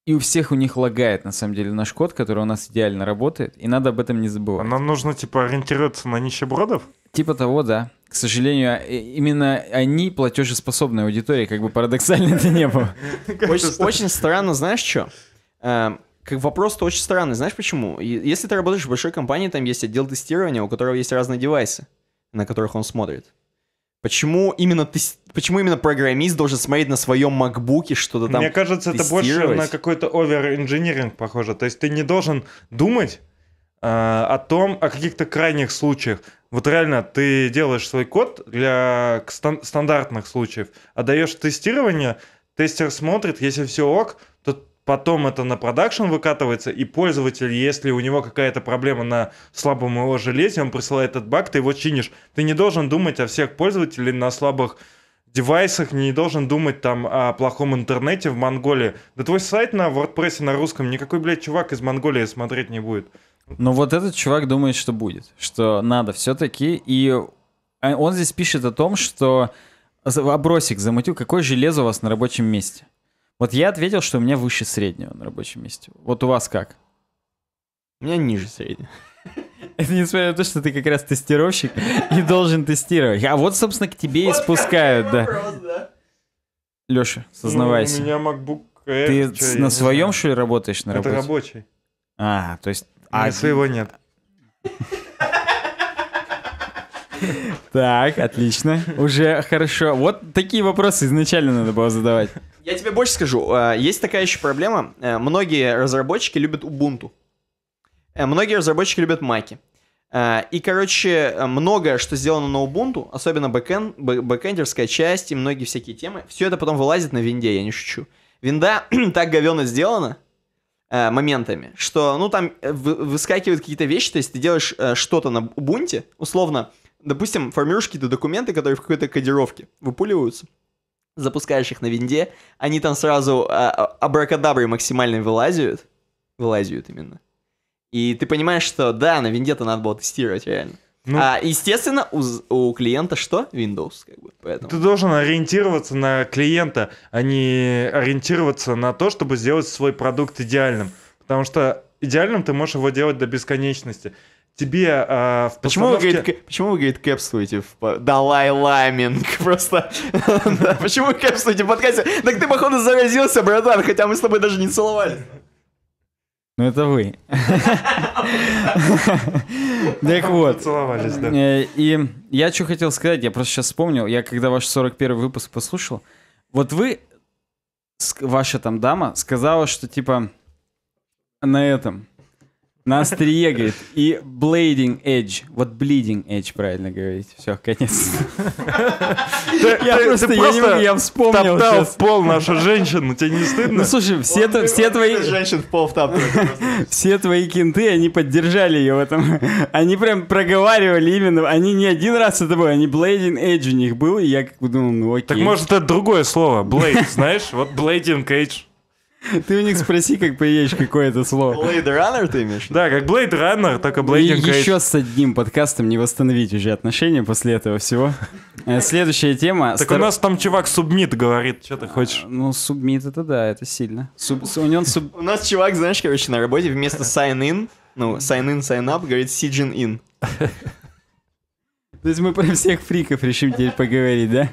и у всех у них лагает, на самом деле, наш код, который у нас идеально работает, и надо об этом не забывать. А нам нужно, типа, ориентироваться на нищебродов? Типа того, да. К сожалению, а, именно они платежеспособная аудитория, как бы парадоксально это не было. Очень странно, знаешь что? Эм, как вопрос-то очень странный. Знаешь почему? Если ты работаешь в большой компании, там есть отдел тестирования, у которого есть разные девайсы, на которых он смотрит. Почему именно ты, почему именно программист должен смотреть на своем MacBook что-то там? Мне кажется, это больше на какой-то овер-инжиниринг похоже. То есть ты не должен думать э, о том, о каких-то крайних случаях. Вот реально, ты делаешь свой код для стандартных случаев, отдаешь тестирование, тестер смотрит, если все ок, потом это на продакшн выкатывается, и пользователь, если у него какая-то проблема на слабом его железе, он присылает этот баг, ты его чинишь. Ты не должен думать о всех пользователях на слабых девайсах, не должен думать там о плохом интернете в Монголии. Да твой сайт на WordPress на русском никакой, блядь, чувак из Монголии смотреть не будет. Но ну, вот этот чувак думает, что будет, что надо все-таки, и а, он здесь пишет о том, что Обросик замутил, какое железо у вас на рабочем месте? Вот я ответил, что у меня выше среднего на рабочем месте. Вот у вас как? У меня ниже среднего. Это несмотря на то, что ты как раз тестировщик и должен тестировать. А вот, собственно, к тебе и спускают, да. Вопрос, Леша, ну, сознавайся. у меня MacBook Air. Ты на своем, что ли, работаешь на работе? Это рабочий. А, то есть... У меня а... своего нет. Так, отлично. Уже хорошо. Вот такие вопросы изначально надо было задавать. Я тебе больше скажу. Э, есть такая еще проблема. Э, многие разработчики любят Ubuntu. Э, многие разработчики любят маки. И, короче, многое, что сделано на Ubuntu, особенно бэкэн, бэкэндерская часть и многие всякие темы, все это потом вылазит на винде, я не шучу. Винда так говенно сделана моментами, что, ну, там выскакивают какие-то вещи, то есть ты делаешь что-то на Ubuntu, условно, допустим, формируешь какие-то документы, которые в какой-то кодировке выпуливаются, запускаешь их на винде, они там сразу а, а, абракадабры максимально вылазят. Вылазят именно. И ты понимаешь, что да, на винде-то надо было тестировать реально. Ну, а, естественно, у, у клиента что? Windows, как бы. Поэтому. Ты должен ориентироваться на клиента, а не ориентироваться на то, чтобы сделать свой продукт идеальным. Потому что идеальным ты можешь его делать до бесконечности тебе э, в почему постановке... Вы, говорит, почему вы, говорит, кэпствуете в... Далай Ламинг просто. Почему вы кэпствуете в подкасте? Так ты, походу, заразился, братан, хотя мы с тобой даже не целовались. Ну это вы. Так вот. Целовались, да. Э, и я что хотел сказать, я просто сейчас вспомнил, я когда ваш 41 выпуск послушал, вот вы, ваша там дама, сказала, что типа на этом, на острие, говорит, и bleeding edge. Вот bleeding edge, правильно говорить. Все, конец. Я просто, я не я вспомнил Топтал в пол наша женщина, тебе не стыдно? Ну, слушай, все твои... Женщин в пол втаптывают. Все твои кенты, они поддержали ее в этом. Они прям проговаривали именно, они не один раз с тобой, они bleeding edge у них был, и я как бы думал, ну окей. Так может это другое слово, blade, знаешь? Вот bleeding edge. Ты у них спроси, как поедешь какое-то слово. Blade Runner ты имеешь? Да, как Blade Runner, только Blade Runner. Еще с одним подкастом не восстановить уже отношения после этого всего. Э, следующая тема. Так у нас там чувак субмит говорит, что ты хочешь? А, ну, субмит это да, это сильно. У нас чувак, знаешь, короче, на работе вместо sign-in, ну, sign-in, sign-up, говорит sign-in. То есть мы про всех фриков решим теперь поговорить, да?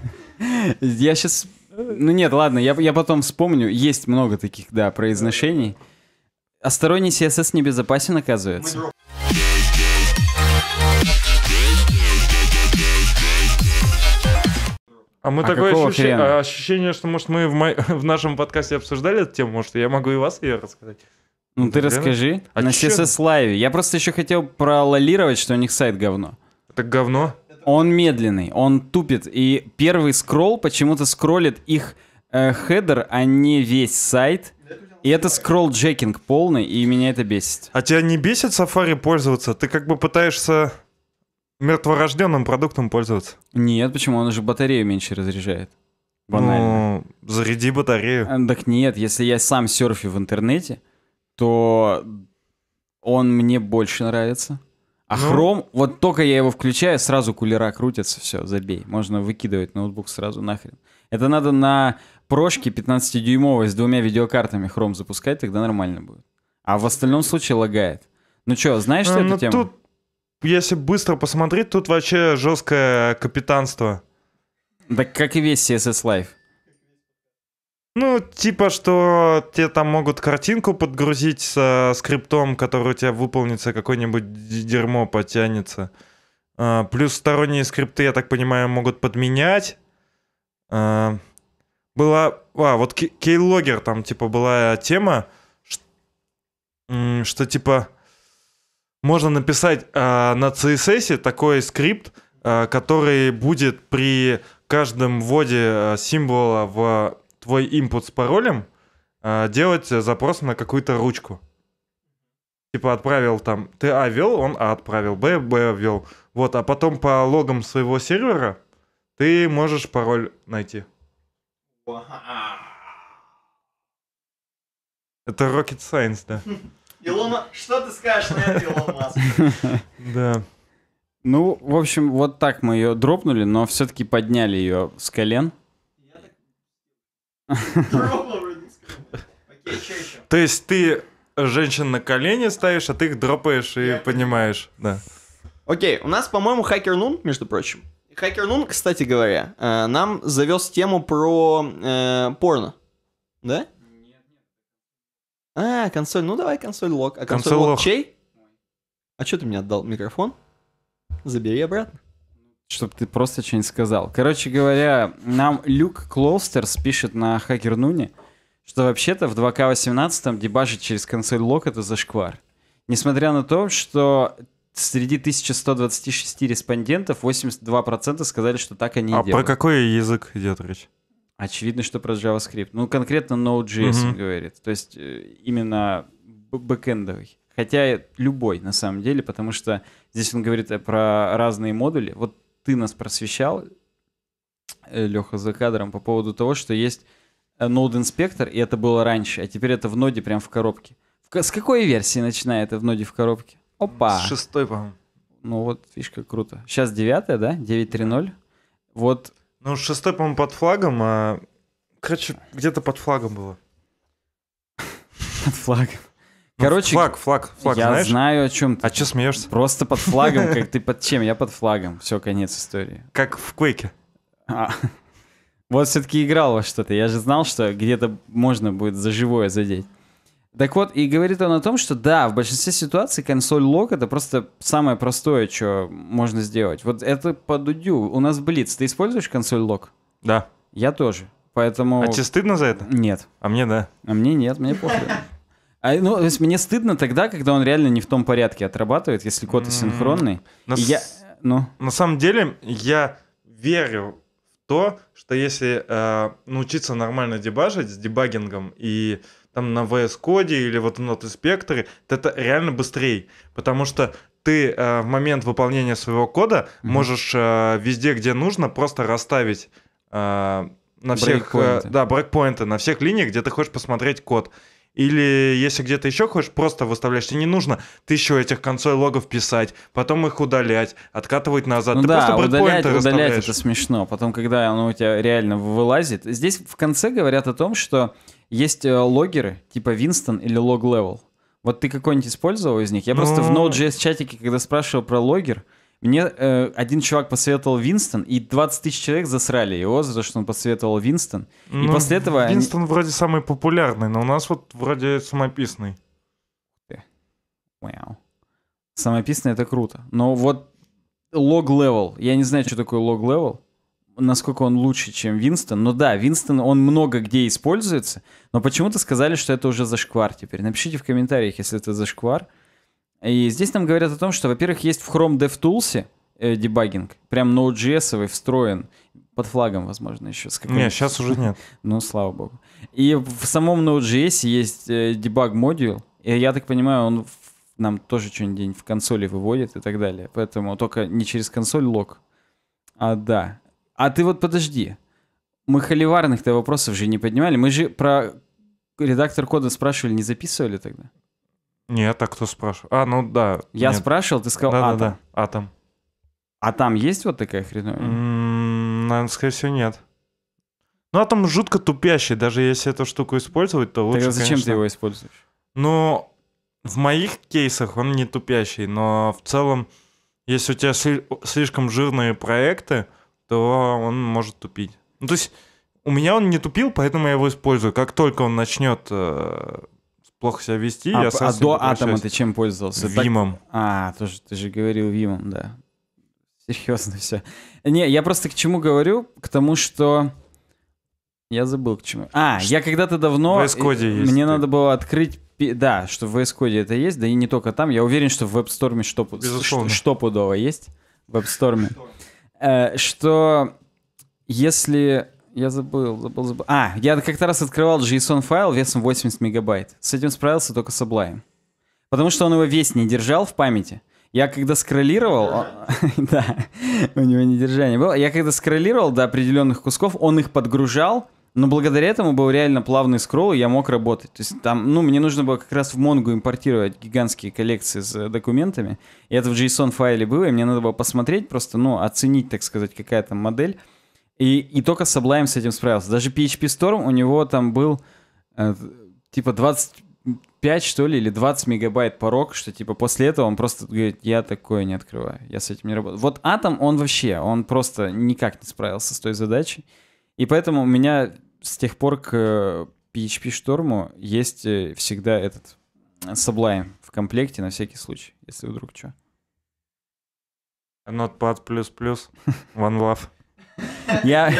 Я сейчас ну нет, ладно, я, я потом вспомню. Есть много таких, да, произношений. А сторонний CSS небезопасен, оказывается. А мы а такое ощущение, хрена? А ощущение, что, может, мы в, мо... в нашем подкасте обсуждали эту тему, может, я могу и вас ее рассказать. Ну, ну ты расскажи. А на че? CSS Live. Я просто еще хотел прололировать, что у них сайт говно. Это говно? Он медленный, он тупит. И первый скролл почему-то скроллит их э, хедер, а не весь сайт. И это скролл джекинг полный, и меня это бесит. А тебя не бесит Safari пользоваться? Ты как бы пытаешься мертворожденным продуктом пользоваться? Нет, почему? Он же батарею меньше разряжает. Банально. Ну, заряди батарею. Э, так нет, если я сам серфю в интернете, то он мне больше нравится. А ну... хром, вот только я его включаю, сразу кулера крутятся, все, забей. Можно выкидывать ноутбук сразу нахрен. Это надо на прошке 15-дюймовой с двумя видеокартами хром запускать, тогда нормально будет. А в остальном случае лагает. Ну что, знаешь э, ты ну, эту тему? Тут, если быстро посмотреть, тут вообще жесткое капитанство. Да как и весь CSS Life. Ну, типа, что тебе там могут картинку подгрузить со скриптом, который у тебя выполнится, какое-нибудь дерьмо потянется. А, плюс сторонние скрипты, я так понимаю, могут подменять. А, была... А, вот кейлогер там, типа, была тема, что, что типа, можно написать а, на CSS такой скрипт, который будет при каждом вводе символа в твой input с паролем, а, делать запрос на какую-то ручку. Типа отправил там, ты А ввел он А отправил, Б, Б ввел Вот, а потом по логам своего сервера ты можешь пароль найти. Это rocket science, да. Илон, что ты скажешь на это, Да. Ну, в общем, вот так мы ее дропнули, но все-таки подняли ее с колен. То есть ты женщин на колени ставишь, а ты их дропаешь и поднимаешь. Да. Окей, у нас, по-моему, Хакер Нун, между прочим. Хакер Нун, кстати говоря, э, нам завез тему про э, порно. Да? А, консоль, ну давай консоль лог. А консоль, консоль лог чей? А что ты мне отдал микрофон? Забери обратно чтобы ты просто что-нибудь сказал. Короче говоря, нам Люк Клоустерс пишет на Хакер Нуне, что вообще-то в 2К18 дебажить через консоль лок это зашквар. Несмотря на то, что среди 1126 респондентов 82% сказали, что так они а и делают. А про какой язык идет речь? Очевидно, что про JavaScript. Ну, конкретно Node.js угу. он говорит. То есть э, именно бэкэндовый. Хотя любой, на самом деле, потому что здесь он говорит э, про разные модули. Вот ты нас просвещал, э, Леха, за кадром по поводу того, что есть э, Node Inspector, и это было раньше, а теперь это в ноде прям в коробке. В, с какой версии начинает это в ноде в коробке? Опа! С шестой, по-моему. Ну вот, видишь, как круто. Сейчас девятая, да? 9.3.0. Вот. Ну, шестой, по-моему, под флагом, а... Короче, где-то под флагом было. Под флагом. Ну, Короче, флаг, флаг, флаг, я знаешь? знаю, о чем ты. А че смеешься? Просто под флагом, как ты под чем? Я под флагом. Все, конец истории. Как в Квейке. А. Вот все-таки играл во что-то. Я же знал, что где-то можно будет за живое задеть. Так вот, и говорит он о том, что да, в большинстве ситуаций консоль лог это просто самое простое, что можно сделать. Вот это по дудю. У нас блиц. Ты используешь консоль лог? Да. Я тоже. Поэтому... А тебе стыдно за это? Нет. А мне да. А мне нет, мне похуй. А, ну, то есть мне стыдно тогда, когда он реально не в том порядке отрабатывает, если код асинхронный. На, и я, ну. на самом деле, я верю в то, что если э, научиться нормально дебажить с дебагингом и там на VS Code или вот в Not Inspector, то это реально быстрее. Потому что ты э, в момент выполнения своего кода mm-hmm. можешь э, везде, где нужно, просто расставить э, на всех брейкпоинты. Э, да, брейкпоинты на всех линиях, где ты хочешь посмотреть код. Или если где-то еще хочешь, просто выставляешь. Тебе не нужно тысячу этих концой логов писать, потом их удалять, откатывать назад. Ну Ты да, просто удалять, удалять это смешно. Потом, когда оно у тебя реально вылазит. Здесь в конце говорят о том, что есть э, логеры, типа Winston или Log Level. Вот ты какой-нибудь использовал из них? Я ну... просто в ну, Node.js чатике, когда спрашивал про логер, мне э, один чувак посоветовал Винстон, и 20 тысяч человек засрали его за то, что он посоветовал Винстон. Ну, и после этого... Винстон они... вроде самый популярный, но у нас вот вроде самописный. Вау. Самописный — это круто. Но вот лог-левел. Я не знаю, что такое лог-левел насколько он лучше, чем Винстон. Но да, Винстон, он много где используется, но почему-то сказали, что это уже зашквар теперь. Напишите в комментариях, если это зашквар. И здесь нам говорят о том, что, во-первых, есть в Chrome DevTools э, дебагинг, прям Node.js встроен, под флагом, возможно, еще. С нет, сейчас уже нет. ну, слава богу. И в самом Node.js есть э, дебаг-модуль, и я так понимаю, он в, нам тоже что-нибудь в консоли выводит и так далее. Поэтому только не через консоль лог. А, да. А ты вот подожди. Мы холиварных-то вопросов же не поднимали. Мы же про редактор кода спрашивали, не записывали тогда? Нет, а кто спрашивал? А, ну да. Я нет. спрашивал, ты сказал да, атом. Да, да, атом. А там есть вот такая хреновина? М-м, наверное, скорее всего, нет. Ну, атом жутко тупящий, даже если эту штуку использовать, то лучше, Тогда зачем конечно... ты его используешь? Ну, в моих кейсах он не тупящий, но в целом, если у тебя слишком жирные проекты, то он может тупить. Ну, то есть у меня он не тупил, поэтому я его использую. Как только он начнет э, плохо себя вести, а, я А до Атома ты чем пользовался? Вимом. Так... А, тоже, ты же говорил Вимом, да. Серьезно все. Не, я просто к чему говорю? К тому, что... Я забыл к чему. А, что? я когда-то давно... В VS э, есть. Мне ты. надо было открыть... Да, что в VS Code это есть, да и не только там. Я уверен, что в WebStorm штопу... штопудово есть. В WebStorm. Э, что если я забыл, забыл, забыл. А, я как-то раз открывал JSON-файл весом 80 мегабайт. С этим справился только Sublime. Потому что он его весь не держал в памяти. Я когда скроллировал... Да, у него не держание было. Я когда скроллировал до определенных кусков, он их подгружал, но благодаря этому был реально плавный скролл, и я мог работать. То есть там, ну, мне нужно было как раз в Монгу импортировать гигантские коллекции с э, документами. И это в JSON-файле было, и мне надо было посмотреть, просто, ну, оценить, так сказать, какая там модель. И, и только Sublime с этим справился. Даже PHP Storm у него там был э, типа 25, что ли, или 20 мегабайт порог, что типа после этого он просто говорит, я такое не открываю, я с этим не работаю. Вот Атом, он вообще, он просто никак не справился с той задачей. И поэтому у меня с тех пор к PHP э, Шторму есть э, всегда этот э, Sublime в комплекте на всякий случай, если вдруг что. Notepad++, One Love. Я...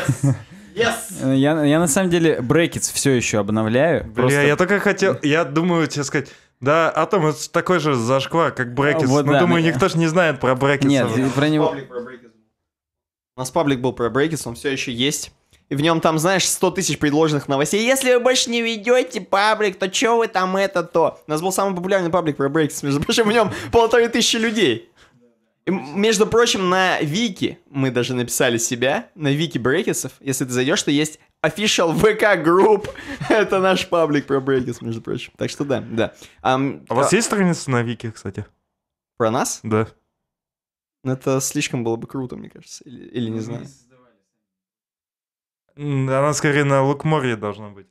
Yes. Я, я на самом деле брекетс все еще обновляю. Бля, просто... я только хотел, я думаю тебе сказать, да, Атом это такой же зашква, как брекетс. Вот, ну, да, думаю, но... никто же не знает про брекетс. Нет, про него... Про у нас паблик был про брекетс, он все еще есть. И в нем там, знаешь, 100 тысяч предложенных новостей. Если вы больше не ведете паблик, то что вы там это то? У нас был самый популярный паблик про брекетс, между прочим, в нем полторы тысячи людей. Между прочим, на Вики мы даже написали себя, на Вики Брекесов. Если ты зайдешь, то есть official VK Group. Это наш паблик про Брекес, между прочим. Так что да, да. Um, а у вас а есть страница на Вики, кстати? Про нас? Да. Ну, это слишком было бы круто, мне кажется. Или, или не ну, знаю. Она скорее на Лукморье должна быть.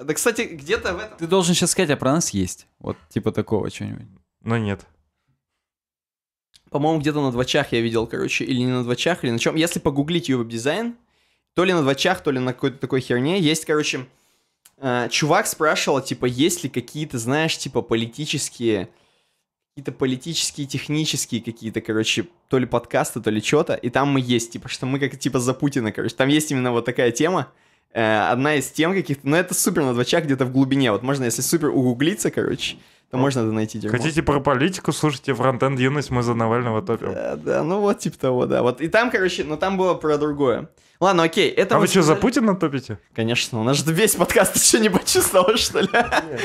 Да, кстати, где-то в этом... Ты должен сейчас сказать, а про нас есть. Вот типа такого чего-нибудь. Но ну, нет по-моему, где-то на двачах я видел, короче, или не на двачах, или на чем. Если погуглить ее веб-дизайн, то ли на двачах, то ли на какой-то такой херне, есть, короче, э, чувак спрашивал, типа, есть ли какие-то, знаешь, типа, политические, какие-то политические, технические какие-то, короче, то ли подкасты, то ли что-то, и там мы есть, типа, что мы как, типа, за Путина, короче, там есть именно вот такая тема, э, одна из тем каких-то, но это супер на двачах где-то в глубине, вот можно, если супер угуглиться, короче, там можно это найти дерьмо. Хотите про политику, слушайте фронтенд юность, мы за Навального топим. Да, да, ну вот типа того, да. Вот и там, короче, но там было про другое. Ладно, окей, это... А вы что, сказали... за Путина топите? Конечно, у нас же весь подкаст еще не почувствовал, что ли?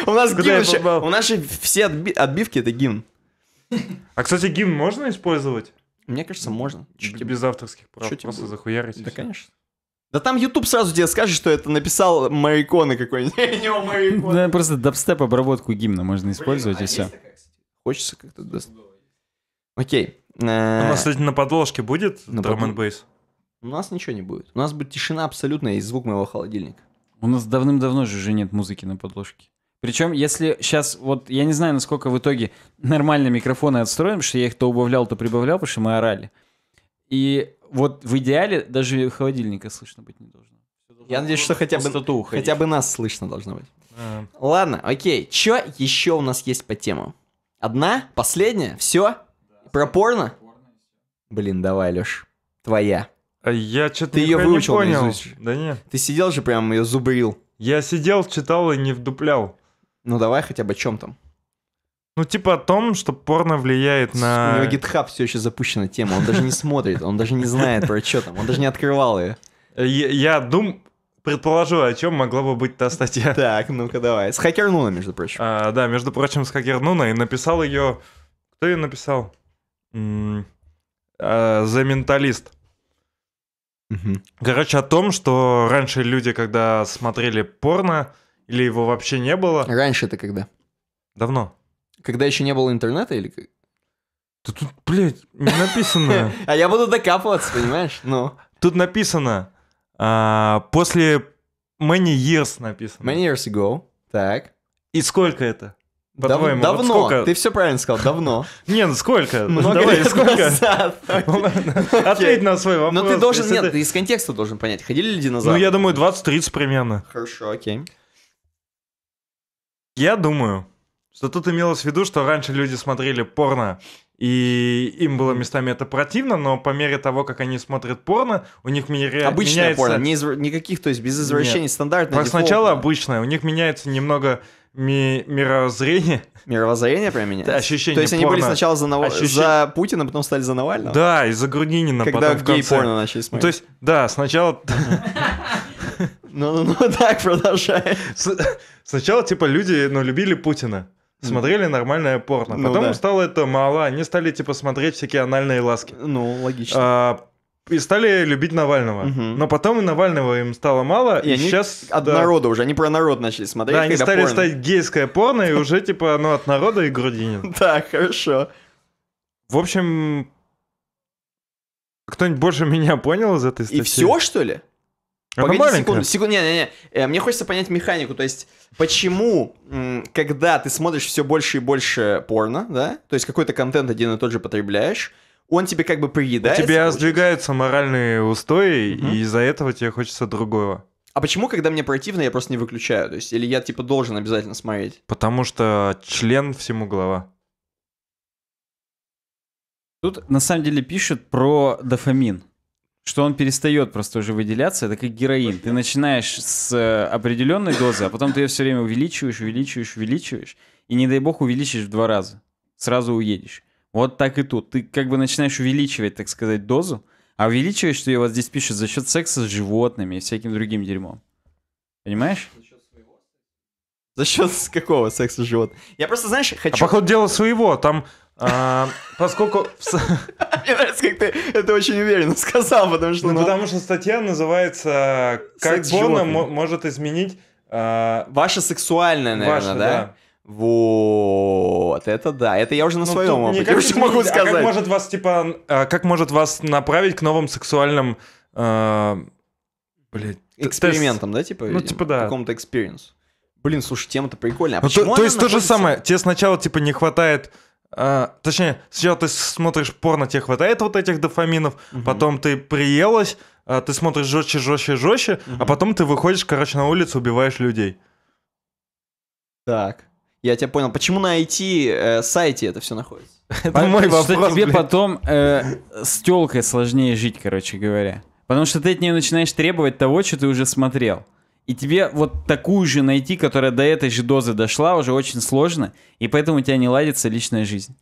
У нас гимн еще... У нас же все отбивки — это гимн. А, кстати, гимн можно использовать? Мне кажется, можно. Без авторских прав, просто захуярить. Да, конечно. Да там YouTube сразу тебе скажет, что это написал Мариконы какой-нибудь. Да, просто дабстеп обработку гимна можно использовать и а все. Хочется как-то... Окей. Э, У нас, кстати, на подложке будет Drum and Bass. У нас ничего не будет. У нас будет тишина абсолютная и звук моего холодильника. У нас давным-давно же уже нет музыки на подложке. Причем, если сейчас, вот я не знаю, насколько в итоге нормально микрофоны отстроим, что я их то убавлял, то прибавлял, потому что мы орали. И вот в идеале даже холодильника слышно быть не должно. Я надеюсь, что хотя бы, хотя бы нас слышно должно быть. А. Ладно, окей. Чё еще у нас есть по темам? Одна? Последняя? Все? Да, Про порно? порно? Блин, давай, Лёш. Твоя. А я что-то Ты ее выучил не понял. наизусть. Да нет. Ты сидел же прям ее зубрил. Я сидел, читал и не вдуплял. Ну давай хотя бы чем там. Ну, типа о том, что порно влияет на... У него GitHub все еще запущена тема, он даже не смотрит, он даже не знает про что там, он даже не открывал ее. Я дум... Предположу, о чем могла бы быть та статья. Так, ну-ка давай. С хакернуна, между прочим. А, да, между прочим, с хакернуна. И написал ее... Кто ее написал? За менталист. Угу. Короче, о том, что раньше люди, когда смотрели порно, или его вообще не было... Раньше это когда? Давно. Когда еще не было интернета или как? Да тут, блядь, не написано. А я буду докапываться, понимаешь? Ну. Тут написано, а, после many years написано. Many years ago. Так. И сколько это? Дав давно. Вот сколько... Ты все правильно сказал, давно. Не, ну сколько? Ну, Много Давай, лет сколько? назад. Ну, Ответь на свой вопрос. Но ты должен, нет, ты из контекста должен понять, ходили ли динозавры? Ну, я думаю, 20-30 примерно. Хорошо, окей. Я думаю, что тут имелось в виду, что раньше люди смотрели порно, и им было местами это противно, но по мере того, как они смотрят порно, у них меня... обычное меняется... порно, не из... никаких, то есть без извращений, Нет. стандартное. Сначала обычное, у них меняется немного ми мировоззрение. Мировоззрение прям меняется? Да, ощущение То есть порно. они были сначала за, Нав... Ощущ... за Путина, потом стали за Навального? Да, и за Грудинина Когда потом в конце. порно начали смотреть. Ну, то есть, да, сначала... Ну-ну-ну, так, продолжай. Сначала, типа, люди, ну, любили Путина смотрели нормальное порно. Ну, Потом да. стало это мало, они стали типа смотреть всякие анальные ласки. Ну, логично. А, и стали любить Навального. Угу. Но потом и Навального им стало мало, и, и они сейчас... От да, народа уже, они про народ начали смотреть. Да, они стали порно. стать гейское порно, и уже типа оно от народа и грудинин. Да, хорошо. В общем, кто-нибудь больше меня понял из этой статьи? И все, что ли? Она Погоди маленькая. секунду, секунду, не-не-не, э, мне хочется понять механику, то есть почему, когда ты смотришь все больше и больше порно, да, то есть какой-то контент один и тот же потребляешь, он тебе как бы приедает? Тебе тебя сдвигаются моральные устои, угу. и из-за этого тебе хочется другого. А почему, когда мне противно, я просто не выключаю? То есть, или я, типа, должен обязательно смотреть? Потому что член всему глава. Тут, на самом деле, пишут про дофамин что он перестает просто уже выделяться, это как героин. Ты начинаешь с э, определенной дозы, а потом ты ее все время увеличиваешь, увеличиваешь, увеличиваешь, и не дай бог увеличишь в два раза, сразу уедешь. Вот так и тут. Ты как бы начинаешь увеличивать, так сказать, дозу, а увеличиваешь что ее, вот здесь пишут, за счет секса с животными и всяким другим дерьмом. Понимаешь? За счет какого секса с животными? Я просто, знаешь, а хочу... А, походу, дело своего. Там а, поскольку... Мне нравится, как ты это очень уверенно сказал, потому что... Ну, ну потому что статья называется «Как Бона может изменить...» а, Ваше сексуальное, наверное, да? Вот, это да. Это я уже на ну, своем опыте уже могу сказать. А как может вас, типа, а, как может вас направить к новым сексуальным... А... Блядь. Экспериментам, да, типа? Ну, типа, да. Какому-то экспириенс. Блин, слушай, тема-то прикольная. А ну, то, то есть то же самое. Тебе сначала, типа, не хватает а, точнее, сначала ты смотришь порно, тебе хватает вот этих дофаминов, угу. потом ты приелась, а ты смотришь жестче, жестче, жестче, угу. а потом ты выходишь, короче, на улицу, убиваешь людей. Так. Я тебя понял. Почему на IT-сайте э, это все находится? Это мой вопрос. тебе потом э, с телкой сложнее жить, короче говоря. Потому что ты от нее начинаешь требовать того, что ты уже смотрел. И тебе вот такую же найти, которая до этой же дозы дошла, уже очень сложно. И поэтому у тебя не ладится личная жизнь.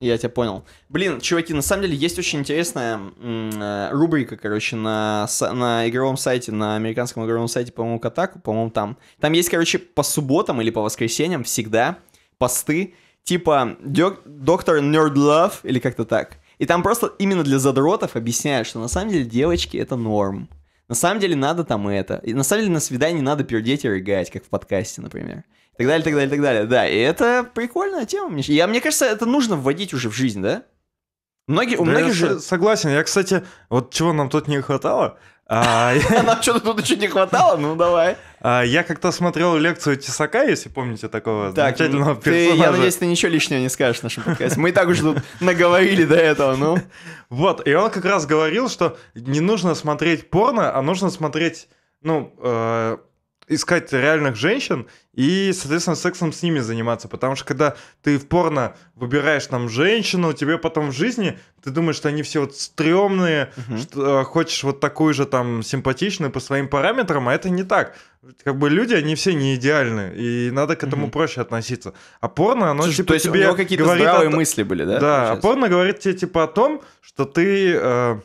Я тебя понял. Блин, чуваки, на самом деле есть очень интересная э, рубрика, короче, на, на игровом сайте, на американском игровом сайте, по-моему, Катаку, по-моему, там. Там есть, короче, по субботам или по воскресеньям всегда посты типа «Доктор Nerd Love» или как-то так. И там просто именно для задротов объясняют, что на самом деле девочки — это норм. На самом деле надо там это. И на самом деле на свидании надо пердеть и рыгать, как в подкасте, например. И так далее, так далее, так далее. Да, и это прикольная тема. Мне, я, мне кажется, это нужно вводить уже в жизнь, да? Многие, у да многих я же... Согласен. Я, кстати, вот чего нам тут не хватало, а... Нам что-то тут еще не хватало, ну давай. А, я как-то смотрел лекцию Тесака, если помните такого так, ну замечательного персонажа. Я надеюсь, ты ничего лишнего не скажешь в нашем подкасте. Мы и так уже тут наговорили до этого, ну. Вот, и он как раз говорил, что не нужно смотреть порно, а нужно смотреть, ну, э, искать реальных женщин и, соответственно, сексом с ними заниматься. Потому что когда ты в порно выбираешь там женщину, тебе потом в жизни, ты думаешь, что они все вот стрёмные, угу. что, э, хочешь вот такую же там симпатичную по своим параметрам, а это не так. Как бы люди, они все не идеальны, и надо к этому угу. проще относиться. А порно, оно Слушай, типа то есть тебе у него какие-то говорит здравые о... мысли были, да? Да, а порно говорит тебе типа о том, что ты... Э,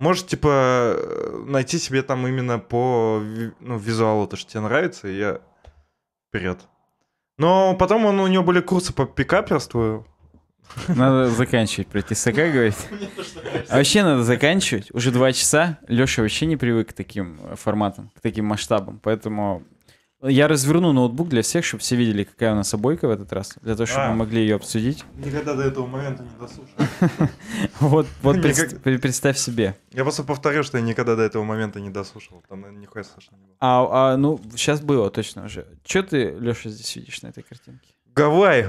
может, типа, э, найти себе там именно по ну, визуалу, то, что тебе нравится, и я вперед. Но потом он, у него были курсы по пикаперству. Надо заканчивать, пройти СК, говорит. вообще надо заканчивать. Уже два часа. Леша вообще не привык к таким форматам, к таким масштабам. Поэтому я разверну ноутбук для всех, чтобы все видели, какая у нас обойка в этот раз, для того, чтобы а, мы могли ее обсудить. Никогда до этого момента не дослушал. Вот, представь себе. Я просто повторю, что я никогда до этого момента не дослушал. Там нихуя слышно не было. А, а ну, сейчас было точно уже. Че ты, Леша, здесь видишь на этой картинке? Гавайи.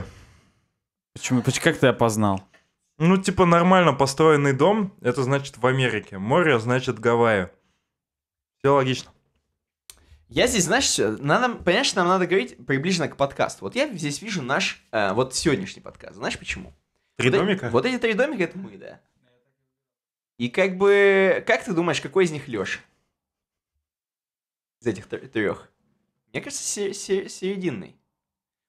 Почему? Как ты опознал? Ну, типа, нормально построенный дом, это значит в Америке. Море значит Гавайи. Все логично. Я здесь, знаешь, надо, понимаешь, нам надо говорить приближенно к подкасту. Вот я здесь вижу наш, э, вот сегодняшний подкаст. Знаешь почему? Три вот э, домика? Эти, вот эти три домика, это мы, да. И как бы, как ты думаешь, какой из них Леша? Из этих трех. Мне кажется, се се серединный.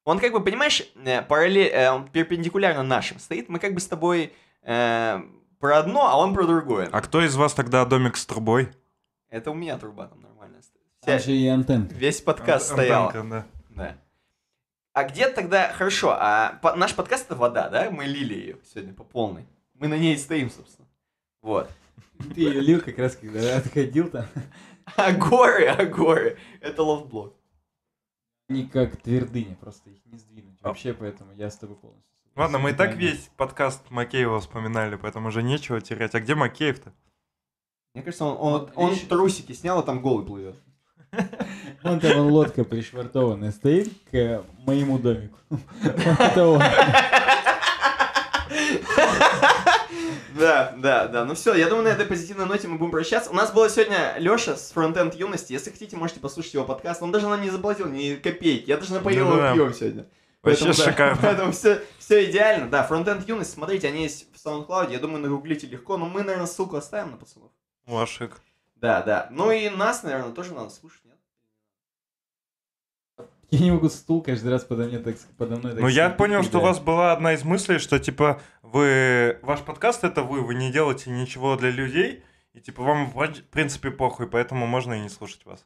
Он как бы, понимаешь, э, параллель, э, он перпендикулярно нашим стоит. Мы как бы с тобой э, про одно, а он про другое. А кто из вас тогда домик с трубой? Это у меня труба там, Вся, же и антенка. Весь подкаст Ан- стоял. Антенка, да. да. А где тогда, хорошо, а по, наш подкаст это вода, да? Мы лили ее сегодня по полной. Мы на ней стоим, собственно. Вот. Ты ее лил как раз, когда отходил там. А горы, а горы. Это лофтблок. Они как твердыни, просто их не сдвинуть. Вообще, поэтому я с тобой полностью. Ладно, мы и так весь подкаст Макеева вспоминали, поэтому уже нечего терять. А где Макеев-то? Мне кажется, он, он, он трусики снял, а там голый плывет. Вон там он лодка пришвартованная стоит к моему домику. Да, да, да. Ну все, я думаю, на этой позитивной ноте мы будем прощаться. У нас было сегодня Леша с фронтенд юности. Если хотите, можете послушать его подкаст. Он даже нам не заплатил ни копейки. Я даже напоил ну его пьем сегодня. Вообще шикарно. поэтому все, идеально. Да, фронтенд юность, смотрите, они есть в SoundCloud. Я думаю, нагуглите легко. Но мы, наверное, ссылку оставим на пацанов. Вашик. Да, да. Ну и нас, наверное, тоже надо слушать, нет? Я не могу стул каждый раз подо, мне так, подо мной так... Ну, я понял, что у вас была одна из мыслей, что, типа, вы... Ваш подкаст — это вы, вы не делаете ничего для людей, и, типа, вам, в принципе, похуй, поэтому можно и не слушать вас.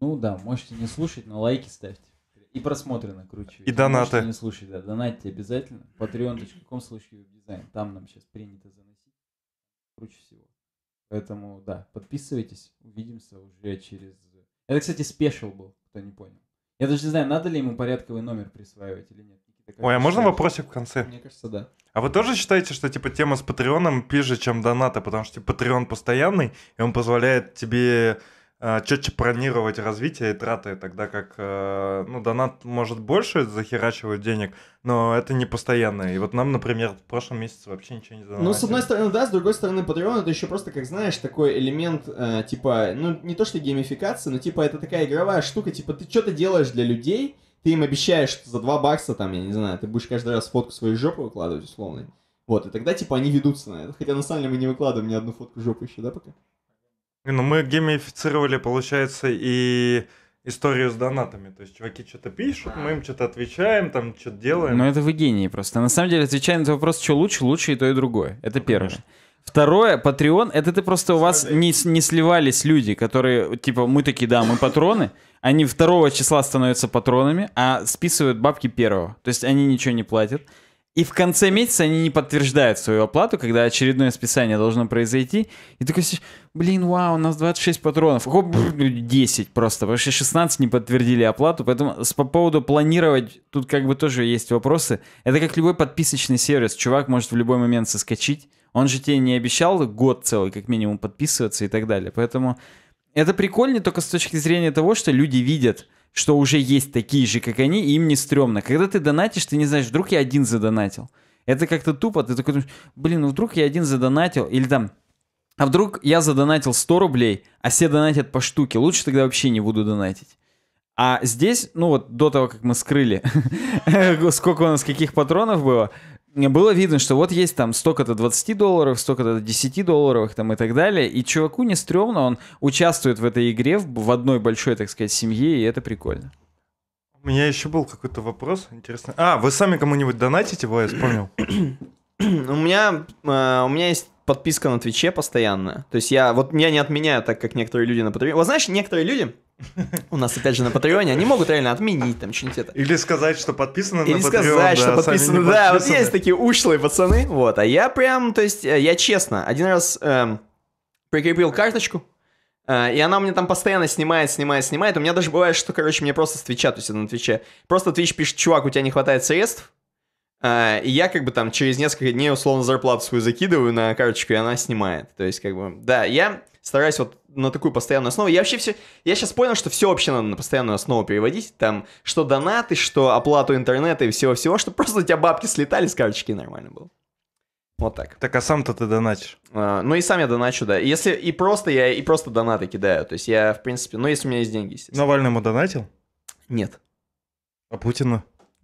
Ну да, можете не слушать, но лайки ставьте. И просмотры накручивайте. И донаты. Можете не слушать, да, донатьте обязательно. Patreon.com слушай дизайн. Там нам сейчас принято заносить. Круче всего. Поэтому, да, подписывайтесь. Увидимся уже через... Это, кстати, спешил был, кто не понял. Я даже не знаю, надо ли ему порядковый номер присваивать или нет. Никита, Ой, а можно вопросик в конце? Мне кажется, да. А вы тоже считаете, что типа тема с Патреоном пиже, чем доната, потому что типа Патреон постоянный, и он позволяет тебе Э, четче планировать развитие и траты, тогда как э, ну, донат может больше захерачивать денег, но это не постоянно. И вот нам, например, в прошлом месяце вообще ничего не донатили. Ну, с одной стороны, да, с другой стороны, Patreon это еще просто, как знаешь, такой элемент, э, типа, ну, не то что геймификация, но типа это такая игровая штука, типа, ты что-то делаешь для людей, ты им обещаешь, что за 2 бакса, там, я не знаю, ты будешь каждый раз фотку своей жопы выкладывать, условно. Вот, и тогда, типа, они ведутся на это. Хотя, на самом деле, мы не выкладываем ни одну фотку жопы еще, да, пока? Ну, мы геймифицировали, получается, и историю с донатами. То есть чуваки что-то пишут, мы им что-то отвечаем, там что-то делаем. Но это вы гении просто. На самом деле, отвечая на этот вопрос, что лучше, лучше и то, и другое. Это ну, первое. Конечно. Второе, Patreon, это ты просто у вас не, не сливались люди, которые, типа, мы такие, да, мы патроны, они второго числа становятся патронами, а списывают бабки первого. То есть они ничего не платят. И в конце месяца они не подтверждают свою оплату, когда очередное списание должно произойти. И такой, блин, вау, у нас 26 патронов. Хоп, 10 просто. Вообще 16 не подтвердили оплату. Поэтому по поводу планировать, тут как бы тоже есть вопросы. Это как любой подписочный сервис. Чувак может в любой момент соскочить. Он же тебе не обещал год целый, как минимум, подписываться и так далее. Поэтому это прикольно только с точки зрения того, что люди видят, что уже есть такие же, как они, и им не стрёмно. Когда ты донатишь, ты не знаешь, вдруг я один задонатил. Это как-то тупо, ты такой думаешь, блин, ну вдруг я один задонатил, или там, а вдруг я задонатил 100 рублей, а все донатят по штуке, лучше тогда вообще не буду донатить. А здесь, ну вот до того, как мы скрыли, сколько у нас каких патронов было, было видно, что вот есть там столько-то 20 долларов, столько-то 10 долларов там и так далее. И чуваку не стрёмно, он участвует в этой игре в одной большой, так сказать, семье, и это прикольно. У меня еще был какой-то вопрос интересный. А, вы сами кому-нибудь донатите, его я вспомнил. У меня, э, у меня есть подписка на Твиче постоянная. То есть я, вот меня не отменяю так, как некоторые люди на Патреоне. Вот знаешь, некоторые люди, у нас, опять же, на Патреоне они могут реально отменить там что-нибудь это. Или сказать, что подписано Или на Или сказать, да, что подписано. Да, вот есть такие ушлые пацаны. Вот, а я прям, то есть, э, я честно, один раз эм, прикрепил карточку, э, и она мне там постоянно снимает, снимает, снимает. У меня даже бывает, что, короче, мне просто с Твича, то есть на Твиче, просто Твич пишет, чувак, у тебя не хватает средств, Uh, и я как бы там через несколько дней условно зарплату свою закидываю на карточку, и она снимает. То есть как бы, да, я стараюсь вот на такую постоянную основу. Я вообще все... Я сейчас понял, что все вообще надо на постоянную основу переводить. Там что донаты, что оплату интернета и всего-всего, что просто у тебя бабки слетали с карточки нормально было. Вот так. Так а сам-то ты донатишь? А, ну и сам я доначу, да. Если и просто я и просто донаты кидаю. То есть я, в принципе, ну если у меня есть деньги, естественно. Навальному донатил? Нет. А Путину?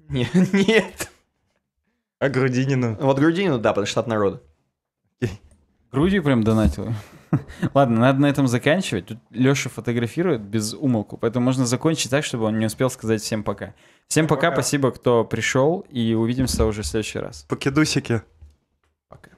Нет. нет. А Грудинину? Вот Грудинину, да, потому что от народа. Груди прям донатил. Ладно, надо на этом заканчивать. Тут Леша фотографирует без умолку, поэтому можно закончить так, чтобы он не успел сказать всем пока. Всем пока, пока. спасибо, кто пришел, и увидимся уже в следующий раз. Покидусики. Пока.